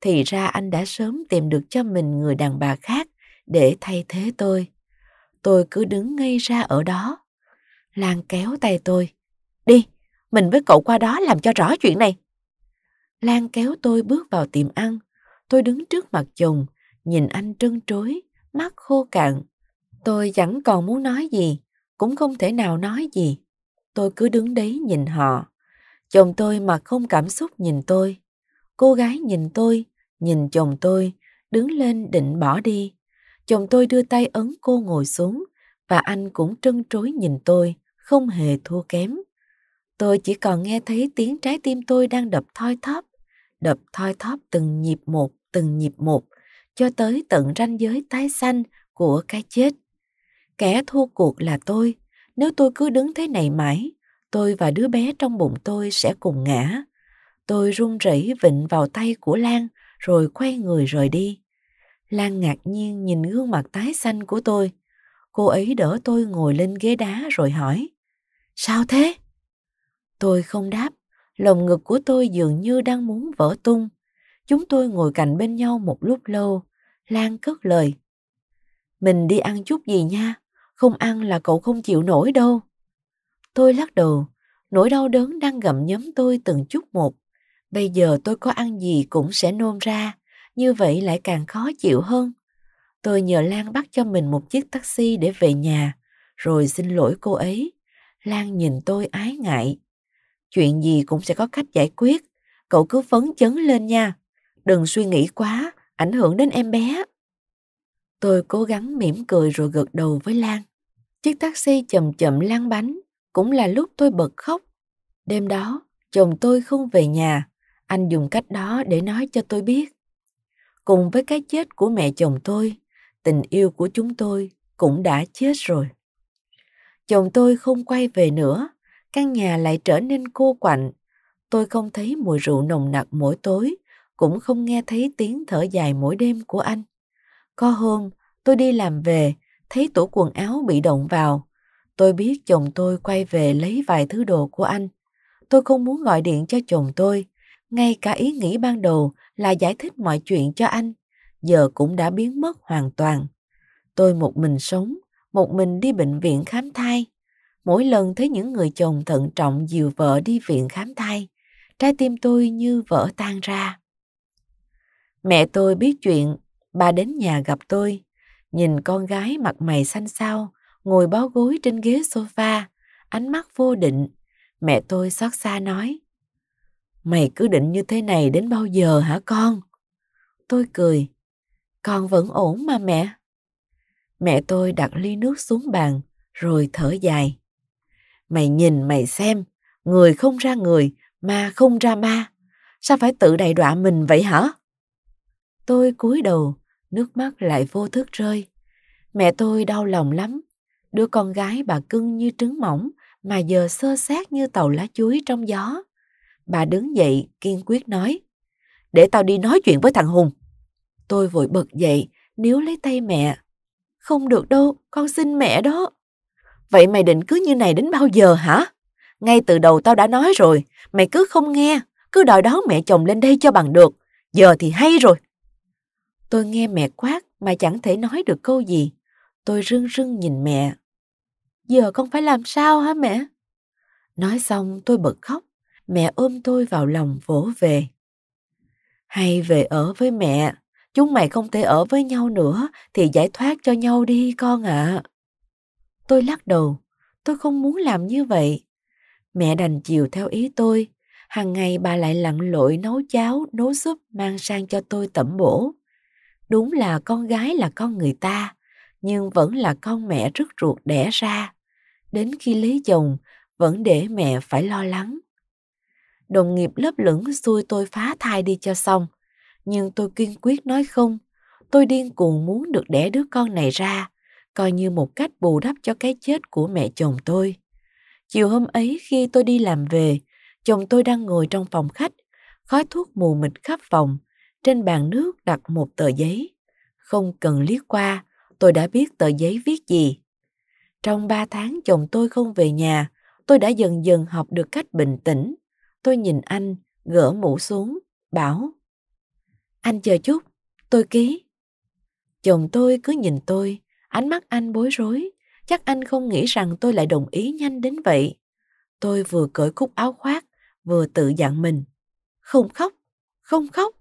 Thì ra anh đã sớm tìm được cho mình người đàn bà khác để thay thế tôi. Tôi cứ đứng ngay ra ở đó. Lan kéo tay tôi. Đi, mình với cậu qua đó làm cho rõ chuyện này. Lan kéo tôi bước vào tiệm ăn. Tôi đứng trước mặt chồng, nhìn anh trân trối, mắt khô cạn. Tôi chẳng còn muốn nói gì, cũng không thể nào nói gì. Tôi cứ đứng đấy nhìn họ. Chồng tôi mà không cảm xúc nhìn tôi. Cô gái nhìn tôi, nhìn chồng tôi, đứng lên định bỏ đi. Chồng tôi đưa tay ấn cô ngồi xuống và anh cũng trân trối nhìn tôi, không hề thua kém. Tôi chỉ còn nghe thấy tiếng trái tim tôi đang đập thoi thóp, đập thoi thóp từng nhịp một, từng nhịp một, cho tới tận ranh giới tái sanh của cái chết. Kẻ thua cuộc là tôi, nếu tôi cứ đứng thế này mãi, tôi và đứa bé trong bụng tôi sẽ cùng ngã. Tôi run rẩy vịnh vào tay của Lan rồi quay người rời đi. Lan ngạc nhiên nhìn gương mặt tái xanh của tôi. Cô ấy đỡ tôi ngồi lên ghế đá rồi hỏi. Sao thế? Tôi không đáp, lồng ngực của tôi dường như đang muốn vỡ tung. Chúng tôi ngồi cạnh bên nhau một lúc lâu. Lan cất lời. Mình đi ăn chút gì nha. Không ăn là cậu không chịu nổi đâu. Tôi lắc đầu. Nỗi đau đớn đang gặm nhấm tôi từng chút một. Bây giờ tôi có ăn gì cũng sẽ nôn ra. Như vậy lại càng khó chịu hơn. Tôi nhờ Lan bắt cho mình một chiếc taxi để về nhà. Rồi xin lỗi cô ấy. Lan nhìn tôi ái ngại. Chuyện gì cũng sẽ có cách giải quyết. Cậu cứ phấn chấn lên nha đừng suy nghĩ quá, ảnh hưởng đến em bé. Tôi cố gắng mỉm cười rồi gật đầu với Lan. Chiếc taxi chậm chậm lăn bánh, cũng là lúc tôi bật khóc. Đêm đó, chồng tôi không về nhà, anh dùng cách đó để nói cho tôi biết. Cùng với cái chết của mẹ chồng tôi, tình yêu của chúng tôi cũng đã chết rồi. Chồng tôi không quay về nữa, căn nhà lại trở nên cô quạnh. Tôi không thấy mùi rượu nồng nặc mỗi tối, cũng không nghe thấy tiếng thở dài mỗi đêm của anh. Có hôm, tôi đi làm về, thấy tủ quần áo bị động vào. Tôi biết chồng tôi quay về lấy vài thứ đồ của anh. Tôi không muốn gọi điện cho chồng tôi. Ngay cả ý nghĩ ban đầu là giải thích mọi chuyện cho anh, giờ cũng đã biến mất hoàn toàn. Tôi một mình sống, một mình đi bệnh viện khám thai. Mỗi lần thấy những người chồng thận trọng dìu vợ đi viện khám thai, trái tim tôi như vỡ tan ra. Mẹ tôi biết chuyện, bà đến nhà gặp tôi, nhìn con gái mặt mày xanh xao, ngồi bó gối trên ghế sofa, ánh mắt vô định. Mẹ tôi xót xa nói, Mày cứ định như thế này đến bao giờ hả con? Tôi cười, con vẫn ổn mà mẹ. Mẹ tôi đặt ly nước xuống bàn, rồi thở dài. Mày nhìn mày xem, người không ra người, ma không ra ma. Sao phải tự đầy đọa mình vậy hả? Tôi cúi đầu, nước mắt lại vô thức rơi. Mẹ tôi đau lòng lắm. Đứa con gái bà cưng như trứng mỏng mà giờ sơ xác như tàu lá chuối trong gió. Bà đứng dậy kiên quyết nói. Để tao đi nói chuyện với thằng Hùng. Tôi vội bật dậy, níu lấy tay mẹ. Không được đâu, con xin mẹ đó. Vậy mày định cứ như này đến bao giờ hả? Ngay từ đầu tao đã nói rồi, mày cứ không nghe, cứ đòi đón mẹ chồng lên đây cho bằng được. Giờ thì hay rồi. Tôi nghe mẹ quát mà chẳng thể nói được câu gì. Tôi rưng rưng nhìn mẹ. Giờ con phải làm sao hả mẹ? Nói xong tôi bật khóc. Mẹ ôm tôi vào lòng vỗ về. Hay về ở với mẹ. Chúng mày không thể ở với nhau nữa thì giải thoát cho nhau đi con ạ. À. Tôi lắc đầu. Tôi không muốn làm như vậy. Mẹ đành chiều theo ý tôi hàng ngày bà lại lặn lội nấu cháo, nấu súp mang sang cho tôi tẩm bổ đúng là con gái là con người ta nhưng vẫn là con mẹ rất ruột đẻ ra đến khi lấy chồng vẫn để mẹ phải lo lắng đồng nghiệp lấp lửng xui tôi phá thai đi cho xong nhưng tôi kiên quyết nói không tôi điên cuồng muốn được đẻ đứa con này ra coi như một cách bù đắp cho cái chết của mẹ chồng tôi chiều hôm ấy khi tôi đi làm về chồng tôi đang ngồi trong phòng khách khói thuốc mù mịt khắp phòng trên bàn nước đặt một tờ giấy. Không cần liếc qua, tôi đã biết tờ giấy viết gì. Trong ba tháng chồng tôi không về nhà, tôi đã dần dần học được cách bình tĩnh. Tôi nhìn anh, gỡ mũ xuống, bảo. Anh chờ chút, tôi ký. Chồng tôi cứ nhìn tôi, ánh mắt anh bối rối. Chắc anh không nghĩ rằng tôi lại đồng ý nhanh đến vậy. Tôi vừa cởi cúc áo khoác, vừa tự dặn mình. Không khóc, không khóc.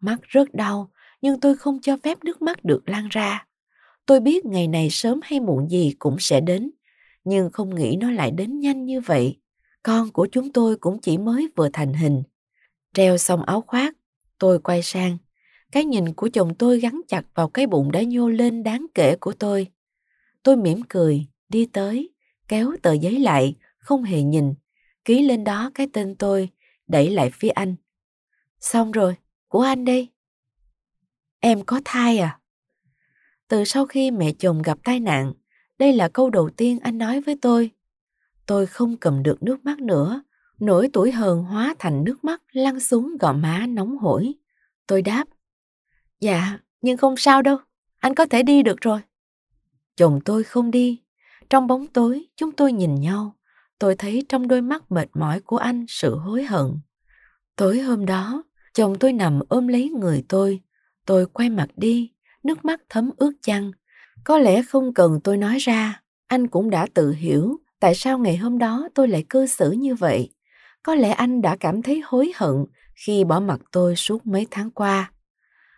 Mắt rất đau, nhưng tôi không cho phép nước mắt được lan ra. Tôi biết ngày này sớm hay muộn gì cũng sẽ đến, nhưng không nghĩ nó lại đến nhanh như vậy. Con của chúng tôi cũng chỉ mới vừa thành hình. Treo xong áo khoác, tôi quay sang. Cái nhìn của chồng tôi gắn chặt vào cái bụng đã nhô lên đáng kể của tôi. Tôi mỉm cười, đi tới, kéo tờ giấy lại, không hề nhìn. Ký lên đó cái tên tôi, đẩy lại phía anh. Xong rồi, của anh đi. Em có thai à? Từ sau khi mẹ chồng gặp tai nạn, đây là câu đầu tiên anh nói với tôi. Tôi không cầm được nước mắt nữa, nỗi tuổi hờn hóa thành nước mắt lăn xuống gò má nóng hổi. Tôi đáp, dạ, nhưng không sao đâu, anh có thể đi được rồi. Chồng tôi không đi. Trong bóng tối, chúng tôi nhìn nhau. Tôi thấy trong đôi mắt mệt mỏi của anh sự hối hận. Tối hôm đó, Chồng tôi nằm ôm lấy người tôi. Tôi quay mặt đi, nước mắt thấm ướt chăn. Có lẽ không cần tôi nói ra, anh cũng đã tự hiểu tại sao ngày hôm đó tôi lại cư xử như vậy. Có lẽ anh đã cảm thấy hối hận khi bỏ mặt tôi suốt mấy tháng qua.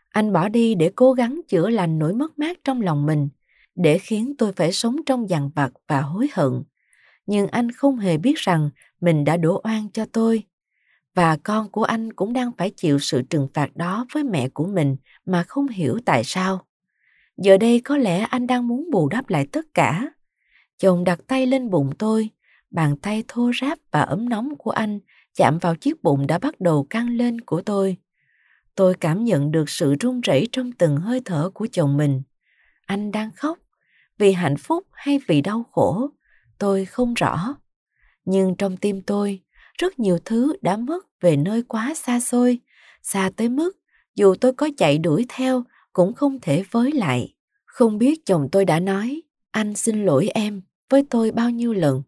Anh bỏ đi để cố gắng chữa lành nỗi mất mát trong lòng mình, để khiến tôi phải sống trong dằn vặt và hối hận. Nhưng anh không hề biết rằng mình đã đổ oan cho tôi, và con của anh cũng đang phải chịu sự trừng phạt đó với mẹ của mình mà không hiểu tại sao giờ đây có lẽ anh đang muốn bù đắp lại tất cả chồng đặt tay lên bụng tôi bàn tay thô ráp và ấm nóng của anh chạm vào chiếc bụng đã bắt đầu căng lên của tôi tôi cảm nhận được sự run rẩy trong từng hơi thở của chồng mình anh đang khóc vì hạnh phúc hay vì đau khổ tôi không rõ nhưng trong tim tôi rất nhiều thứ đã mất về nơi quá xa xôi, xa tới mức dù tôi có chạy đuổi theo cũng không thể với lại. Không biết chồng tôi đã nói, anh xin lỗi em với tôi bao nhiêu lần.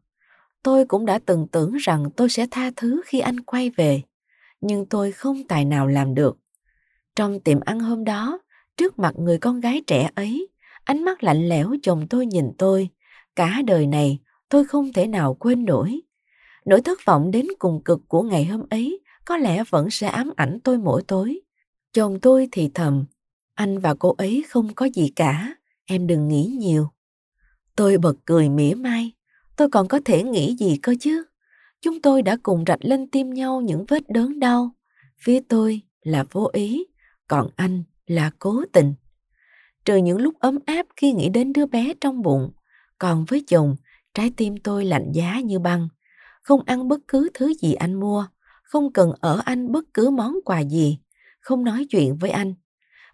Tôi cũng đã từng tưởng rằng tôi sẽ tha thứ khi anh quay về, nhưng tôi không tài nào làm được. Trong tiệm ăn hôm đó, trước mặt người con gái trẻ ấy, ánh mắt lạnh lẽo chồng tôi nhìn tôi. Cả đời này, tôi không thể nào quên nổi. Nỗi thất vọng đến cùng cực của ngày hôm ấy có lẽ vẫn sẽ ám ảnh tôi mỗi tối. Chồng tôi thì thầm, anh và cô ấy không có gì cả, em đừng nghĩ nhiều. Tôi bật cười mỉa mai, tôi còn có thể nghĩ gì cơ chứ? Chúng tôi đã cùng rạch lên tim nhau những vết đớn đau. Phía tôi là vô ý, còn anh là cố tình. Trừ những lúc ấm áp khi nghĩ đến đứa bé trong bụng, còn với chồng, trái tim tôi lạnh giá như băng không ăn bất cứ thứ gì anh mua, không cần ở anh bất cứ món quà gì, không nói chuyện với anh.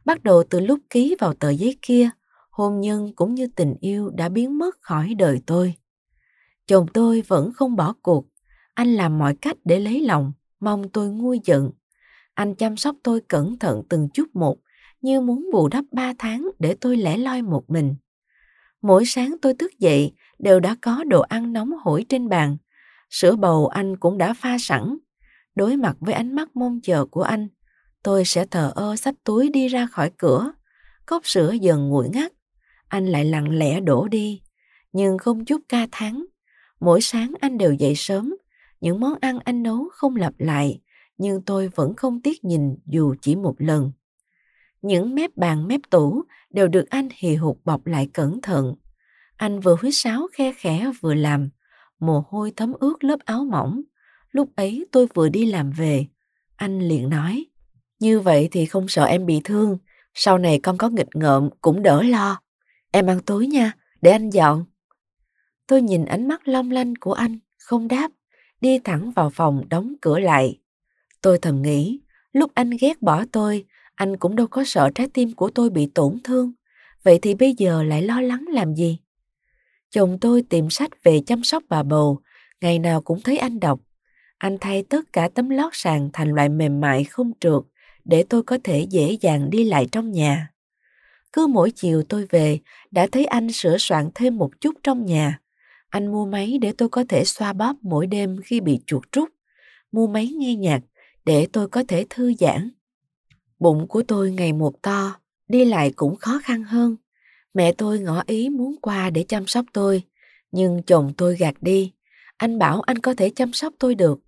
Bắt đầu từ lúc ký vào tờ giấy kia, hôn nhân cũng như tình yêu đã biến mất khỏi đời tôi. Chồng tôi vẫn không bỏ cuộc, anh làm mọi cách để lấy lòng, mong tôi nguôi giận. Anh chăm sóc tôi cẩn thận từng chút một, như muốn bù đắp ba tháng để tôi lẻ loi một mình. Mỗi sáng tôi thức dậy đều đã có đồ ăn nóng hổi trên bàn, Sữa bầu anh cũng đã pha sẵn. Đối mặt với ánh mắt mong chờ của anh, tôi sẽ thờ ơ xách túi đi ra khỏi cửa. Cốc sữa dần nguội ngắt. Anh lại lặng lẽ đổ đi. Nhưng không chút ca thắng. Mỗi sáng anh đều dậy sớm. Những món ăn anh nấu không lặp lại. Nhưng tôi vẫn không tiếc nhìn dù chỉ một lần. Những mép bàn mép tủ đều được anh hì hục bọc lại cẩn thận. Anh vừa huýt sáo khe khẽ vừa làm mồ hôi thấm ướt lớp áo mỏng. Lúc ấy tôi vừa đi làm về. Anh liền nói, như vậy thì không sợ em bị thương, sau này con có nghịch ngợm cũng đỡ lo. Em ăn tối nha, để anh dọn. Tôi nhìn ánh mắt long lanh của anh, không đáp, đi thẳng vào phòng đóng cửa lại. Tôi thầm nghĩ, lúc anh ghét bỏ tôi, anh cũng đâu có sợ trái tim của tôi bị tổn thương. Vậy thì bây giờ lại lo lắng làm gì? Chồng tôi tìm sách về chăm sóc bà bầu, ngày nào cũng thấy anh đọc. Anh thay tất cả tấm lót sàn thành loại mềm mại không trượt để tôi có thể dễ dàng đi lại trong nhà. Cứ mỗi chiều tôi về đã thấy anh sửa soạn thêm một chút trong nhà. Anh mua máy để tôi có thể xoa bóp mỗi đêm khi bị chuột rút. Mua máy nghe nhạc để tôi có thể thư giãn. Bụng của tôi ngày một to, đi lại cũng khó khăn hơn. Mẹ tôi ngỏ ý muốn qua để chăm sóc tôi, nhưng chồng tôi gạt đi. Anh bảo anh có thể chăm sóc tôi được.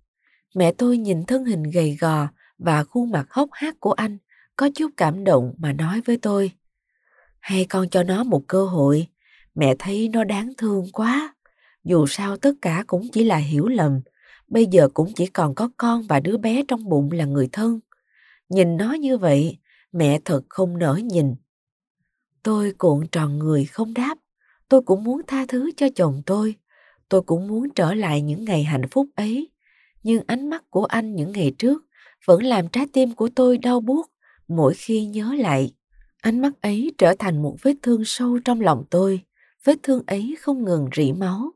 Mẹ tôi nhìn thân hình gầy gò và khuôn mặt hốc hác của anh, có chút cảm động mà nói với tôi. Hay con cho nó một cơ hội, mẹ thấy nó đáng thương quá. Dù sao tất cả cũng chỉ là hiểu lầm, bây giờ cũng chỉ còn có con và đứa bé trong bụng là người thân. Nhìn nó như vậy, mẹ thật không nỡ nhìn Tôi cuộn tròn người không đáp. Tôi cũng muốn tha thứ cho chồng tôi. Tôi cũng muốn trở lại những ngày hạnh phúc ấy. Nhưng ánh mắt của anh những ngày trước vẫn làm trái tim của tôi đau buốt mỗi khi nhớ lại. Ánh mắt ấy trở thành một vết thương sâu trong lòng tôi. Vết thương ấy không ngừng rỉ máu.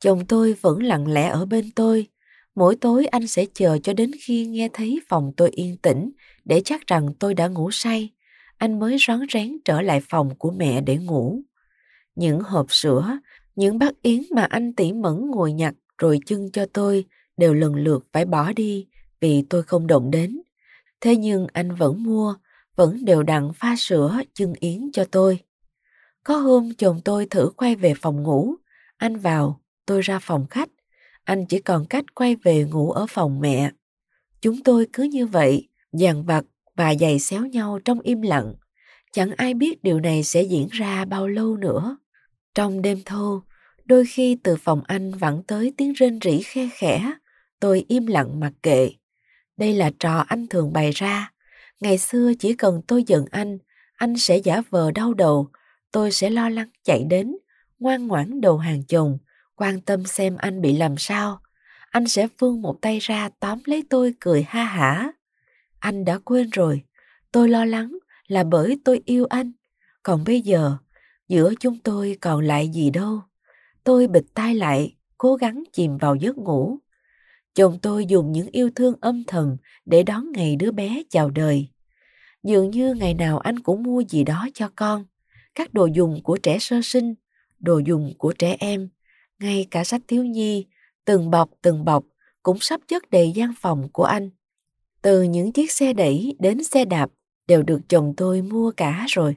Chồng tôi vẫn lặng lẽ ở bên tôi. Mỗi tối anh sẽ chờ cho đến khi nghe thấy phòng tôi yên tĩnh để chắc rằng tôi đã ngủ say anh mới rón rén trở lại phòng của mẹ để ngủ. Những hộp sữa, những bát yến mà anh tỉ mẫn ngồi nhặt rồi chưng cho tôi đều lần lượt phải bỏ đi vì tôi không động đến. Thế nhưng anh vẫn mua, vẫn đều đặn pha sữa chưng yến cho tôi. Có hôm chồng tôi thử quay về phòng ngủ, anh vào, tôi ra phòng khách. Anh chỉ còn cách quay về ngủ ở phòng mẹ. Chúng tôi cứ như vậy, dàn vặt và giày xéo nhau trong im lặng. Chẳng ai biết điều này sẽ diễn ra bao lâu nữa. Trong đêm thô, đôi khi từ phòng anh vẳng tới tiếng rên rỉ khe khẽ, tôi im lặng mặc kệ. Đây là trò anh thường bày ra. Ngày xưa chỉ cần tôi giận anh, anh sẽ giả vờ đau đầu, tôi sẽ lo lắng chạy đến, ngoan ngoãn đầu hàng chồng, quan tâm xem anh bị làm sao. Anh sẽ vươn một tay ra tóm lấy tôi cười ha hả anh đã quên rồi tôi lo lắng là bởi tôi yêu anh còn bây giờ giữa chúng tôi còn lại gì đâu tôi bịt tai lại cố gắng chìm vào giấc ngủ chồng tôi dùng những yêu thương âm thầm để đón ngày đứa bé chào đời dường như ngày nào anh cũng mua gì đó cho con các đồ dùng của trẻ sơ sinh đồ dùng của trẻ em ngay cả sách thiếu nhi từng bọc từng bọc cũng sắp chất đầy gian phòng của anh từ những chiếc xe đẩy đến xe đạp đều được chồng tôi mua cả rồi.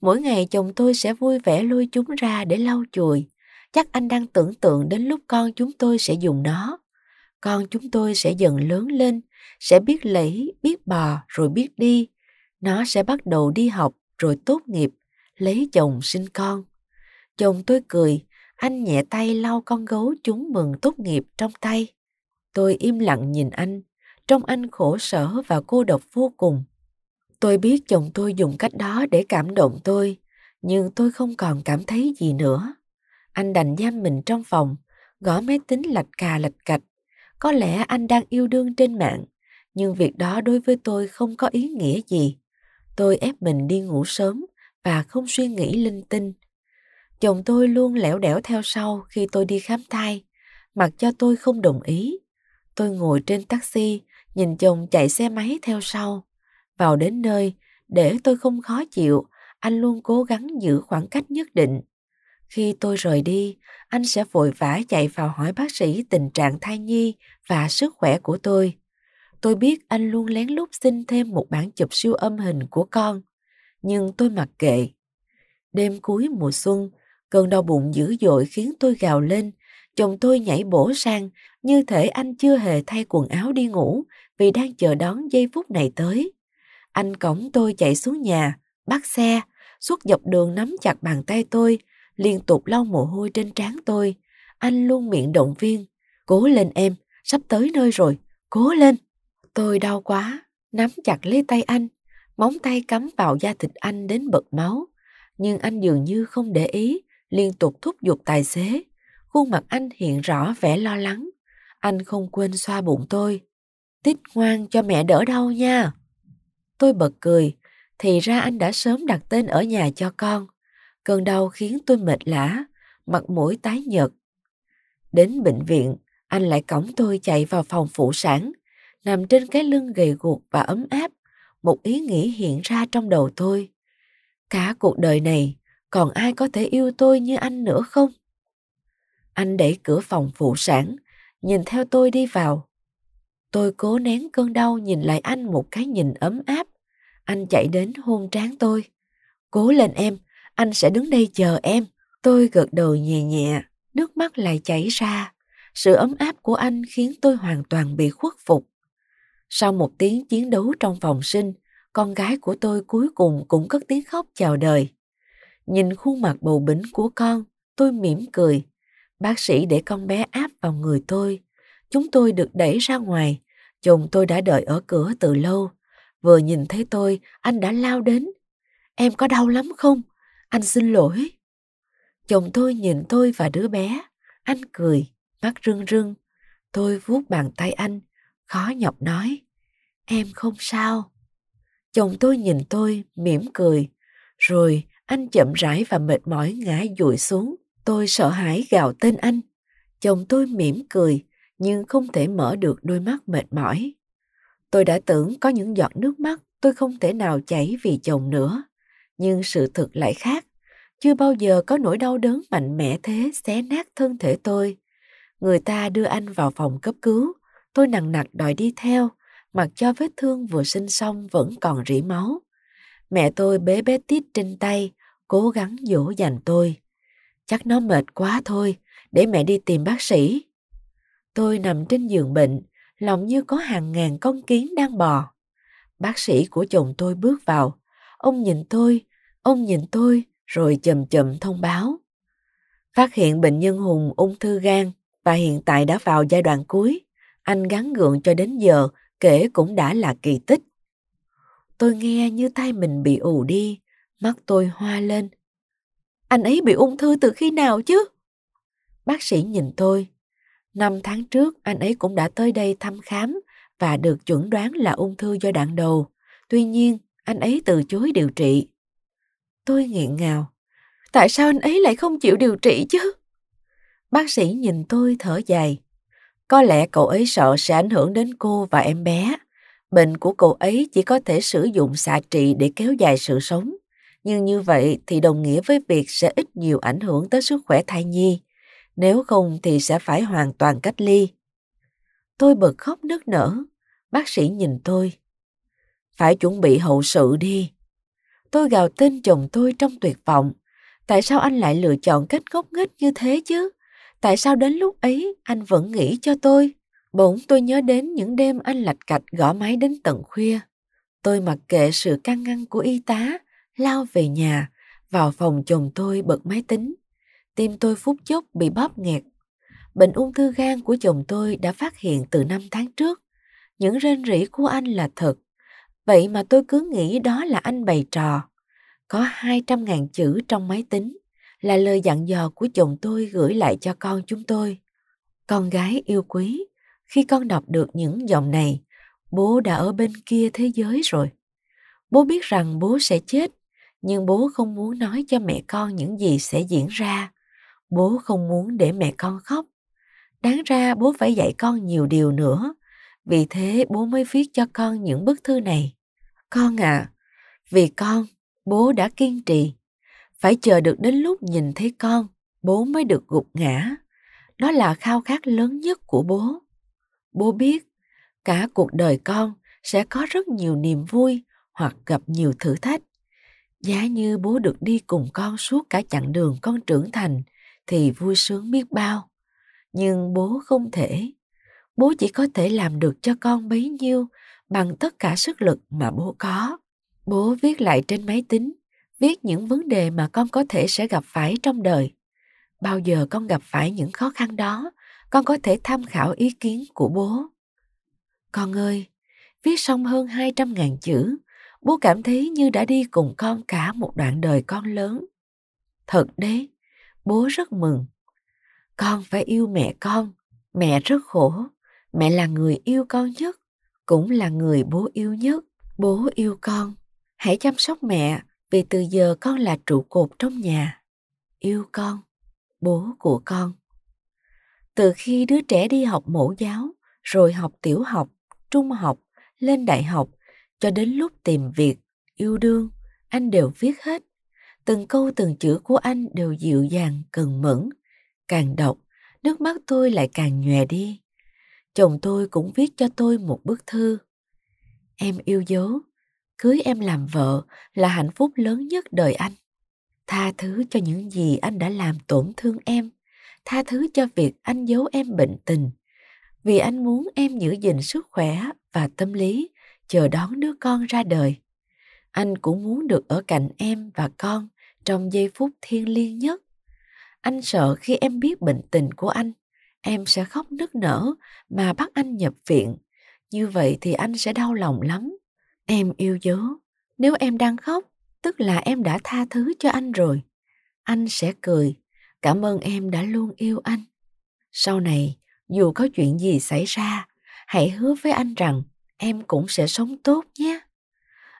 Mỗi ngày chồng tôi sẽ vui vẻ lôi chúng ra để lau chùi. Chắc anh đang tưởng tượng đến lúc con chúng tôi sẽ dùng nó. Con chúng tôi sẽ dần lớn lên, sẽ biết lẫy, biết bò rồi biết đi. Nó sẽ bắt đầu đi học rồi tốt nghiệp, lấy chồng sinh con. Chồng tôi cười, anh nhẹ tay lau con gấu chúng mừng tốt nghiệp trong tay. Tôi im lặng nhìn anh, trong anh khổ sở và cô độc vô cùng. Tôi biết chồng tôi dùng cách đó để cảm động tôi, nhưng tôi không còn cảm thấy gì nữa. Anh đành giam mình trong phòng, gõ máy tính lạch cà lạch cạch. Có lẽ anh đang yêu đương trên mạng, nhưng việc đó đối với tôi không có ý nghĩa gì. Tôi ép mình đi ngủ sớm và không suy nghĩ linh tinh. Chồng tôi luôn lẻo đẻo theo sau khi tôi đi khám thai, mặc cho tôi không đồng ý. Tôi ngồi trên taxi Nhìn chồng chạy xe máy theo sau. Vào đến nơi, để tôi không khó chịu, anh luôn cố gắng giữ khoảng cách nhất định. Khi tôi rời đi, anh sẽ vội vã chạy vào hỏi bác sĩ tình trạng thai nhi và sức khỏe của tôi. Tôi biết anh luôn lén lút xin thêm một bản chụp siêu âm hình của con, nhưng tôi mặc kệ. Đêm cuối mùa xuân, cơn đau bụng dữ dội khiến tôi gào lên, chồng tôi nhảy bổ sang như thể anh chưa hề thay quần áo đi ngủ vì đang chờ đón giây phút này tới. Anh cổng tôi chạy xuống nhà, bắt xe, suốt dọc đường nắm chặt bàn tay tôi, liên tục lau mồ hôi trên trán tôi. Anh luôn miệng động viên, cố lên em, sắp tới nơi rồi, cố lên. Tôi đau quá, nắm chặt lấy tay anh, móng tay cắm vào da thịt anh đến bật máu. Nhưng anh dường như không để ý, liên tục thúc giục tài xế. Khuôn mặt anh hiện rõ vẻ lo lắng. Anh không quên xoa bụng tôi. Tít ngoan cho mẹ đỡ đau nha. Tôi bật cười, thì ra anh đã sớm đặt tên ở nhà cho con. Cơn đau khiến tôi mệt lã, mặt mũi tái nhợt. Đến bệnh viện, anh lại cõng tôi chạy vào phòng phụ sản, nằm trên cái lưng gầy guộc và ấm áp. Một ý nghĩ hiện ra trong đầu tôi. Cả cuộc đời này, còn ai có thể yêu tôi như anh nữa không? Anh đẩy cửa phòng phụ sản, nhìn theo tôi đi vào. Tôi cố nén cơn đau nhìn lại anh một cái nhìn ấm áp. Anh chạy đến hôn trán tôi. Cố lên em, anh sẽ đứng đây chờ em. Tôi gật đầu nhẹ nhẹ, nước mắt lại chảy ra. Sự ấm áp của anh khiến tôi hoàn toàn bị khuất phục. Sau một tiếng chiến đấu trong phòng sinh, con gái của tôi cuối cùng cũng cất tiếng khóc chào đời. Nhìn khuôn mặt bầu bĩnh của con, tôi mỉm cười. Bác sĩ để con bé áp vào người tôi. Chúng tôi được đẩy ra ngoài. Chồng tôi đã đợi ở cửa từ lâu. Vừa nhìn thấy tôi, anh đã lao đến. Em có đau lắm không? Anh xin lỗi. Chồng tôi nhìn tôi và đứa bé. Anh cười, mắt rưng rưng. Tôi vuốt bàn tay anh, khó nhọc nói. Em không sao. Chồng tôi nhìn tôi, mỉm cười. Rồi anh chậm rãi và mệt mỏi ngã dụi xuống. Tôi sợ hãi gào tên anh. Chồng tôi mỉm cười, nhưng không thể mở được đôi mắt mệt mỏi. Tôi đã tưởng có những giọt nước mắt tôi không thể nào chảy vì chồng nữa. Nhưng sự thực lại khác. Chưa bao giờ có nỗi đau đớn mạnh mẽ thế xé nát thân thể tôi. Người ta đưa anh vào phòng cấp cứu. Tôi nặng nặc đòi đi theo, mặc cho vết thương vừa sinh xong vẫn còn rỉ máu. Mẹ tôi bế bé tít trên tay, cố gắng dỗ dành tôi. Chắc nó mệt quá thôi, để mẹ đi tìm bác sĩ. Tôi nằm trên giường bệnh, lòng như có hàng ngàn con kiến đang bò. Bác sĩ của chồng tôi bước vào. Ông nhìn tôi, ông nhìn tôi, rồi chậm chậm thông báo. Phát hiện bệnh nhân Hùng ung thư gan và hiện tại đã vào giai đoạn cuối. Anh gắn gượng cho đến giờ, kể cũng đã là kỳ tích. Tôi nghe như tay mình bị ù đi, mắt tôi hoa lên. Anh ấy bị ung thư từ khi nào chứ? Bác sĩ nhìn tôi, Năm tháng trước, anh ấy cũng đã tới đây thăm khám và được chuẩn đoán là ung thư do đạn đầu. Tuy nhiên, anh ấy từ chối điều trị. Tôi nghiện ngào. Tại sao anh ấy lại không chịu điều trị chứ? Bác sĩ nhìn tôi thở dài. Có lẽ cậu ấy sợ sẽ ảnh hưởng đến cô và em bé. Bệnh của cậu ấy chỉ có thể sử dụng xạ trị để kéo dài sự sống. Nhưng như vậy thì đồng nghĩa với việc sẽ ít nhiều ảnh hưởng tới sức khỏe thai nhi nếu không thì sẽ phải hoàn toàn cách ly. Tôi bật khóc nức nở, bác sĩ nhìn tôi. Phải chuẩn bị hậu sự đi. Tôi gào tên chồng tôi trong tuyệt vọng. Tại sao anh lại lựa chọn cách ngốc nghếch như thế chứ? Tại sao đến lúc ấy anh vẫn nghĩ cho tôi? Bỗng tôi nhớ đến những đêm anh lạch cạch gõ máy đến tận khuya. Tôi mặc kệ sự can ngăn của y tá, lao về nhà, vào phòng chồng tôi bật máy tính tim tôi phút chốc bị bóp nghẹt. Bệnh ung thư gan của chồng tôi đã phát hiện từ năm tháng trước. Những rên rỉ của anh là thật. Vậy mà tôi cứ nghĩ đó là anh bày trò. Có 200.000 chữ trong máy tính là lời dặn dò của chồng tôi gửi lại cho con chúng tôi. Con gái yêu quý, khi con đọc được những dòng này, bố đã ở bên kia thế giới rồi. Bố biết rằng bố sẽ chết, nhưng bố không muốn nói cho mẹ con những gì sẽ diễn ra bố không muốn để mẹ con khóc đáng ra bố phải dạy con nhiều điều nữa vì thế bố mới viết cho con những bức thư này con à vì con bố đã kiên trì phải chờ được đến lúc nhìn thấy con bố mới được gục ngã đó là khao khát lớn nhất của bố bố biết cả cuộc đời con sẽ có rất nhiều niềm vui hoặc gặp nhiều thử thách giá như bố được đi cùng con suốt cả chặng đường con trưởng thành thì vui sướng biết bao nhưng bố không thể bố chỉ có thể làm được cho con bấy nhiêu bằng tất cả sức lực mà bố có bố viết lại trên máy tính viết những vấn đề mà con có thể sẽ gặp phải trong đời bao giờ con gặp phải những khó khăn đó con có thể tham khảo ý kiến của bố con ơi viết xong hơn 200.000 chữ bố cảm thấy như đã đi cùng con cả một đoạn đời con lớn thật đấy bố rất mừng con phải yêu mẹ con mẹ rất khổ mẹ là người yêu con nhất cũng là người bố yêu nhất bố yêu con hãy chăm sóc mẹ vì từ giờ con là trụ cột trong nhà yêu con bố của con từ khi đứa trẻ đi học mẫu giáo rồi học tiểu học trung học lên đại học cho đến lúc tìm việc yêu đương anh đều viết hết từng câu từng chữ của anh đều dịu dàng cần mẫn càng đọc nước mắt tôi lại càng nhòe đi chồng tôi cũng viết cho tôi một bức thư em yêu dấu cưới em làm vợ là hạnh phúc lớn nhất đời anh tha thứ cho những gì anh đã làm tổn thương em tha thứ cho việc anh giấu em bệnh tình vì anh muốn em giữ gìn sức khỏe và tâm lý chờ đón đứa con ra đời anh cũng muốn được ở cạnh em và con trong giây phút thiêng liêng nhất anh sợ khi em biết bệnh tình của anh em sẽ khóc nức nở mà bắt anh nhập viện như vậy thì anh sẽ đau lòng lắm em yêu dấu nếu em đang khóc tức là em đã tha thứ cho anh rồi anh sẽ cười cảm ơn em đã luôn yêu anh sau này dù có chuyện gì xảy ra hãy hứa với anh rằng em cũng sẽ sống tốt nhé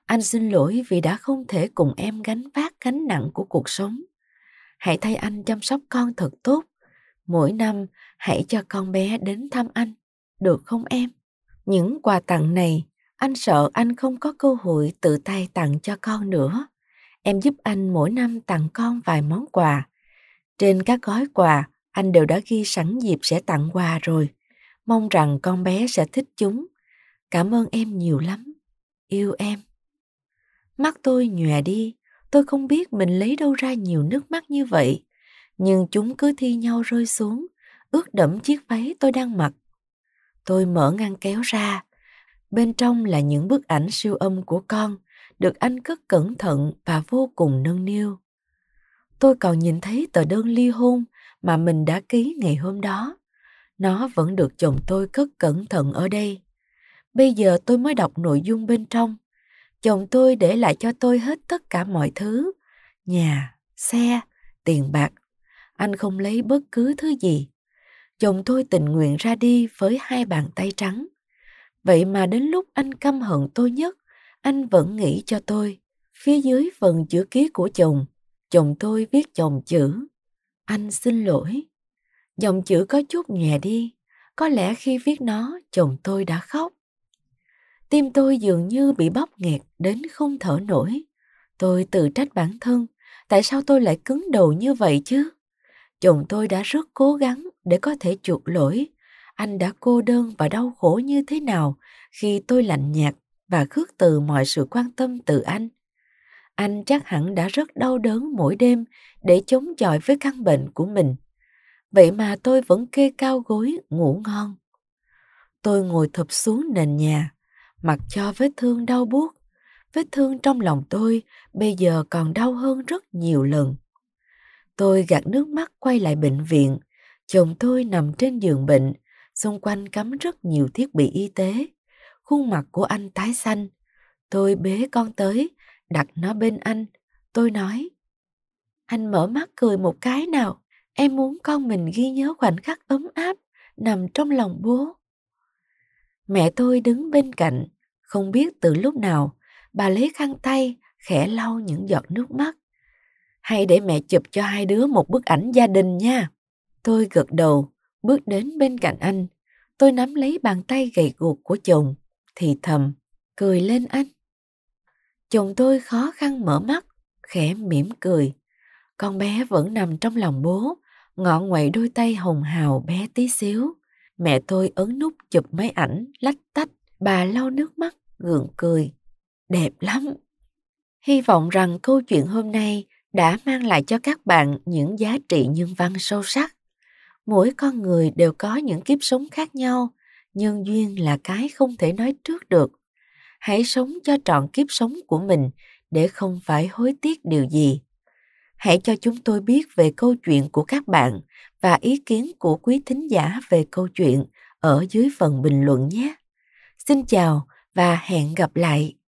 anh xin lỗi vì đã không thể cùng em gánh vác gánh nặng của cuộc sống hãy thay anh chăm sóc con thật tốt mỗi năm hãy cho con bé đến thăm anh được không em những quà tặng này anh sợ anh không có cơ hội tự tay tặng cho con nữa em giúp anh mỗi năm tặng con vài món quà trên các gói quà anh đều đã ghi sẵn dịp sẽ tặng quà rồi mong rằng con bé sẽ thích chúng cảm ơn em nhiều lắm yêu em Mắt tôi nhòe đi, tôi không biết mình lấy đâu ra nhiều nước mắt như vậy. Nhưng chúng cứ thi nhau rơi xuống, ướt đẫm chiếc váy tôi đang mặc. Tôi mở ngăn kéo ra. Bên trong là những bức ảnh siêu âm của con, được anh cất cẩn thận và vô cùng nâng niu. Tôi còn nhìn thấy tờ đơn ly hôn mà mình đã ký ngày hôm đó. Nó vẫn được chồng tôi cất cẩn thận ở đây. Bây giờ tôi mới đọc nội dung bên trong chồng tôi để lại cho tôi hết tất cả mọi thứ nhà xe tiền bạc anh không lấy bất cứ thứ gì chồng tôi tình nguyện ra đi với hai bàn tay trắng vậy mà đến lúc anh căm hận tôi nhất anh vẫn nghĩ cho tôi phía dưới phần chữ ký của chồng chồng tôi viết chồng chữ anh xin lỗi dòng chữ có chút nhẹ đi có lẽ khi viết nó chồng tôi đã khóc tim tôi dường như bị bóp nghẹt đến không thở nổi. Tôi tự trách bản thân, tại sao tôi lại cứng đầu như vậy chứ? Chồng tôi đã rất cố gắng để có thể chuộc lỗi. Anh đã cô đơn và đau khổ như thế nào khi tôi lạnh nhạt và khước từ mọi sự quan tâm từ anh. Anh chắc hẳn đã rất đau đớn mỗi đêm để chống chọi với căn bệnh của mình. Vậy mà tôi vẫn kê cao gối, ngủ ngon. Tôi ngồi thụp xuống nền nhà, mặc cho vết thương đau buốt vết thương trong lòng tôi bây giờ còn đau hơn rất nhiều lần tôi gạt nước mắt quay lại bệnh viện chồng tôi nằm trên giường bệnh xung quanh cắm rất nhiều thiết bị y tế khuôn mặt của anh tái xanh tôi bế con tới đặt nó bên anh tôi nói anh mở mắt cười một cái nào em muốn con mình ghi nhớ khoảnh khắc ấm áp nằm trong lòng bố mẹ tôi đứng bên cạnh không biết từ lúc nào, bà lấy khăn tay, khẽ lau những giọt nước mắt. Hay để mẹ chụp cho hai đứa một bức ảnh gia đình nha. Tôi gật đầu, bước đến bên cạnh anh. Tôi nắm lấy bàn tay gầy guộc của chồng, thì thầm, cười lên anh. Chồng tôi khó khăn mở mắt, khẽ mỉm cười. Con bé vẫn nằm trong lòng bố, ngọn ngoậy đôi tay hồng hào bé tí xíu. Mẹ tôi ấn nút chụp máy ảnh, lách tách, bà lau nước mắt gượng cười. Đẹp lắm! Hy vọng rằng câu chuyện hôm nay đã mang lại cho các bạn những giá trị nhân văn sâu sắc. Mỗi con người đều có những kiếp sống khác nhau, nhân duyên là cái không thể nói trước được. Hãy sống cho trọn kiếp sống của mình để không phải hối tiếc điều gì. Hãy cho chúng tôi biết về câu chuyện của các bạn và ý kiến của quý thính giả về câu chuyện ở dưới phần bình luận nhé. Xin chào và hẹn gặp lại